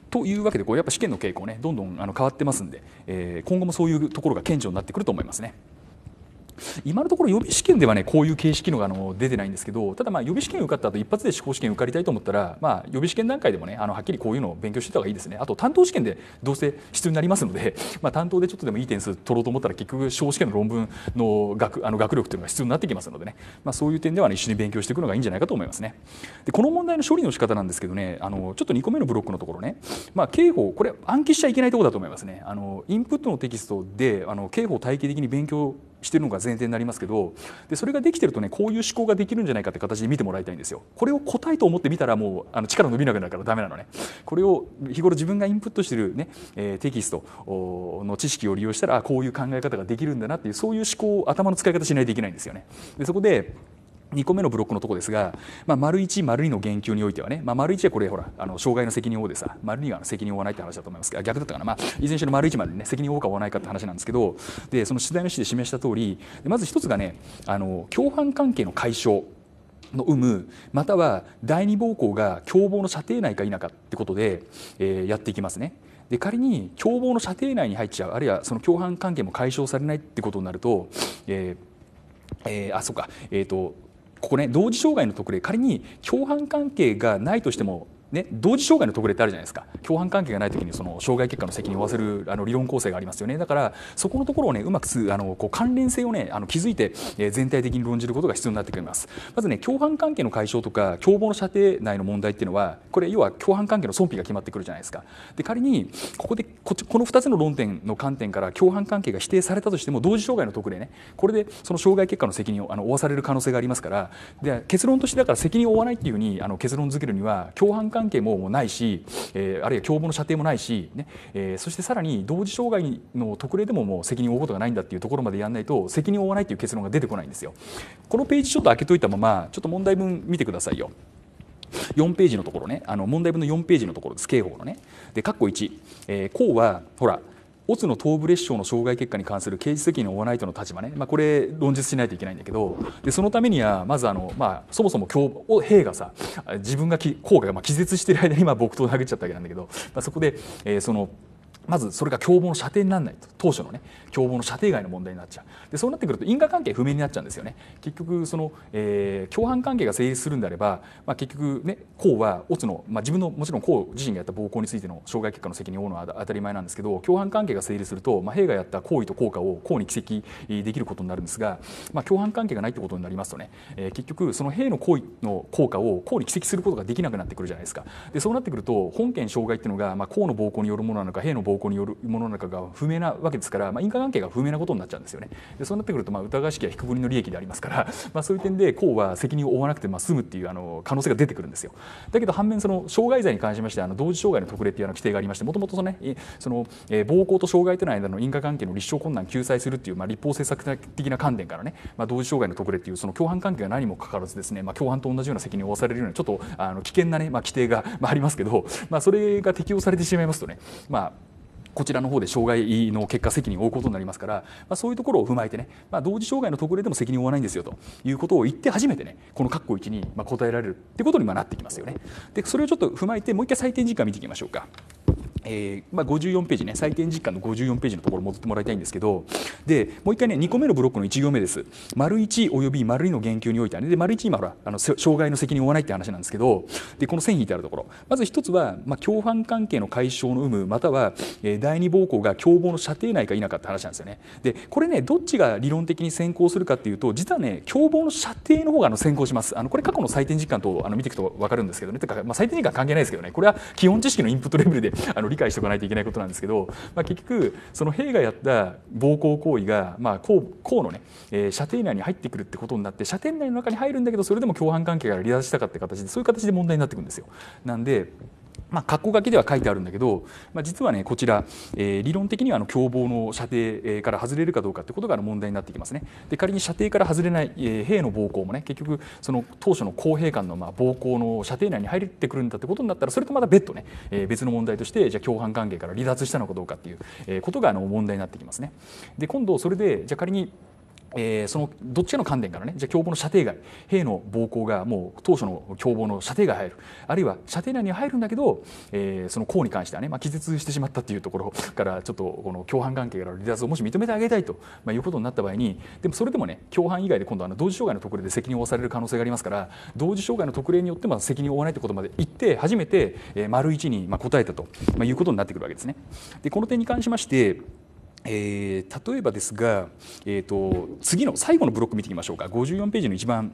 というわけでこうやっぱ試験の傾向ねどんどんあの変わってますんで、えー、今後もそういうところが顕著になってくると思いますね。今のところ予備試験ではねこういう形式のがあの出てないんですけどただまあ予備試験受かった後一発で司法試験受かりたいと思ったら、まあ、予備試験段階でもねあのはっきりこういうのを勉強してた方がいいですねあと担当試験でどうせ必要になりますので、まあ、担当でちょっとでもいい点数取ろうと思ったら結局司法試験の論文の学あの学力というのが必要になってきますのでね、まあ、そういう点では、ね、一緒に勉強していくのがいいんじゃないかと思いますねでこの問題の処理の仕方なんですけどねあのちょっと2個目のブロックのところね、まあ、刑法これ暗記しちゃいけないところだと思いますねあのインプットのテキストであの刑法体系的に勉強してるのが前提になりますけどでそれができてるとねこういう思考ができるんじゃないかって形で見てもらいたいんですよ。これを答えと思ってみたらもうあの力伸びなくなるからダメなのね。これを日頃自分がインプットしてるね、えー、テキストの知識を利用したらこういう考え方ができるんだなっていうそういう思考を頭の使い方しないといけないんですよね。でそこで2個目のブロックのとこですが、まあ、丸1、丸2の言及においてはね、まあ、丸1はこれ、ほら、あの障害の責任を負うでさ、丸2が責任を負わないって話だと思いますが、逆だったかな、まあ、いずれにしろ丸1までね、責任を負うか負わないかって話なんですけど、でその取材の指示で示した通り、まず一つがね、あの共犯関係の解消。の有無または第二暴行が共謀の射程内か否かってことで、えー、やっていきますね。で仮に共謀の射程内に入っちゃうあるいはその共犯関係も解消されないってことになると、えーえー、あそうか、えーとここね同時障害の特例仮に共犯関係がないとしてもね、同時障害の特例ってあるじゃないですか共犯関係がない時にその障害結果の責任を負わせるあの理論構成がありますよねだからそこのところをねうまくあのこう関連性をねあの気づいて、えー、全体的に論じることが必要になってくれますまずね共犯関係の解消とか共謀の射程内の問題っていうのはこれ要は共犯関係の損否が決まってくるじゃないですかで仮にここでここの2つの論点の観点から共犯関係が否定されたとしても同時障害の特例ねこれでその障害結果の責任をあの負わされる可能性がありますからで結論としてだから責任を負わないっていうふうにあの結論づけるには共犯関係関係ももうないし、えー、あるいは共謀の射程もないし、ねえー、そしてさらに同時障害の特例でももう責任を負うことがないんだっていうところまでやらないと責任を負わないという結論が出てこないんですよ。このページちょっと開けといたままちょっと問題文見てくださいよ。4ページのところねあの問題文の4ページのところです刑法のねで括弧1、えー、項はほらオツの頭部裂傷の障害結果に関する刑事責任を負わないとの立場ね、まあ、これ論述しないといけないんだけどでそのためにはまずあの、まあ、そもそも今日兵がさ自分が効果が、ま気絶してる間に今僕とを殴っちゃったわけなんだけど、まあ、そこで、えー、その。まずそれが共謀の射程にならないと当初のね共謀の射程外の問題になっちゃうでそうなってくると因果関係不明になっちゃうんですよね結局その、えー、共犯関係が成立するんであれば、まあ、結局ね公はオツの、まあ、自分のもちろん公自身がやった暴行についての傷害結果の責任を負うのは当たり前なんですけど共犯関係が成立すると、まあ、兵がやった行為と効果を公に寄責できることになるんですが、まあ、共犯関係がないってことになりますとね、えー、結局その兵の行為の効果を公に寄跡することができなくなってくるじゃないですかでそうなってくると本件傷害っていうのが、まあ、の暴行によるものなのか兵の暴方向によるものの中が不明なわけですから、まあ、因果関係が不明なことになっちゃうんですよね。でそうなってくると、まあ、疑わしきは被ぶりの利益でありますから、まあ、そういう点で公は責任を負わなくてまあ済むっていうあの可能性が出てくるんですよ。だけど反面その傷害罪に関しましてあの同時傷害の特例っていうあの規定がありましてもともとその,、ねそのえー、暴行と傷害との間の因果関係の立証困難救済するっていう、まあ、立法政策的な観点からね、まあ、同時傷害の特例っていうその共犯関係が何もかかわらずですね、まあ、共犯と同じような責任を負わされるようなちょっとあの危険なね、まあ、規定が、まあ、ありますけど、まあ、それが適用されてしまいますとね、まあこちらの方で障害の結果責任を負うことになりますから、まあ、そういうところを踏まえてね、まあ、同時障害の特例でも責任を負わないんですよということを言って初めてねこの括弧1にまあ答えられるってことにまあなってきますよね。でそれをちょっと踏まえてもう一回採点時間見ていきましょうか。えーまあ、54ページね採点実感の54ページのところ戻ってもらいたいんですけどでもう一回ね2個目のブロックの1行目です丸1および丸2の言及においてはねで丸1今ほらあの障害の責任を負わないって話なんですけどでこの線引いてあるところまず一つは、まあ、共犯関係の解消の有無または、えー、第二暴行が共謀の射程内か否かって話なんですよねでこれねどっちが理論的に先行するかっていうと実はね共謀の射程の方があの先行しますあのこれ過去の採点実感とあの見ていくと分かるんですけどねてか、まあ、採点実感関係ないですけどねこれは基本知識のインプットレベルであの理解しておかないといけないことなんですけど、まあ、結局その兵がやった暴行行為が、まあ、公公のね、えー、射程内に入ってくるってことになって射程内の中に入るんだけどそれでも共犯関係から離脱したかって形でそういう形で問題になってくるんですよ。なんでまあ、括弧書きでは書いてあるんだけど、まあ、実はねこちら、えー、理論的にはあの共謀の射程から外れるかどうかってことが問題になってきますねで仮に射程から外れない、えー、兵の暴行もね結局その当初の公兵官のまあ暴行の射程内に入ってくるんだってことになったらそれとまた別途ね、えー、別の問題としてじゃ共犯関係から離脱したのかどうかっていうことがあの問題になってきますねで今度それでじゃ仮にえー、そのどっちかの観点からねじゃあ共謀の射程外兵の暴行がもう当初の共謀の射程外入るあるいは射程内には入るんだけど、えー、その項に関してはね、まあ、気絶してしまったっていうところからちょっとこの共犯関係から離脱をもし認めてあげたいと、まあ、いうことになった場合にでもそれでもね共犯以外で今度あの同時障害の特例で責任を負わされる可能性がありますから同時障害の特例によっても責任を負わないということまで言って初めて、えー、丸一にまあ答えたと、まあ、いうことになってくるわけですね。でこの点に関しましてえー、例えばですが、えーと、次の最後のブロック見ていきましょうか54ページの一番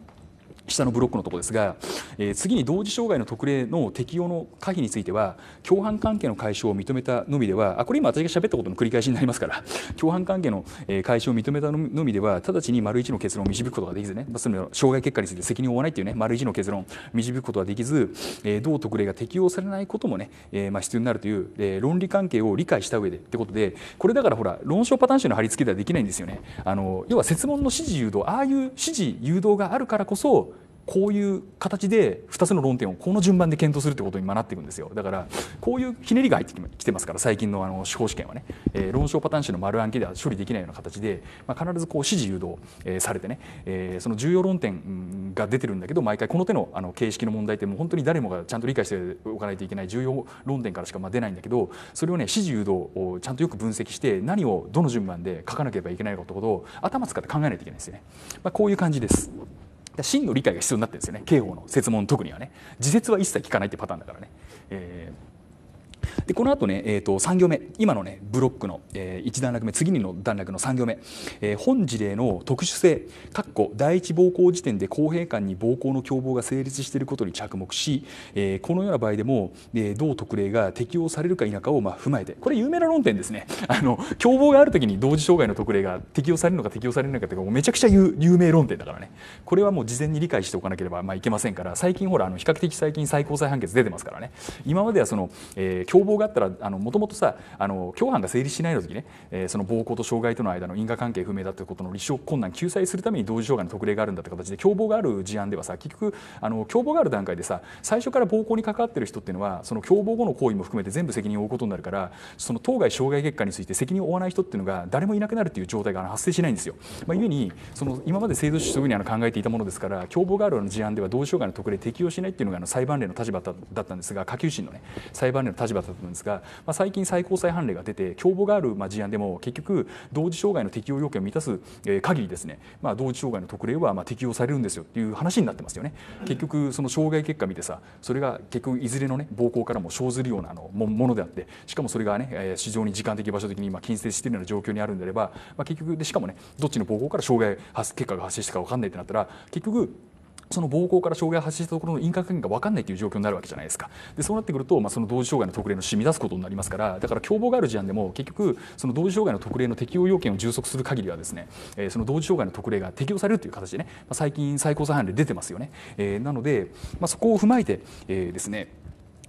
下のブロックのところですが、えー、次に同時障害の特例の適用の可否については共犯関係の解消を認めたのみではあこれ今私が喋ったことの繰り返しになりますから 共犯関係の解消を認めたのみでは直ちに丸一の結論を導くことができずねその障害結果について責任を負わないというね丸一の結論を導くことができず、えー、同特例が適用されないこともね、えー、まあ必要になるという、えー、論理関係を理解した上でってことでこれだからほら論証パターン集の貼り付けではできないんですよねあの要は設問の指示誘導ああいう指示誘導があるからこそこういう形で2つの論点をこの順番で検討するってことに今なっていくんですよだからこういうひねりが入ってきてますから最近のあの司法試験はね、えー、論証パターン紙の丸暗記では処理できないような形で、まあ、必ずこう指示誘導、えー、されてね、えー、その重要論点が出てるんだけど毎回この手のあの形式の問題ってもう本当に誰もがちゃんと理解しておかないといけない重要論点からしかま出ないんだけどそれをね指示誘導をちゃんとよく分析して何をどの順番で書かなければいけないかってことを頭使って考えないといけないですよね。まあ、こういう感じです。真の理解が必要になってるんですよね刑法の設問特にはね自説は一切聞かないってパターンだからね、えーでこの後ね、えーと、3行目今のねブロックの、えー、1段落目次の段落の3行目、えー、本事例の特殊性括弧第一暴行時点で公平感に暴行の共謀が成立していることに着目し、えー、このような場合でも、えー、同特例が適用されるか否かをまあ踏まえてこれ有名な論点ですね あの共謀があるときに同時障害の特例が適用されるのか適用されないのかというかめちゃくちゃ有名論点だからねこれはもう事前に理解しておかなければまあいけませんから最近ほらあの比較的最近最高裁判決出てますからね今まではその、えー共謀があったらもともとさあの共犯が成立しないの時ね、えー、その暴行と傷害との間の因果関係不明だということの立証困難救済するために同時障害の特例があるんだって形で共謀がある事案ではさ結局あの共謀がある段階でさ最初から暴行に関わってる人っていうのはその共謀後の行為も含めて全部責任を負うことになるからその当該傷害結果について責任を負わない人っていうのが誰もいなくなるっていう状態が発生しないんですよ。まあ、故にその今まで制度主義にあの考えていたものですから共謀がある事案では同時障害の特例適用しないっていうのがあの裁判例の立場だったんですが下級審のね裁判例の立場だったと思うんですが、まあ、最近最高裁判例が出て共謀があるま事案でも結局同時障害の適用要件を満たす限りですね、まあ、同時障害の特例はまあ適用されるんですよっていう話になってますよね。結局その障害結果見てさそれが結局いずれの、ね、暴行からも生ずるようなあのものであってしかもそれがね非常に時間的場所的に今近接しているような状況にあるんであれば、まあ、結局でしかもねどっちの暴行から障害結果が発生したか分かんないってなったら結局その暴行から障害を発したところの因果関係が分かんないという状況になるわけじゃないですかでそうなってくると、まあ、その同時障害の特例の染み出すことになりますからだから共謀がある事案でも結局その同時障害の特例の適用要件を充足する限りはですね、えー、その同時障害の特例が適用されるという形でね、まあ、最近最高裁判例出てますよね、えー、なので、まあ、そこを踏まえて、えー、ですね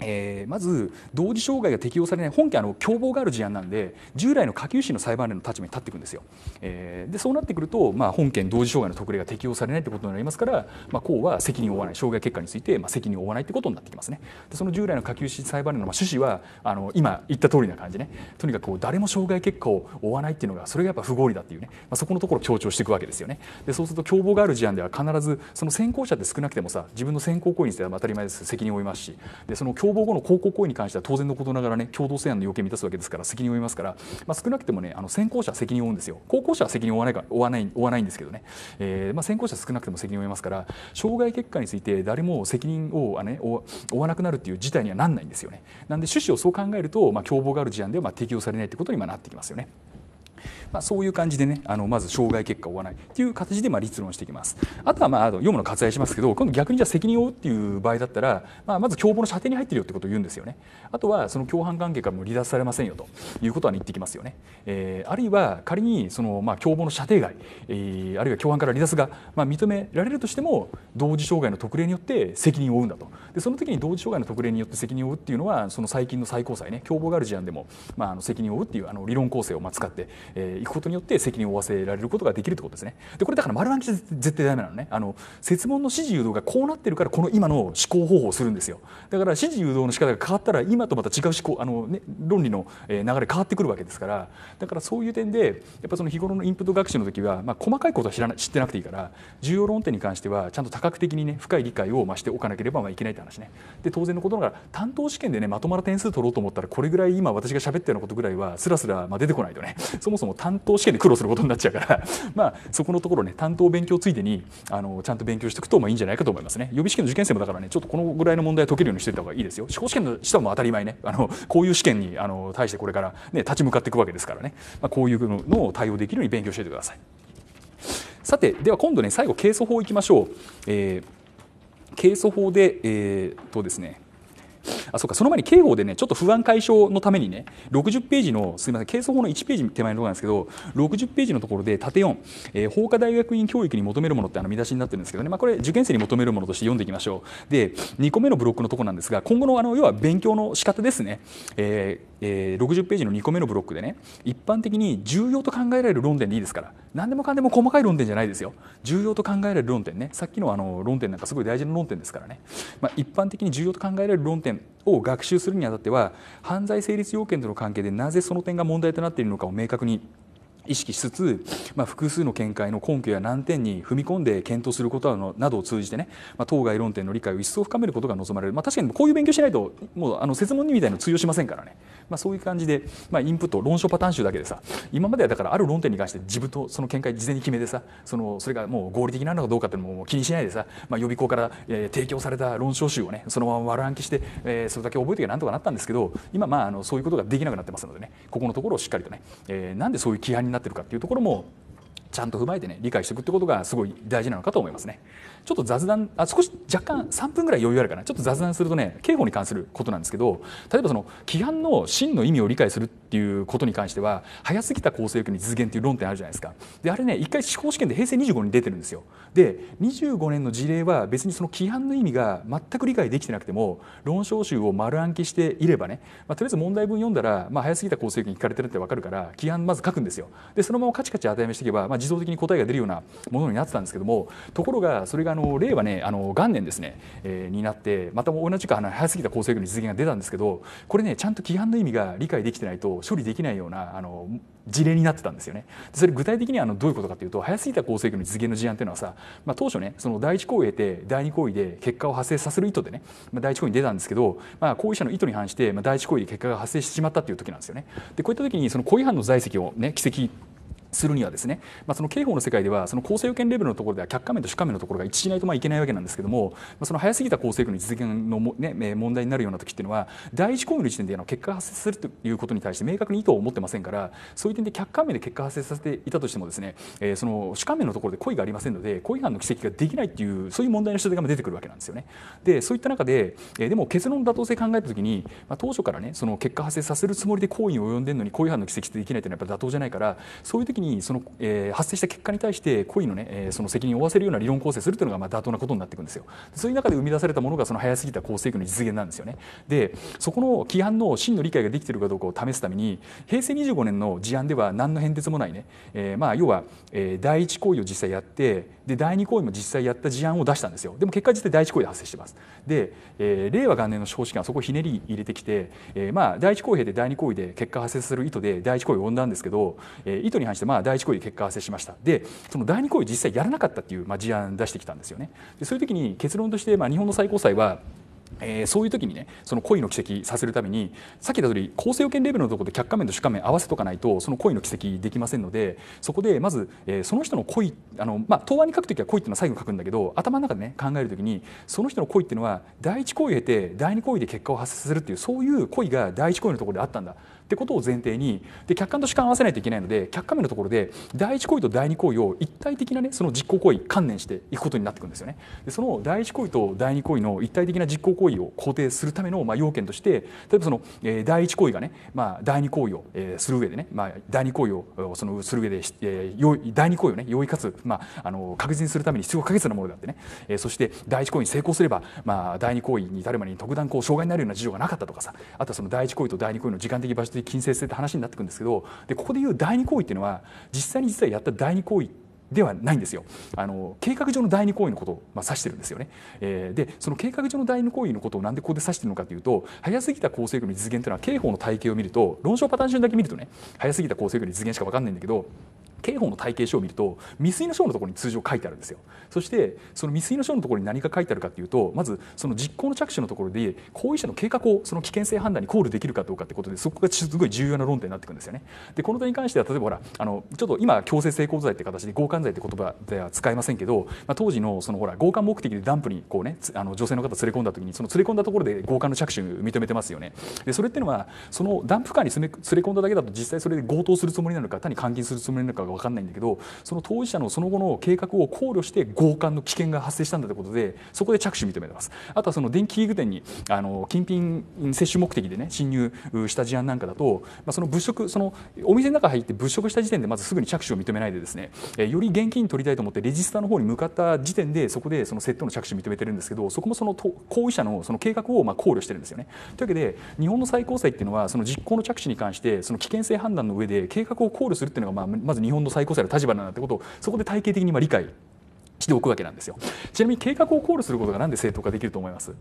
えー、まず同時障害が適用されない本件あの共謀がある事案なんで従来の下級審の裁判例の立場に立っていくんですよ、えー、でそうなってくると、まあ、本件同時障害の特例が適用されないということになりますから、まあ、公は責任を負わない障害結果について、まあ、責任を負わないということになってきますねでその従来の下級審裁判例の趣旨はあの今言った通りな感じねとにかく誰も障害結果を負わないっていうのがそれがやっぱ不合理だっていうね、まあ、そこのところを強調していくわけですよねでそうすると共謀がある事案では必ずその先行者って少なくてもさ自分の先行行為については当たり前です責任を負いますしでその共逃亡後の高校行為に関しては当然のことながらね共同正案の要件を満たすわけですから責任を負いますから、まあ、少なくてもねあの先行者は責任を負うんですよ後行者は責任を負わないか負わない負わないんですけどね、えーまあ、先行者は少なくても責任を負いますから障害結果について誰も責任を、ね、負わなくなるっていう事態にはなんないんですよね。なんで趣旨をそう考えると、まあ、共謀がある事案ではまあ適用されないということになってきますよね。まあ、そういう感じでねあのまず障害結果を負わないという形でまあ立論していきますあとはまあ読むの割愛しますけど今度逆にじゃあ責任を負うっていう場合だったら、まあ、まず共謀の射程に入ってるよってことを言うんですよねあとはその共犯関係からも離脱されませんよということは、言ってきますよね、えー、あるいは仮にそのまあ共謀の射程外、えー、あるいは共犯から離脱がまあ認められるとしても同時障害の特例によって責任を負うんだとでその時に同時障害の特例によって責任を負うっていうのはその最近の最高裁ね共謀がある事案でもまああの責任を負うっていうあの理論構成をまあ使って、え行くことによって責任を負わせられることができるってことですね。でこれだから丸暗記絶対ダメなのね。あの設問の指示誘導がこうなってるからこの今の思考方法をするんですよ。だから指示誘導の仕方が変わったら今とまた違う思考あの、ね、論理の流れ変わってくるわけですからだからそういう点でやっぱその日頃のインプット学習の時は、まあ、細かいことは知らな知ってなくていいから重要論点に関してはちゃんと多角的にね深い理解を増しておかなければまあいけないって話ね。で当然のことながら担当試験でねまとまる点数取ろうと思ったらこれぐらい今私が喋ったようなことぐらいはすらすら出てこないとねそもそも担担当試験で苦労することになっちゃうから まあそこのところね担当勉強ついでにあのちゃんと勉強しておくとまあいいんじゃないかと思いますね予備試験の受験生もだからねちょっとこのぐらいの問題解けるようにしておいた方がいいですよ司法試験の下も当たり前ねあのこういう試験にあの対してこれから、ね、立ち向かっていくわけですからね、まあ、こういうのを対応できるように勉強しておいてくださいさてでは今度ね最後係争法いきましょう、えー、係争法でえー、とですねあそうかその前に刑法でねちょっと不安解消のためにね60ページのすみません刑訴法の1ページ手前のところなんですけど60ページのところで縦4、えー、法科大学院教育に求めるものってあの見出しになってるんですけどね、まあ、これ受験生に求めるものとして読んでいきましょうで2個目のブロックのところなんですが今後のあの要は勉強の仕方ですね、えーえー、60ページの2個目のブロックでね一般的に重要と考えられる論点でいいですから何でもかんでも細かい論点じゃないですよ重要と考えられる論点ねさっきのあの論点なんかすごい大事な論点ですからね、まあ、一般的に重要と考えられる論点点を学習するにあたっては犯罪成立要件との関係でなぜその点が問題となっているのかを明確に意識しつつ、まあ、複数の見解の根拠や難点に踏み込んで検討することなどを通じてね、まあ、当該論点の理解を一層深めることが望まれる、まあ、確かにこういう勉強しないともうあの説問にみたいなの通用しませんからねまあ、そういう感じで、まあ、インプット論証パターン集だけでさ今まではだからある論点に関して自分とその見解事前に決めてさそのそれがもう合理的なのかどうかっていうのも気にしないでさ、まあ、予備校から、えー、提供された論証集をねそのまま悪暗記して、えー、それだけ覚えておけばなんとかなったんですけど今まああのそういうことができなくなってますのでねここのところをしっかりとね、えー、なんでそういう規範になってるかっていうところもちゃんと踏まえてね理解していくってことがすごい大事なのかと思いますね。ちょっと雑談あ少し若干3分ぐらい余裕あるかなちょっと雑談するとね刑法に関することなんですけど例えばその規範の真の意味を理解するっっていうことに関しては早すぎた構成域に実現っていう論点あるじゃないですかであれね一回司法試験で平成25年に出てるんですよで25年の事例は別にその規範の意味が全く理解できてなくても論証集を丸暗記していればね、まあ、とりあえず問題文読んだら、まあ、早すぎた構成域に聞かれてるって分かるから規範まず書くんですよでそのままカチカチ当てはめしていけば、まあ、自動的に答えが出るようなものになってたんですけどもところがそれがあの令和ねあの元年ですね、えー、になってまた同じくあの早すぎた構成域の実現が出たんですけどこれねちゃんと規範の意味が理解できてないと処理できないようなあの事例になってたんですよね。それ具体的にはあのどういうことかというと早すぎた構成局の実現の事案というのはさ、まあ、当初ねその第一行為を得て第二行為で結果を発生させる意図でね、まあ、第一行為に出たんですけど、まあ、行為者の意図に反して、まあ、第一行為で結果が発生してしまったという時なんですよね。でこういった時にその故意犯の在籍をね奇跡するにはですね、まあ、その刑法の世界ではその構成要件レベルのところでは客観面と主観面のところが一致しないとまあいけないわけなんですけども、まあ、その早すぎた公正権の実現のも、ね、問題になるような時っていうのは第一行為の時点での結果発生するということに対して明確に意図を持ってませんからそういう点で客観面で結果発生させていたとしてもですね、えー、その主観面のところで故意がありませんので故意犯の奇跡ができないっていうそういう問題の指摘が出てくるわけなんですよね。でそういった中で、えー、でも結論妥当性考えた時に、まあ、当初からねその結果発生させるつもりで行為に及んでるのに故意犯の奇跡ってできないというのはやっぱ妥当じゃないからそういう時にその、えー、発生した結果に対して故意のね、えー、その責任を負わせるような理論構成するというのがまあ妥当なことになっていくんですよ。そういう中で生み出されたものがその早すぎた構成区の実現なんですよね。でそこの規範の真の理解ができているかどうかを試すために平成25年の事案では何の変哲もないね、えー、まあ要は、えー、第一行為を実際やってで第2行為も実際やった事案を出したんですよでも結果実際第1行為で発生してますで、えー、令和元年の司法試験はそこひねり入れてきて、えー、まあ第1行為で第2行為で結果発生する意図で第1行為を呼んだんですけど、えー、意図に反してまあ第1行為で結果発生しましたでその第2行為実際やらなかったっていうまあ事案出してきたんですよねでそういう時に結論としてまあ日本の最高裁はえー、そういう時にねその恋の奇跡させるためにさっき言った通り構成要件レベルのところで客観面と主観面合わせとかないとその恋の奇跡できませんのでそこでまず、えー、その人の恋あの、まあ、答案に書く時は恋っていうのは最後に書くんだけど頭の中でね考える時にその人の恋っていうのは第一行為を経て第二行為で結果を発生させるっていうそういう恋が第一行為のところであったんだってことを前提にで客観と主観合わせないといけないので客観面のところで第一行為と第二行為を一体的なねその実行行為観念していくことになってくるんですよね。でその第一行為と第二行為の一体的な実行行為を肯定するためのまあ要件として例えばその、えー、第一行為がねまあ第二行為を、えー、する上でねまあ第二行為をそのする上で、えー、第二行為をね容易かつまああの確実にするために必要不可欠なものであってね、えー、そして第一行為に成功すればまあ第二行為に至るまでに特段こう障害になるような事情がなかったとかさあとはその第一行為と第二行為の時間的場所的的近接性って話になってくるんですけどでここで言う第二行為っていうのは実際に実はやった第二行為ではないんですよあの計画上の第二行為のことを、まあ、指してるんですよね、えー、でその計画上の第二行為のことをなんでここで指してるのかというと早すぎた構成力の実現というのは刑法の体系を見ると論証パターン順だけ見るとね早すぎた構成力の実現しか分かんないんだけど刑法の体系書を見ると未遂の章のところに通常書いてあるんですよそしてその未遂の章のところに何が書いてあるかっていうとまずその実行の着手のところで行為者の計画をその危険性判断に考慮できるかどうかってことでそこがすごい重要な論点になってくるんですよねでこの点に関しては例えばほらあのちょっと今強制性交罪って形で強姦罪って言葉では使いませんけど、まあ、当時のそのほら強姦目的でダンプにこうねあの女性の方連れ込んだ時にその連れ込んだところで強姦の着手認めてますよねでそれっていうのはそのダンプカーに連れ込んだだけだと実際それで強盗するつもりなのか単に監禁するつもりなのかか分かんないんだけどその当事者のその後の計画を考慮して強姦の危険が発生したんだということでそこで着手認めてますあとはその電気器具店にあの金品接種目的でね侵入した事案なんかだと、まあ、その物色そのお店の中入って物色した時点でまずすぐに着手を認めないでですねより現金取りたいと思ってレジスターの方に向かった時点でそこでその窃盗の着手を認めてるんですけどそこもその行為者のその計画をまあ考慮してるんですよね。というわけで日本の最高裁っていうのはその実行の着手に関してその危険性判断の上で計画を考慮するっていうのがまあまず日本本の最高裁の立場なんだってことをそこで体系的にまあ理解しておくわけなんですよちなみに計画を考慮することが何で正当化できると思います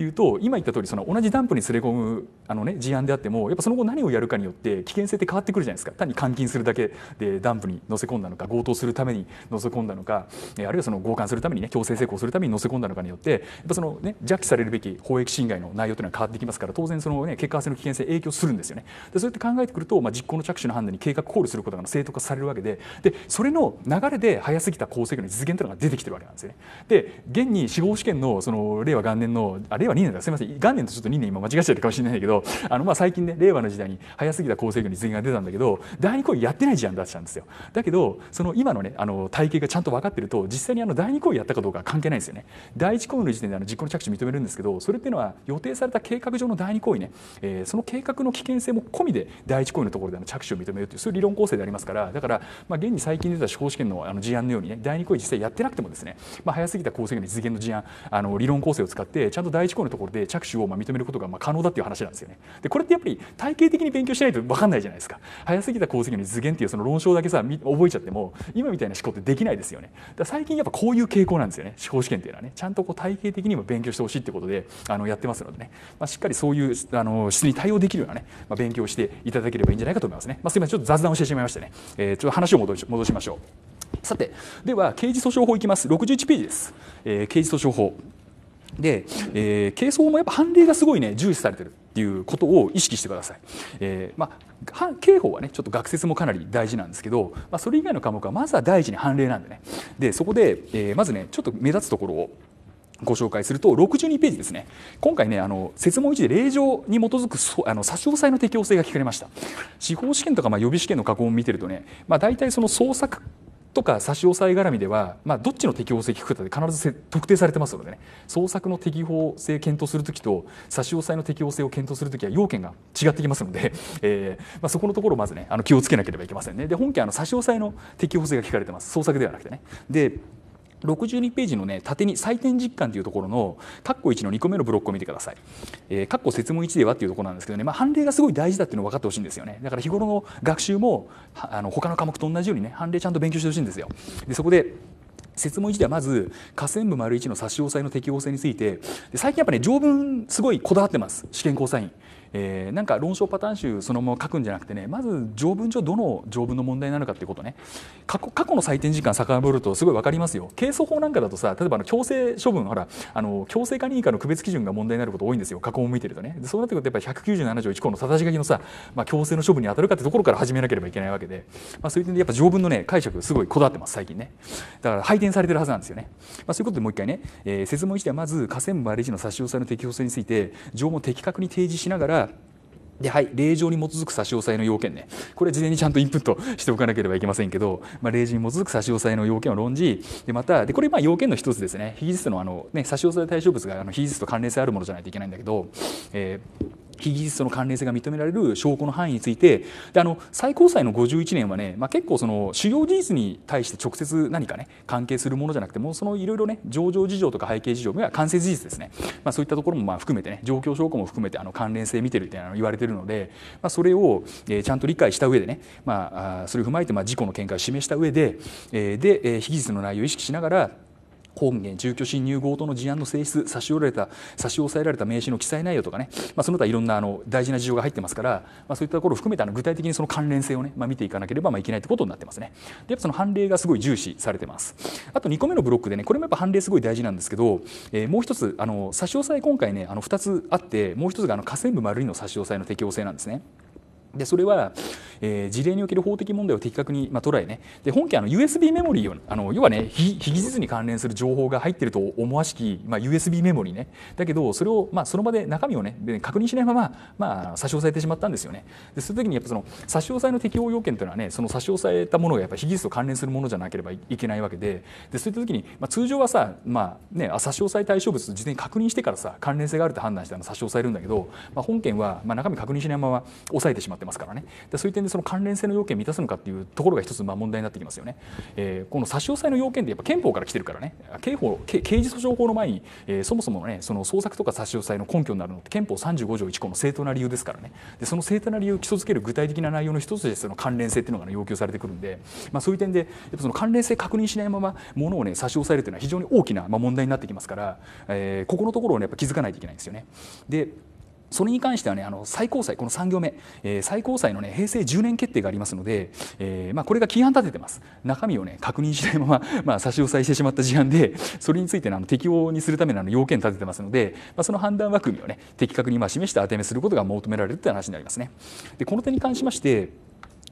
っていうと今言った通りその同じダンプに連れ込むあの、ね、事案であってもやっぱその後何をやるかによって危険性って変わってくるじゃないですか単に監禁するだけでダンプに乗せ込んだのか強盗するために乗せ込んだのかあるいはその強姦するためにね強制性交するために乗せ込んだのかによってやっぱその、ね、弱視されるべき法益侵害の内容というのは変わってきますから当然その、ね、結果性の危険性影響するんですよね。でそうやって考えてくると、まあ、実行の着手の判断に計画考慮することが正当化されるわけででそれの流れで早すぎた構成業の実現というのが出てきてるわけなんですよね。で現に司法試験のその令和元年のあ令和和2年だすみません元年とちょっと2年今間違えちゃったかもしれないけどあのまあ最近ね令和の時代に早すぎた厚生業に実現が出たんだけど第二行為やってない事案出ったんですよだけどその今のねあの体系がちゃんと分かってると実際にあの第二行為やったかどうか関係ないんですよね第一行為の時点であの実行の着手認めるんですけどそれっていうのは予定された計画上の第二行為ね、えー、その計画の危険性も込みで第一行為のところであの着手を認めるというそういう理論構成でありますからだからまあ現に最近出た司法試験のあの事案のようにね第二行為実際やってなくてもですねまあ早すぎた厚生業に実現の事案あの理論構成を使ってちゃんと第一個のところで着手をまあ認めることがまあ可能だっていう話なんですよね。でこれってやっぱり体系的に勉強しないと分かんないじゃないですか早すぎた功績の実現っていうその論証だけさ覚えちゃっても今みたいな思考ってできないですよね。だ最近やっぱこういう傾向なんですよね司法試験っていうのはねちゃんとこう体系的にも勉強してほしいってことであのやってますのでね、まあ、しっかりそういうあの質に対応できるようなね、まあ、勉強していただければいいんじゃないかと思いますね。まあ、すみませんちょっと雑談をしてしまいましたね、えー、ちょっと話を戻し戻しましょう。さて、では刑事訴訟法いきます。61ページです。えー、刑事訴訟法。で、えー、軽装もやっぱ判例がすごいね重視されてるっていうことを意識してください。えー、まあ、刑法はねちょっと学説もかなり大事なんですけど、まあ、それ以外の科目はまずは第一に判例なんでねでそこで、えー、まずねちょっと目立つところをご紹介すると62ページですね今回ねあの説問1で令状に基づくあの差し押さえの適用性が聞かれました司法試験とかまあ予備試験の過去を見てるとね、まあ、大体その捜索とか差し押さえ絡みでは、まあ、どっちの適法性聞くかで必ず特定されてますのでね捜索の適法性検討するときと差し押さえの適法性を検討するときは要件が違ってきますので、えーまあ、そこのところをまずねあの気をつけなければいけませんねで本件あの差し押さえの適法性が聞かれてます捜索ではなくてねで62ページのね縦に採点実感というところの括弧1の2個目のブロックを見てください。えー、括弧説問1ではっていうところなんですけどね、まあ、判例がすごい大事だっていうの分かってほしいんですよね。だから日頃の学習もあの他の科目と同じようにね判例ちゃんと勉強してほしいんですよ。でそこで説問1ではまず河川部丸1の差し押さえの適応性について最近やっぱね条文すごいこだわってます試験交イ員。えー、なんか論証パターン集そのまま書くんじゃなくてねまず条文上どの条文の問題なのかっていうことね過去過去の採点時間遡るとすごい分かりますよ係争法なんかだとさ例えばあの強制処分ほらあの強制か任意かの区別基準が問題になること多いんですよ過去を向いてるとねそうなってくるとやっぱり197条1項のさだし書きのさ、まあ、強制の処分に当たるかってところから始めなければいけないわけで、まあ、そういう点でやっぱ条文のね解釈すごいこだわってます最近ねだから配点されてるはずなんですよね、まあ、そういうことでもう一回ね、えー、説問1ではまず河川部割り時の差し押さえの適法性について条文を的確に提示しながらがではい、令状に基づく差し押さえの要件ねこれ事前にちゃんとインプットしておかなければいけませんけど、まあ、令状に基づく差し押さえの要件を論じでまたでこれまあ要件の一つですね非技術のあの、ね、差し押さえ対象物があの非技と関連性あるものじゃないといけないんだけど、えー非技術との関連性が認められる証拠の範囲についてであの最高裁の51年はね、まあ、結構その主要事実に対して直接何かね関係するものじゃなくてもそのいろいろね上場事情とか背景事情や関接事実ですね、まあ、そういったところもまあ含めてね状況証拠も含めてあの関連性見てるって言われてるので、まあ、それを、えちゃんと理解した上でね、まあ、それを踏まえてまあ事故の見解を示した上で、えで、え非技術の内容を意識しながら公務員住居侵入強盗の事案の性質差しられた差し押さえられた名刺の記載内容とかね、まあ、その他いろんなあの大事な事情が入ってますから、まあ、そういったところを含めてあの具体的にその関連性をね、まあ、見ていかなければまあいけないということになってますねでやっぱその判例がすごい重視されてますあと2個目のブロックでねこれもやっぱ判例すごい大事なんですけど、えー、もう一つあの差し押さえ今回ねあの2つあってもう一つがあの河川部丸2の差し押さえの適応性なんですねでそれは、えー、事例における法的問題を的確に、まあ、捉えねで本件の USB メモリーをあの要はね非非技術に関連する情報が入っていると思わしき、まあ、USB メモリーねだけどそれを、まあ、その場で中身をね確認しないまま、まあ、差し押さえてしまったんですよねでそういう時にやっぱその差し押さえの適用要件というのはねその差し押さえたものがやっぱ非技術と関連するものじゃなければいけないわけででそういった時に、まあ、通常はさ、まあね、差し押さえ対象物事前に確認してからさ関連性があると判断して差し押さえるんだけど、まあ、本件は、まあ、中身確認しないまま押さえてしまったってますからねでそういう点でその関連性の要件を満たすのかっていうところが一つまあ問題になってきますよね、えー、この差し押さえの要件ってやっぱ憲法から来てるからね刑法刑事訴訟法の前に、えー、そもそもねその捜索とか差し押さえの根拠になるのって憲法35条1項の正当な理由ですからねでその正当な理由を基礎づける具体的な内容の一つでその関連性っていうのが、ね、要求されてくるんで、まあ、そういう点でやっぱその関連性確認しないままものをね差し押さえるというのは非常に大きな問題になってきますから、えー、ここのところをねやっぱ気づかないといけないんですよね。でそれに関してはね、あの最高裁、この3行目、えー、最高裁の、ね、平成10年決定がありますので、えーまあ、これが規範立ててます、中身を、ね、確認しないまま、まあ、差し押さえしてしまった事案で、それについて、のあの適用にするためのあの要件立ててますので、まあ、その判断枠組みを、ね、的確にまあ示して当て目することが求められるという話になりますね。でこの点に関しまして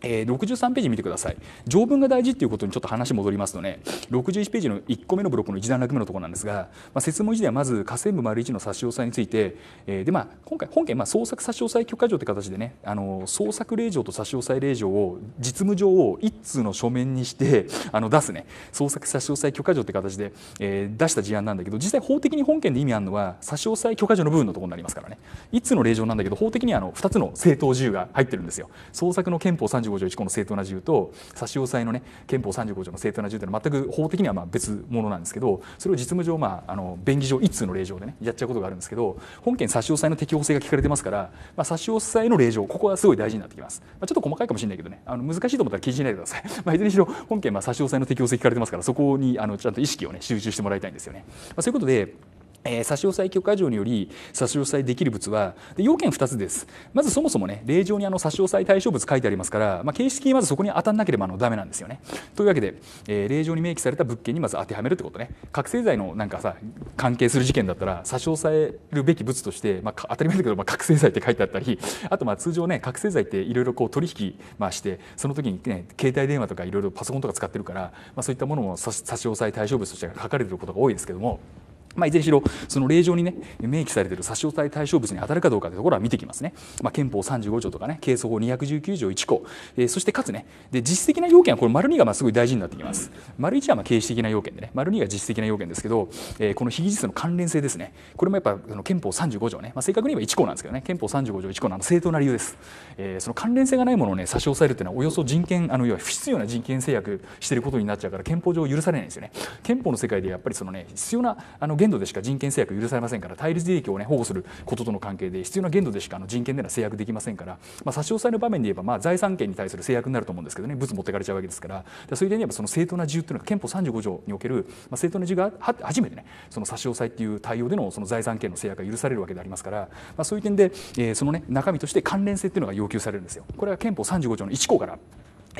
えー、63ページ見てください条文が大事っていうことにちょっと話戻りますとね61ページの1個目のブロックの1段落目のところなんですが、まあ、説問時ではまず河川部丸1の差し押さえについて、えー、でまあ、今回本件、まあ、捜索差し押さえ許可状という形でねあの捜索令状と差し押さえ令状を実務上を1通の書面にして あの出すね捜索差し押さえ許可状という形で、えー、出した事案なんだけど実際法的に本件で意味あるのは差し押さえ許可状の部分のところになりますからね1通の令状なんだけど法的にあの2つの正当自由が入ってるんですよ。捜索の憲法35条1項の正当な自由と差し押さえのね憲法35条の正当な自由というのは全く法的にはまあ別物なんですけどそれを実務上、まあ、あの便宜上一通の令状でねやっちゃうことがあるんですけど本件差し押さえの適法性が聞かれてますから、まあ、差し押さえの令状ここはすごい大事になってきます、まあ、ちょっと細かいかもしれないけどねあの難しいと思ったら気にしないでください、まあ、いずれにしろ本件まあ差し押さえの適法性聞かれてますからそこにあのちゃんと意識をね集中してもらいたいんですよね、まあ、そういうことでえー、差し押さえ許可状により差し押さえできる物は要件2つですまずそもそもね令状にあの差し押さえ対象物書いてありますから、まあ、形式にまずそこに当たんなければだのなんですよねというわけで、えー、令状に明記された物件にまず当てはめるってことね覚醒剤のなんかさ関係する事件だったら差し押さえるべき物として、まあ、当たり前だけど、まあ、覚醒剤って書いてあったりあとまあ通常ね覚醒剤っていろいろ取引、まあ、してその時に、ね、携帯電話とかいろいろパソコンとか使ってるから、まあ、そういったものも差し押さえ対象物として書かれてることが多いですけども。まあ、いずれにしろその令状にね明記されている差し押さえ対象物に当たるかどうかというところは見てきますね、まあ、憲法35条とかね刑訴法219条1項、えー、そしてかつねで実質的な要件はこれ丸2がまあすごい大事になってきます丸1はまあ形式的な要件でね丸2が実質的な要件ですけど、えー、この非技術の関連性ですねこれもやっぱその憲法35条ね、まあ、正確に言えば1項なんですけどね憲法35条1項の正当な理由です、えー、その関連性がないものをね差し押さえるというのはおよそ人権あの要は不必要な人権制約していることになっちゃうから憲法上許されないんですよね憲法の世界でやっぱりそのね必要なあの限度でしか人権制約許されませんから対立利益を、ね、保護することとの関係で必要な限度でしかあの人権では制約できませんから、まあ、差し押さえの場面で言えば、まあ、財産権に対する制約になると思うんですけどね物持ってかれちゃうわけですからそういう点で言えばその正当な自由というのが憲法35条における、まあ、正当な自由が初めてねその差し押さえという対応でのその財産権の制約が許されるわけでありますから、まあ、そういう点で、えー、その、ね、中身として関連性っていうのが要求されるんですよ。これは憲法35条の1項から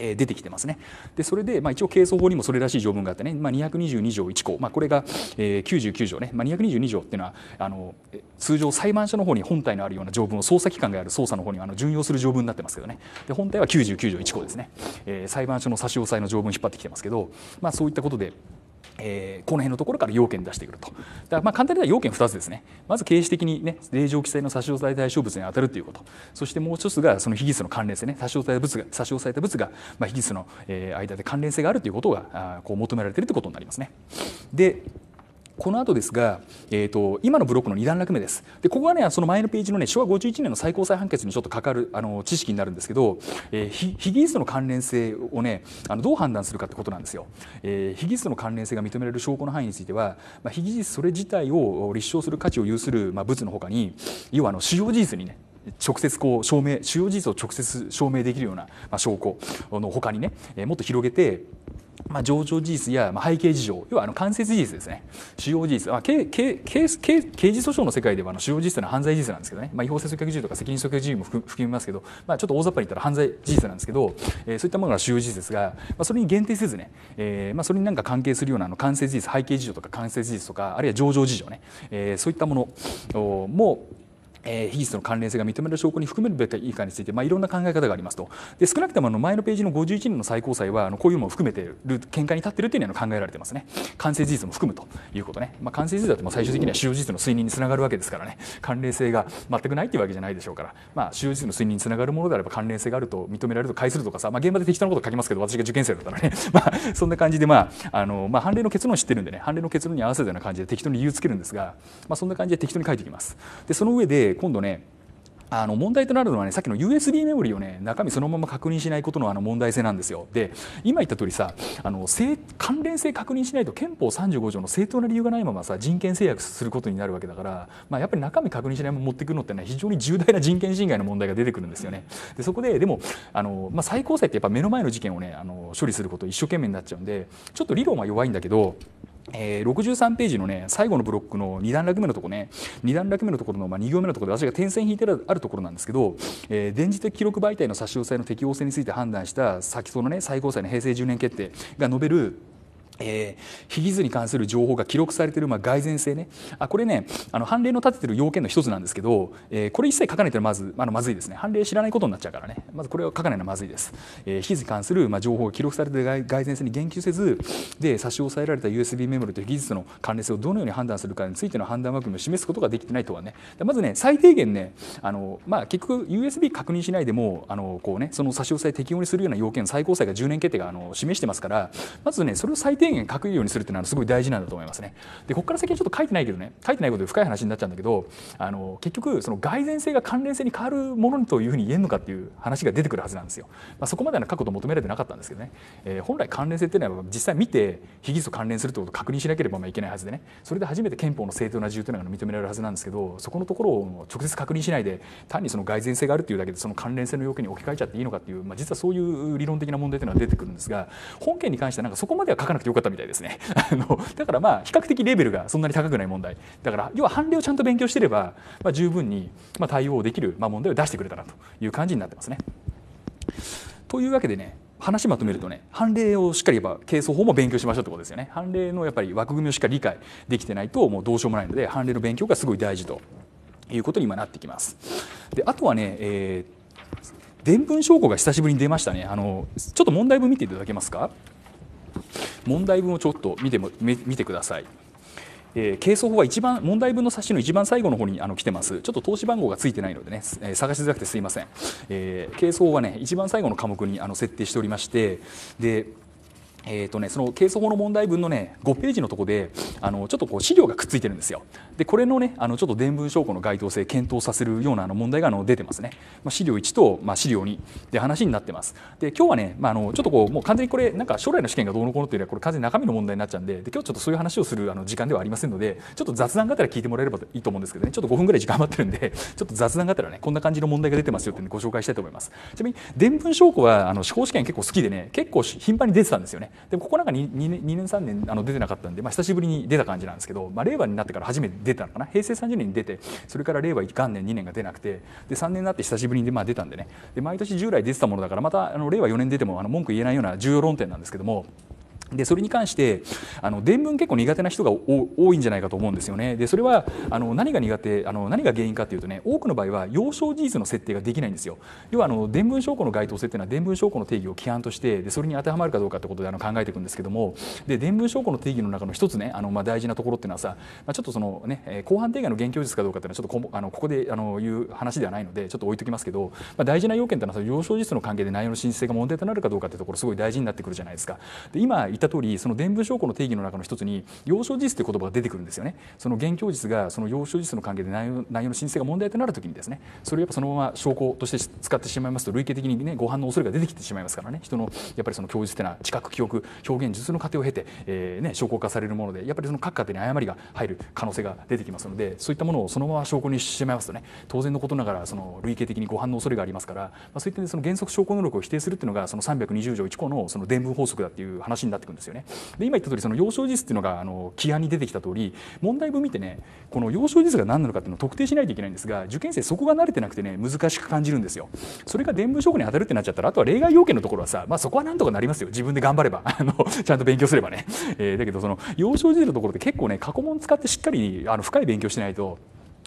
え出てきてますね。でそれで、まあ、一応、係争法にもそれらしい条文があってね、まあ、222条1項、まあ、これが、え99条ね、まあ、222条っていうのはあの通常、裁判所の方に本体のあるような条文を捜査機関がある捜査の方にあの順用する条文になってますけどね、で本体は99条1項ですね、えー、裁判所の差し押さえの条文を引っ張ってきてますけど、まあ、そういったことで。えー、この辺のところから要件出してくるとだからまあ簡単に言えば要件2つですねまず形式的にね令状記載の差し押さえ対象物に当たるということそしてもう一つがその被疑者の関連性ね差し押さえた物が差し押さえた物が、まあ、被疑者の間で関連性があるということがこう求められているということになりますね。でこの後ですが、えーと、今のブロックの2段落目ですでここはねその前のページのね昭和51年の最高裁判決にちょっとかかるあの知識になるんですけど、えー、ヒギの関連性をねあのどう判断するかってことなんですよ、えー、非技術の関連性が認められる証拠の範囲については、まあ、ヒギそれ自体を立証する価値を有する、まあ、物のほかに要はあの主要事実にね直接こう証明主要事実を直接証明できるような、まあ、証拠のほかにね、えー、もっと広げてまあ、上場事実や背景事情要はあの間接事実ですね主要事実、まあ、刑刑刑刑刑事訴訟の世界ではあの主要事実の犯罪事実なんですけどね、まあ、違法性訴求事由とか責任訴求事由も含みますけど、まあ、ちょっと大雑把に言ったら犯罪事実なんですけど、えー、そういったものが主要事実ですが、まあ、それに限定せずね、えーまあ、それに何か関係するようなあの間接事実背景事情とか間接事実とかあるいは上場事情ね、えー、そういったものもえ技術の関連性が認める証拠に含めるべきかについて、まあ、いろんな考え方がありますとで少なくともあの前のページの51年の最高裁はあのこういうのも含めてる見解に立っているというのは考えられてますね完成事実も含むということね、まあ、完成事実だって最終的には使用事実の推認につながるわけですからね関連性が全くないというわけじゃないでしょうから、まあ、使用事実の推認につながるものであれば関連性があると認められると解するとかさ、まあ、現場で適当なこと書きますけど私が受験生だったらね、まあ、そんな感じで、まああのまあ、判例の結論を知ってるんでね判例の結論に合わせたような感じで適当に理由をつけるんですが、まあ、そんな感じで適当に書いていきますでその上でで今度ねあの問題となるのはねさっきの USB メモリをね中身そのまま確認しないことのあの問題性なんですよで今言った通りさあの関連性確認しないと憲法35条の正当な理由がないままさ人権制約することになるわけだから、まあ、やっぱり中身確認しないまま持ってくるのってね非常に重大な人権侵害の問題が出てくるんですよねでそこででもあの、まあ、最高裁ってやっぱ目の前の事件をねあの処理すること一生懸命になっちゃうんでちょっと理論は弱いんだけどえー、63ページのね最後のブロックの2段落目のとこね2段落目のところの、まあ、2行目のところで私が点線引いてあるところなんですけど、えー、電磁的記録媒体の差し押さえの適応性について判断した先ほどのね最高裁の平成10年決定が述べるえー、被疑図に関する情報が記録されている、まあ、蓋然性ねあこれねあの判例の立ててる要件の一つなんですけど、えー、これ一切書かないとまずあのまずいですね判例知らないことになっちゃうからねまずこれを書かないのはまずいです、えー、被疑図に関する、まあ、情報が記録されている蓋然性に言及せずで差し押さえられた USB メモリと技術の関連性をどのように判断するかについての判断枠組みを示すことができてないとはねまずね最低限ねあの、まあ、結局 USB 確認しないでもあのこうねその差し押さえ適用にするような要件を最高裁が10年決定があの示してますからまずねそれを最低明言書くようにするっていうのはすごい大事なんだと思いますね。でここから先はちょっと書いてないけどね書いてないことで深い話になっちゃうんだけどあの結局その蓋然性が関連性に変わるものというふうに言えるのかっていう話が出てくるはずなんですよ。まあ、そこまでの書くこと求められてなかったんですけどね、えー、本来関連性っていうのは実際見て被疑と関連するってことを確認しなければいけないはずでねそれで初めて憲法の正当な自由というのが認められるはずなんですけどそこのところを直接確認しないで単にその蓋然性があるっていうだけでその関連性の要件に置き換えちゃっていいのかっていう、まあ、実はそういう理論的な問題ていうのは出てくるんですが本件に関してはなんかそこまでは書かなくてよかったみたいですね あのだからまあ比較的レベルがそんなに高くない問題だから要は判例をちゃんと勉強してれば、まあ、十分にま対応できるま問題を出してくれたなという感じになってますね。というわけでね話まとめるとね判例をしっかりやっぱ係争法も勉強しましょうってことですよね判例のやっぱり枠組みをしっかり理解できてないともうどうしようもないので判例の勉強がすごい大事ということに今なってきます。であとはね、えー、伝文証拠が久しぶりに出ましたねあのちょっと問題文見ていただけますか問題文をちょっと見ても見てください。えー、係争法は一番問題文の冊子の一番最後の方にあの来てますちょっと投資番号がついてないのでね、えー、探しづらくてすいません、えー、係争法はね一番最後の科目にあの設定しておりましてでえーとね、その係争法の問題文の、ね、5ページのとこであのちょっとこう資料がくっついてるんですよ。でこれの,、ね、あのちょっと伝聞証拠の該当性検討させるようなあの問題があの出てますね。まあ、資料1と、まあ、資料2で話になってます。で今日はね、まあ、あのちょっとこうもう完全にこれなんか将来の試験がどうのこうのというよりはこれ完全に中身の問題になっちゃうんでで今日ちょっとそういう話をするあの時間ではありませんのでちょっと雑談がてら聞いてもらえればいいと思うんですけどねちょっと5分ぐらい時間余ってるんで ちょっと雑談がてらねこんな感じの問題が出てますよってご紹介したいと思います。ちなみに伝聞証拠はあの司法試験結構好きでね結構頻繁に出てたんですよね。でここなんか 2, 2, 年3年あの出てなかったんで、まあ、久しぶりに出た感じなんですけど、まあ、令和になってから初めて出たのかな平成30年に出てそれから令和元年2年が出なくてで3年になって久しぶりにまあ出たんでねで毎年従来出てたものだからまたあの令和4年出てもあの文句言えないような重要論点なんですけども。でそれに関してあの伝聞結構苦手な人が多いんじゃないかと思うんですよね。でそれはあの何が苦手あの何が原因かというとね多くの場合は要証事実の設定ができないんですよ。要はあの伝聞証拠の該当性っていうのは伝聞証拠の定義を規範としてでそれに当てはまるかどうかってことであの考えていくんですけどもで伝聞証拠の定義の中の一つねあのまあ大事なところっていうのはさ、まあ、ちょっとそのね後半定義の現況実かどうかっていうのはちょっとこあのここであのいう話ではないのでちょっと置いときますけど、まあ、大事な要件っていうのはその要証事実の関係で内容の申請が問題となるかどうかっていうところすごい大事になってくるじゃないですか。で今言った通りその伝文証拠の定義の中の一つに要少事実という言葉が出てくるんですよねその現況実がその要少事実の関係で内容の申請が問題となるときにですねそれをやっぱそのまま証拠として使ってしまいますと類型的にね誤判の恐れが出てきてしまいますからね人のやっぱりその供述というのは知覚記憶表現術の過程を経て、えーね、証拠化されるものでやっぱりその各家庭に誤りが入る可能性が出てきますのでそういったものをそのまま証拠にしてしまいますとね当然のことながらその類型的に誤判の恐れがありますから、まあ、そういったその原則証拠能力を否定するっていうのがその320条1項のその伝聞法則だっていう話になってくんですよね。で今言った通りその幼少時実っていうのがあの起案に出てきた通り問題文見てねこの幼少事実が何なのかっていうのを特定しないといけないんですが受験生そこが慣れてなくてね難しく感じるんですよ。それが伝文証拠に当たるってなっちゃったらあとは例外要件のところはさ、まあ、そこはなんとかなりますよ自分で頑張ればあのちゃんと勉強すればね。えー、だけどその幼少時のところって結構ね過去問使ってしっかりあの深い勉強しないと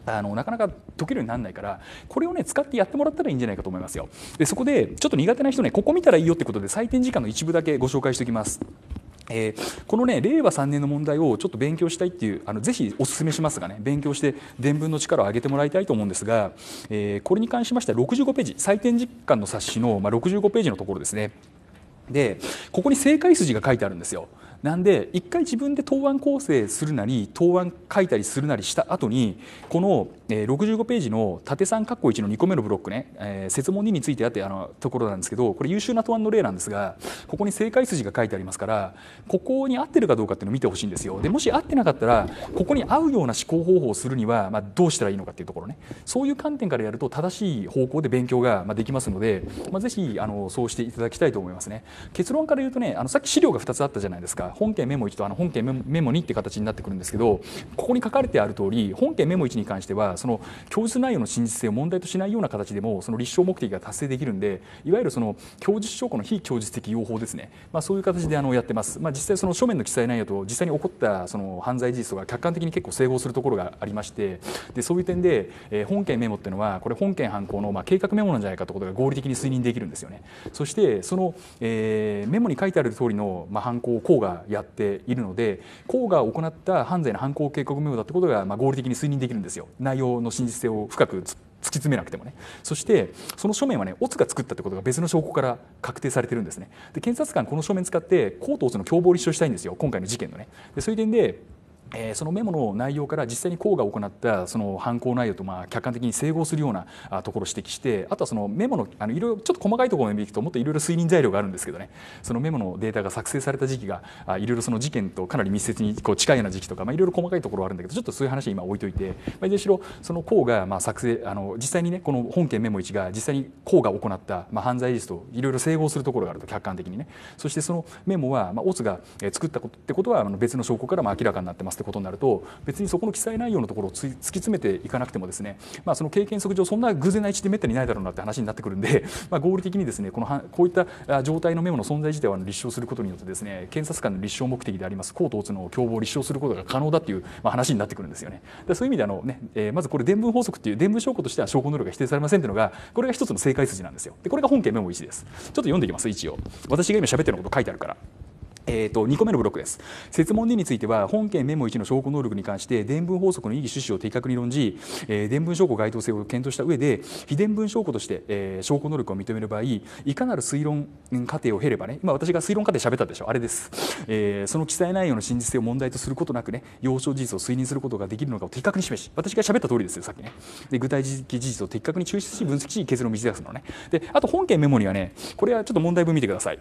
あのなかなか解けるようにならないからこれをね使ってやってもらったらいいんじゃないかと思いますよでそこでちょっと苦手な人ねここ見たらいいよってことで採点時間の一部だけご紹介しておきます。えー、このね令和3年の問題をちょっと勉強したいっていうあのぜひお勧めしますがね勉強して伝聞の力を上げてもらいたいと思うんですが、えー、これに関しましては65ページ採点実感の冊子の、まあ、65ページのところですねでここに正解筋が書いてあるんですよなんで一回自分で答案構成するなり答案書いたりするなりした後にこのえ65ページの縦3括弧1の2個目のブロックね、えー、説問2についてあってあのところなんですけどこれ優秀な答案の例なんですがここに正解筋が書いてありますからここに合ってるかどうかっていうのを見てほしいんですよでもし合ってなかったらここに合うような思考方法をするには、まあ、どうしたらいいのかっていうところねそういう観点からやると正しい方向で勉強がまできますので、まあ、ぜひあのそうしていただきたいと思いますね結論から言うとねあのさっき資料が2つあったじゃないですか本件メモ1とあの本件メモ2って形になってくるんですけどここに書かれてある通り本件メモ1に関してはその供述内容の真実性を問題としないような形でもその立証目的が達成できるんでいわゆるその供述証拠の非供述的用法ですね、まあ、そういう形であのやってます、まあ、実際その書面の記載内容と実際に起こったその犯罪事実とか客観的に結構整合するところがありましてでそういう点で、えー、本件メモっていうのはこれ本件犯行のまあ計画メモなんじゃないかということが合理的に推認できるんですよねそしてその、えー、メモに書いてある通りのまあ犯行をうがやっているので甲が行った犯罪の犯行計画メモだってことがまあ合理的に推認できるんですよ内容証の真実性を深く突き詰めなくてもねそしてその書面はねオツが作ったってことが別の証拠から確定されてるんですねで検察官この書面使ってコートオツの共謀立証したいんですよ今回の事件のねでそういう点でえー、そのメモの内容から実際に校が行ったその犯行内容とまあ客観的に整合するようなところを指摘してあとはそのメモのあのいろいろちょっと細かいところを見ていくともっといろいろ推認材料があるんですけどねそのメモのデータが作成された時期がいろいろその事件とかなり密接にこう近いような時期とかまあいろいろ細かいところはあるんだけどちょっとそういう話は今置いといて、まあ、いずれしろその校がまあ作成あの実際にねこの本件メモ1が実際に校が行ったまあ犯罪事実といろいろ整合するところがあると客観的にねそしてそのメモはまあオツが作ったことってことは別の証拠からまあ明らかになってますってことになると別にそこの記載内容のところを突き詰めていかなくてもですね、まあ、その経験則上そんな偶然な位置でめったにないだろうなって話になってくるんで、まあ、合理的にですねこのこういった状態のメモの存在自体を立証することによってですね検察官の立証目的であります公つの共謀を立証することが可能だっていう、ま話になってくるんですよね。でそういう意味であのね、えー、まずこれ伝聞法則っていう伝聞証拠としては証拠能力が否定されませんというのがこれが一つの正解筋なんですよ。でこれが本件メモ1です。ちょっと読んでいきます一応。私が今喋ってること書いてあるから。えーと、2個目のブロックです設問2については本件メモ1の証拠能力に関して伝聞法則の意義趣旨を的確に論じ、えー、伝聞証拠該当性を検討した上で非伝聞証拠として、えー、証拠能力を認める場合いかなる推論過程を経ればね今私が推論過程喋ったでしょあれです、えー、その記載内容の真実性を問題とすることなくね要証事実を推認することができるのかを的確に示し私が喋った通りですよさっきねで具体的事実を的確に抽出し分析し結論を導き出すのねであと本件メモにはねこれはちょっと問題文見てください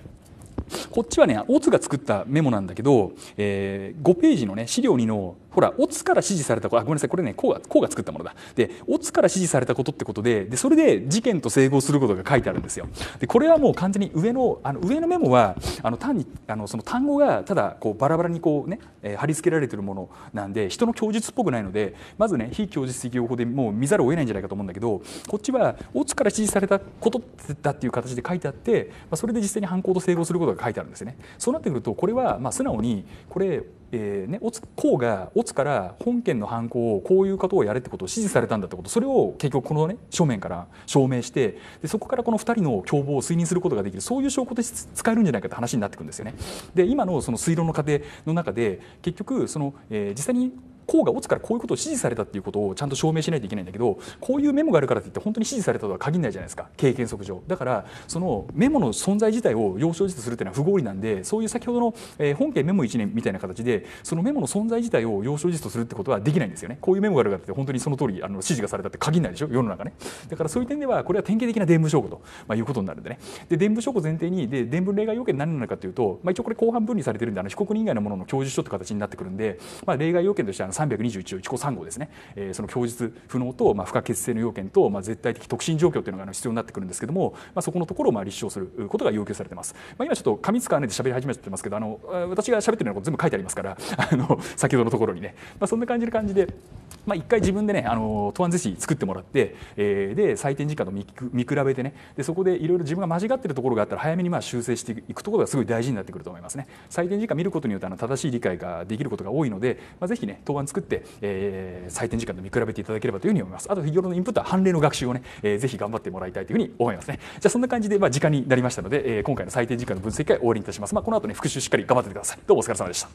こっちはねオツが作ったメモなんだけど、えー、5ページのね資料2のほらオツから指示されたあごめんなさいこれねこうがこうが作ったものだでオツから指示されたことってことででそれで事件と整合することが書いてあるんですよでこれはもう完全に上のあの上のメモはあの単にあのその単語がただこうバラバラにこうね、えー、貼り付けられてるものなんで人の供述っぽくないのでまずね非供述的用法でもう見ざるを得ないんじゃないかと思うんだけどこっちはオツから指示されたことだっていう形で書いてあって、まあ、それで実際に犯行と整合することが書いてあるんですよねそうなってくるとこれはまあ素直にこれえーね、オツ公がオツから本件の犯行をこういうことをやれってことを指示されたんだってことそれを結局このね正面から証明してでそこからこの2人の共謀を推認することができるそういう証拠として使えるんじゃないかって話になってくるんですよね。で今のその推論の過程の中で結局その、えー、実際にこうが落ちからこういうことを指示されたっていうことをちゃんと証明しないといけないんだけどこういうメモがあるからといって本当に指示されたとは限らないじゃないですか経験則上だからそのメモの存在自体を要所事とするっていうのは不合理なんでそういう先ほどの、え本件メモ1年みたいな形でそのメモの存在自体を要所事とするってことはできないんですよねこういうメモがあるからって本当にその通りあの指示がされたって限らないでしょ世の中ねだからそういう点ではこれは典型的な伝聞証拠と、まあ、いうことになるんでねで伝聞証拠前提にで伝聞例外要件何なのかというと、まあ、一応これ後半分離されてるんであの被告人以外のものの供述書って形になってくるんで、まあ、例外要件としてあの321条1項3号ですね、えー、その供述不能と、まあ、不可欠性の要件と、まあ、絶対的特進状況というのが必要になってくるんですけども、まあ、そこのところをまあ立証することが要求されてます、まあ、今ちょっと紙使わないで喋り始めてますけどあの私が喋ってるのは全部書いてありますから あの先ほどのところにね、まあ、そんな感じの感じで。まあ、1回自分でねあの答案是非作ってもらって、えー、で採点時間と見見比べてねでそこでいろいろ自分が間違ってるところがあったら早めにまあ修正していくところがすごい大事になってくると思いますね採点時間見ることによってあの正しい理解ができることが多いので、まあ、ぜひね答案作って、えー、採点時間と見比べていただければというふうに思います。あと日頃のインプットは判例の学習をね、えー、ぜひ頑張ってもらいたいというふうに思いますね。じゃあそんな感じで、まあ、時間になりましたので、えー、今回の採点時間の分析会終わりにいたします。まあ、この後ね、復習しっかり頑張ってください。どうもお疲れ様でした。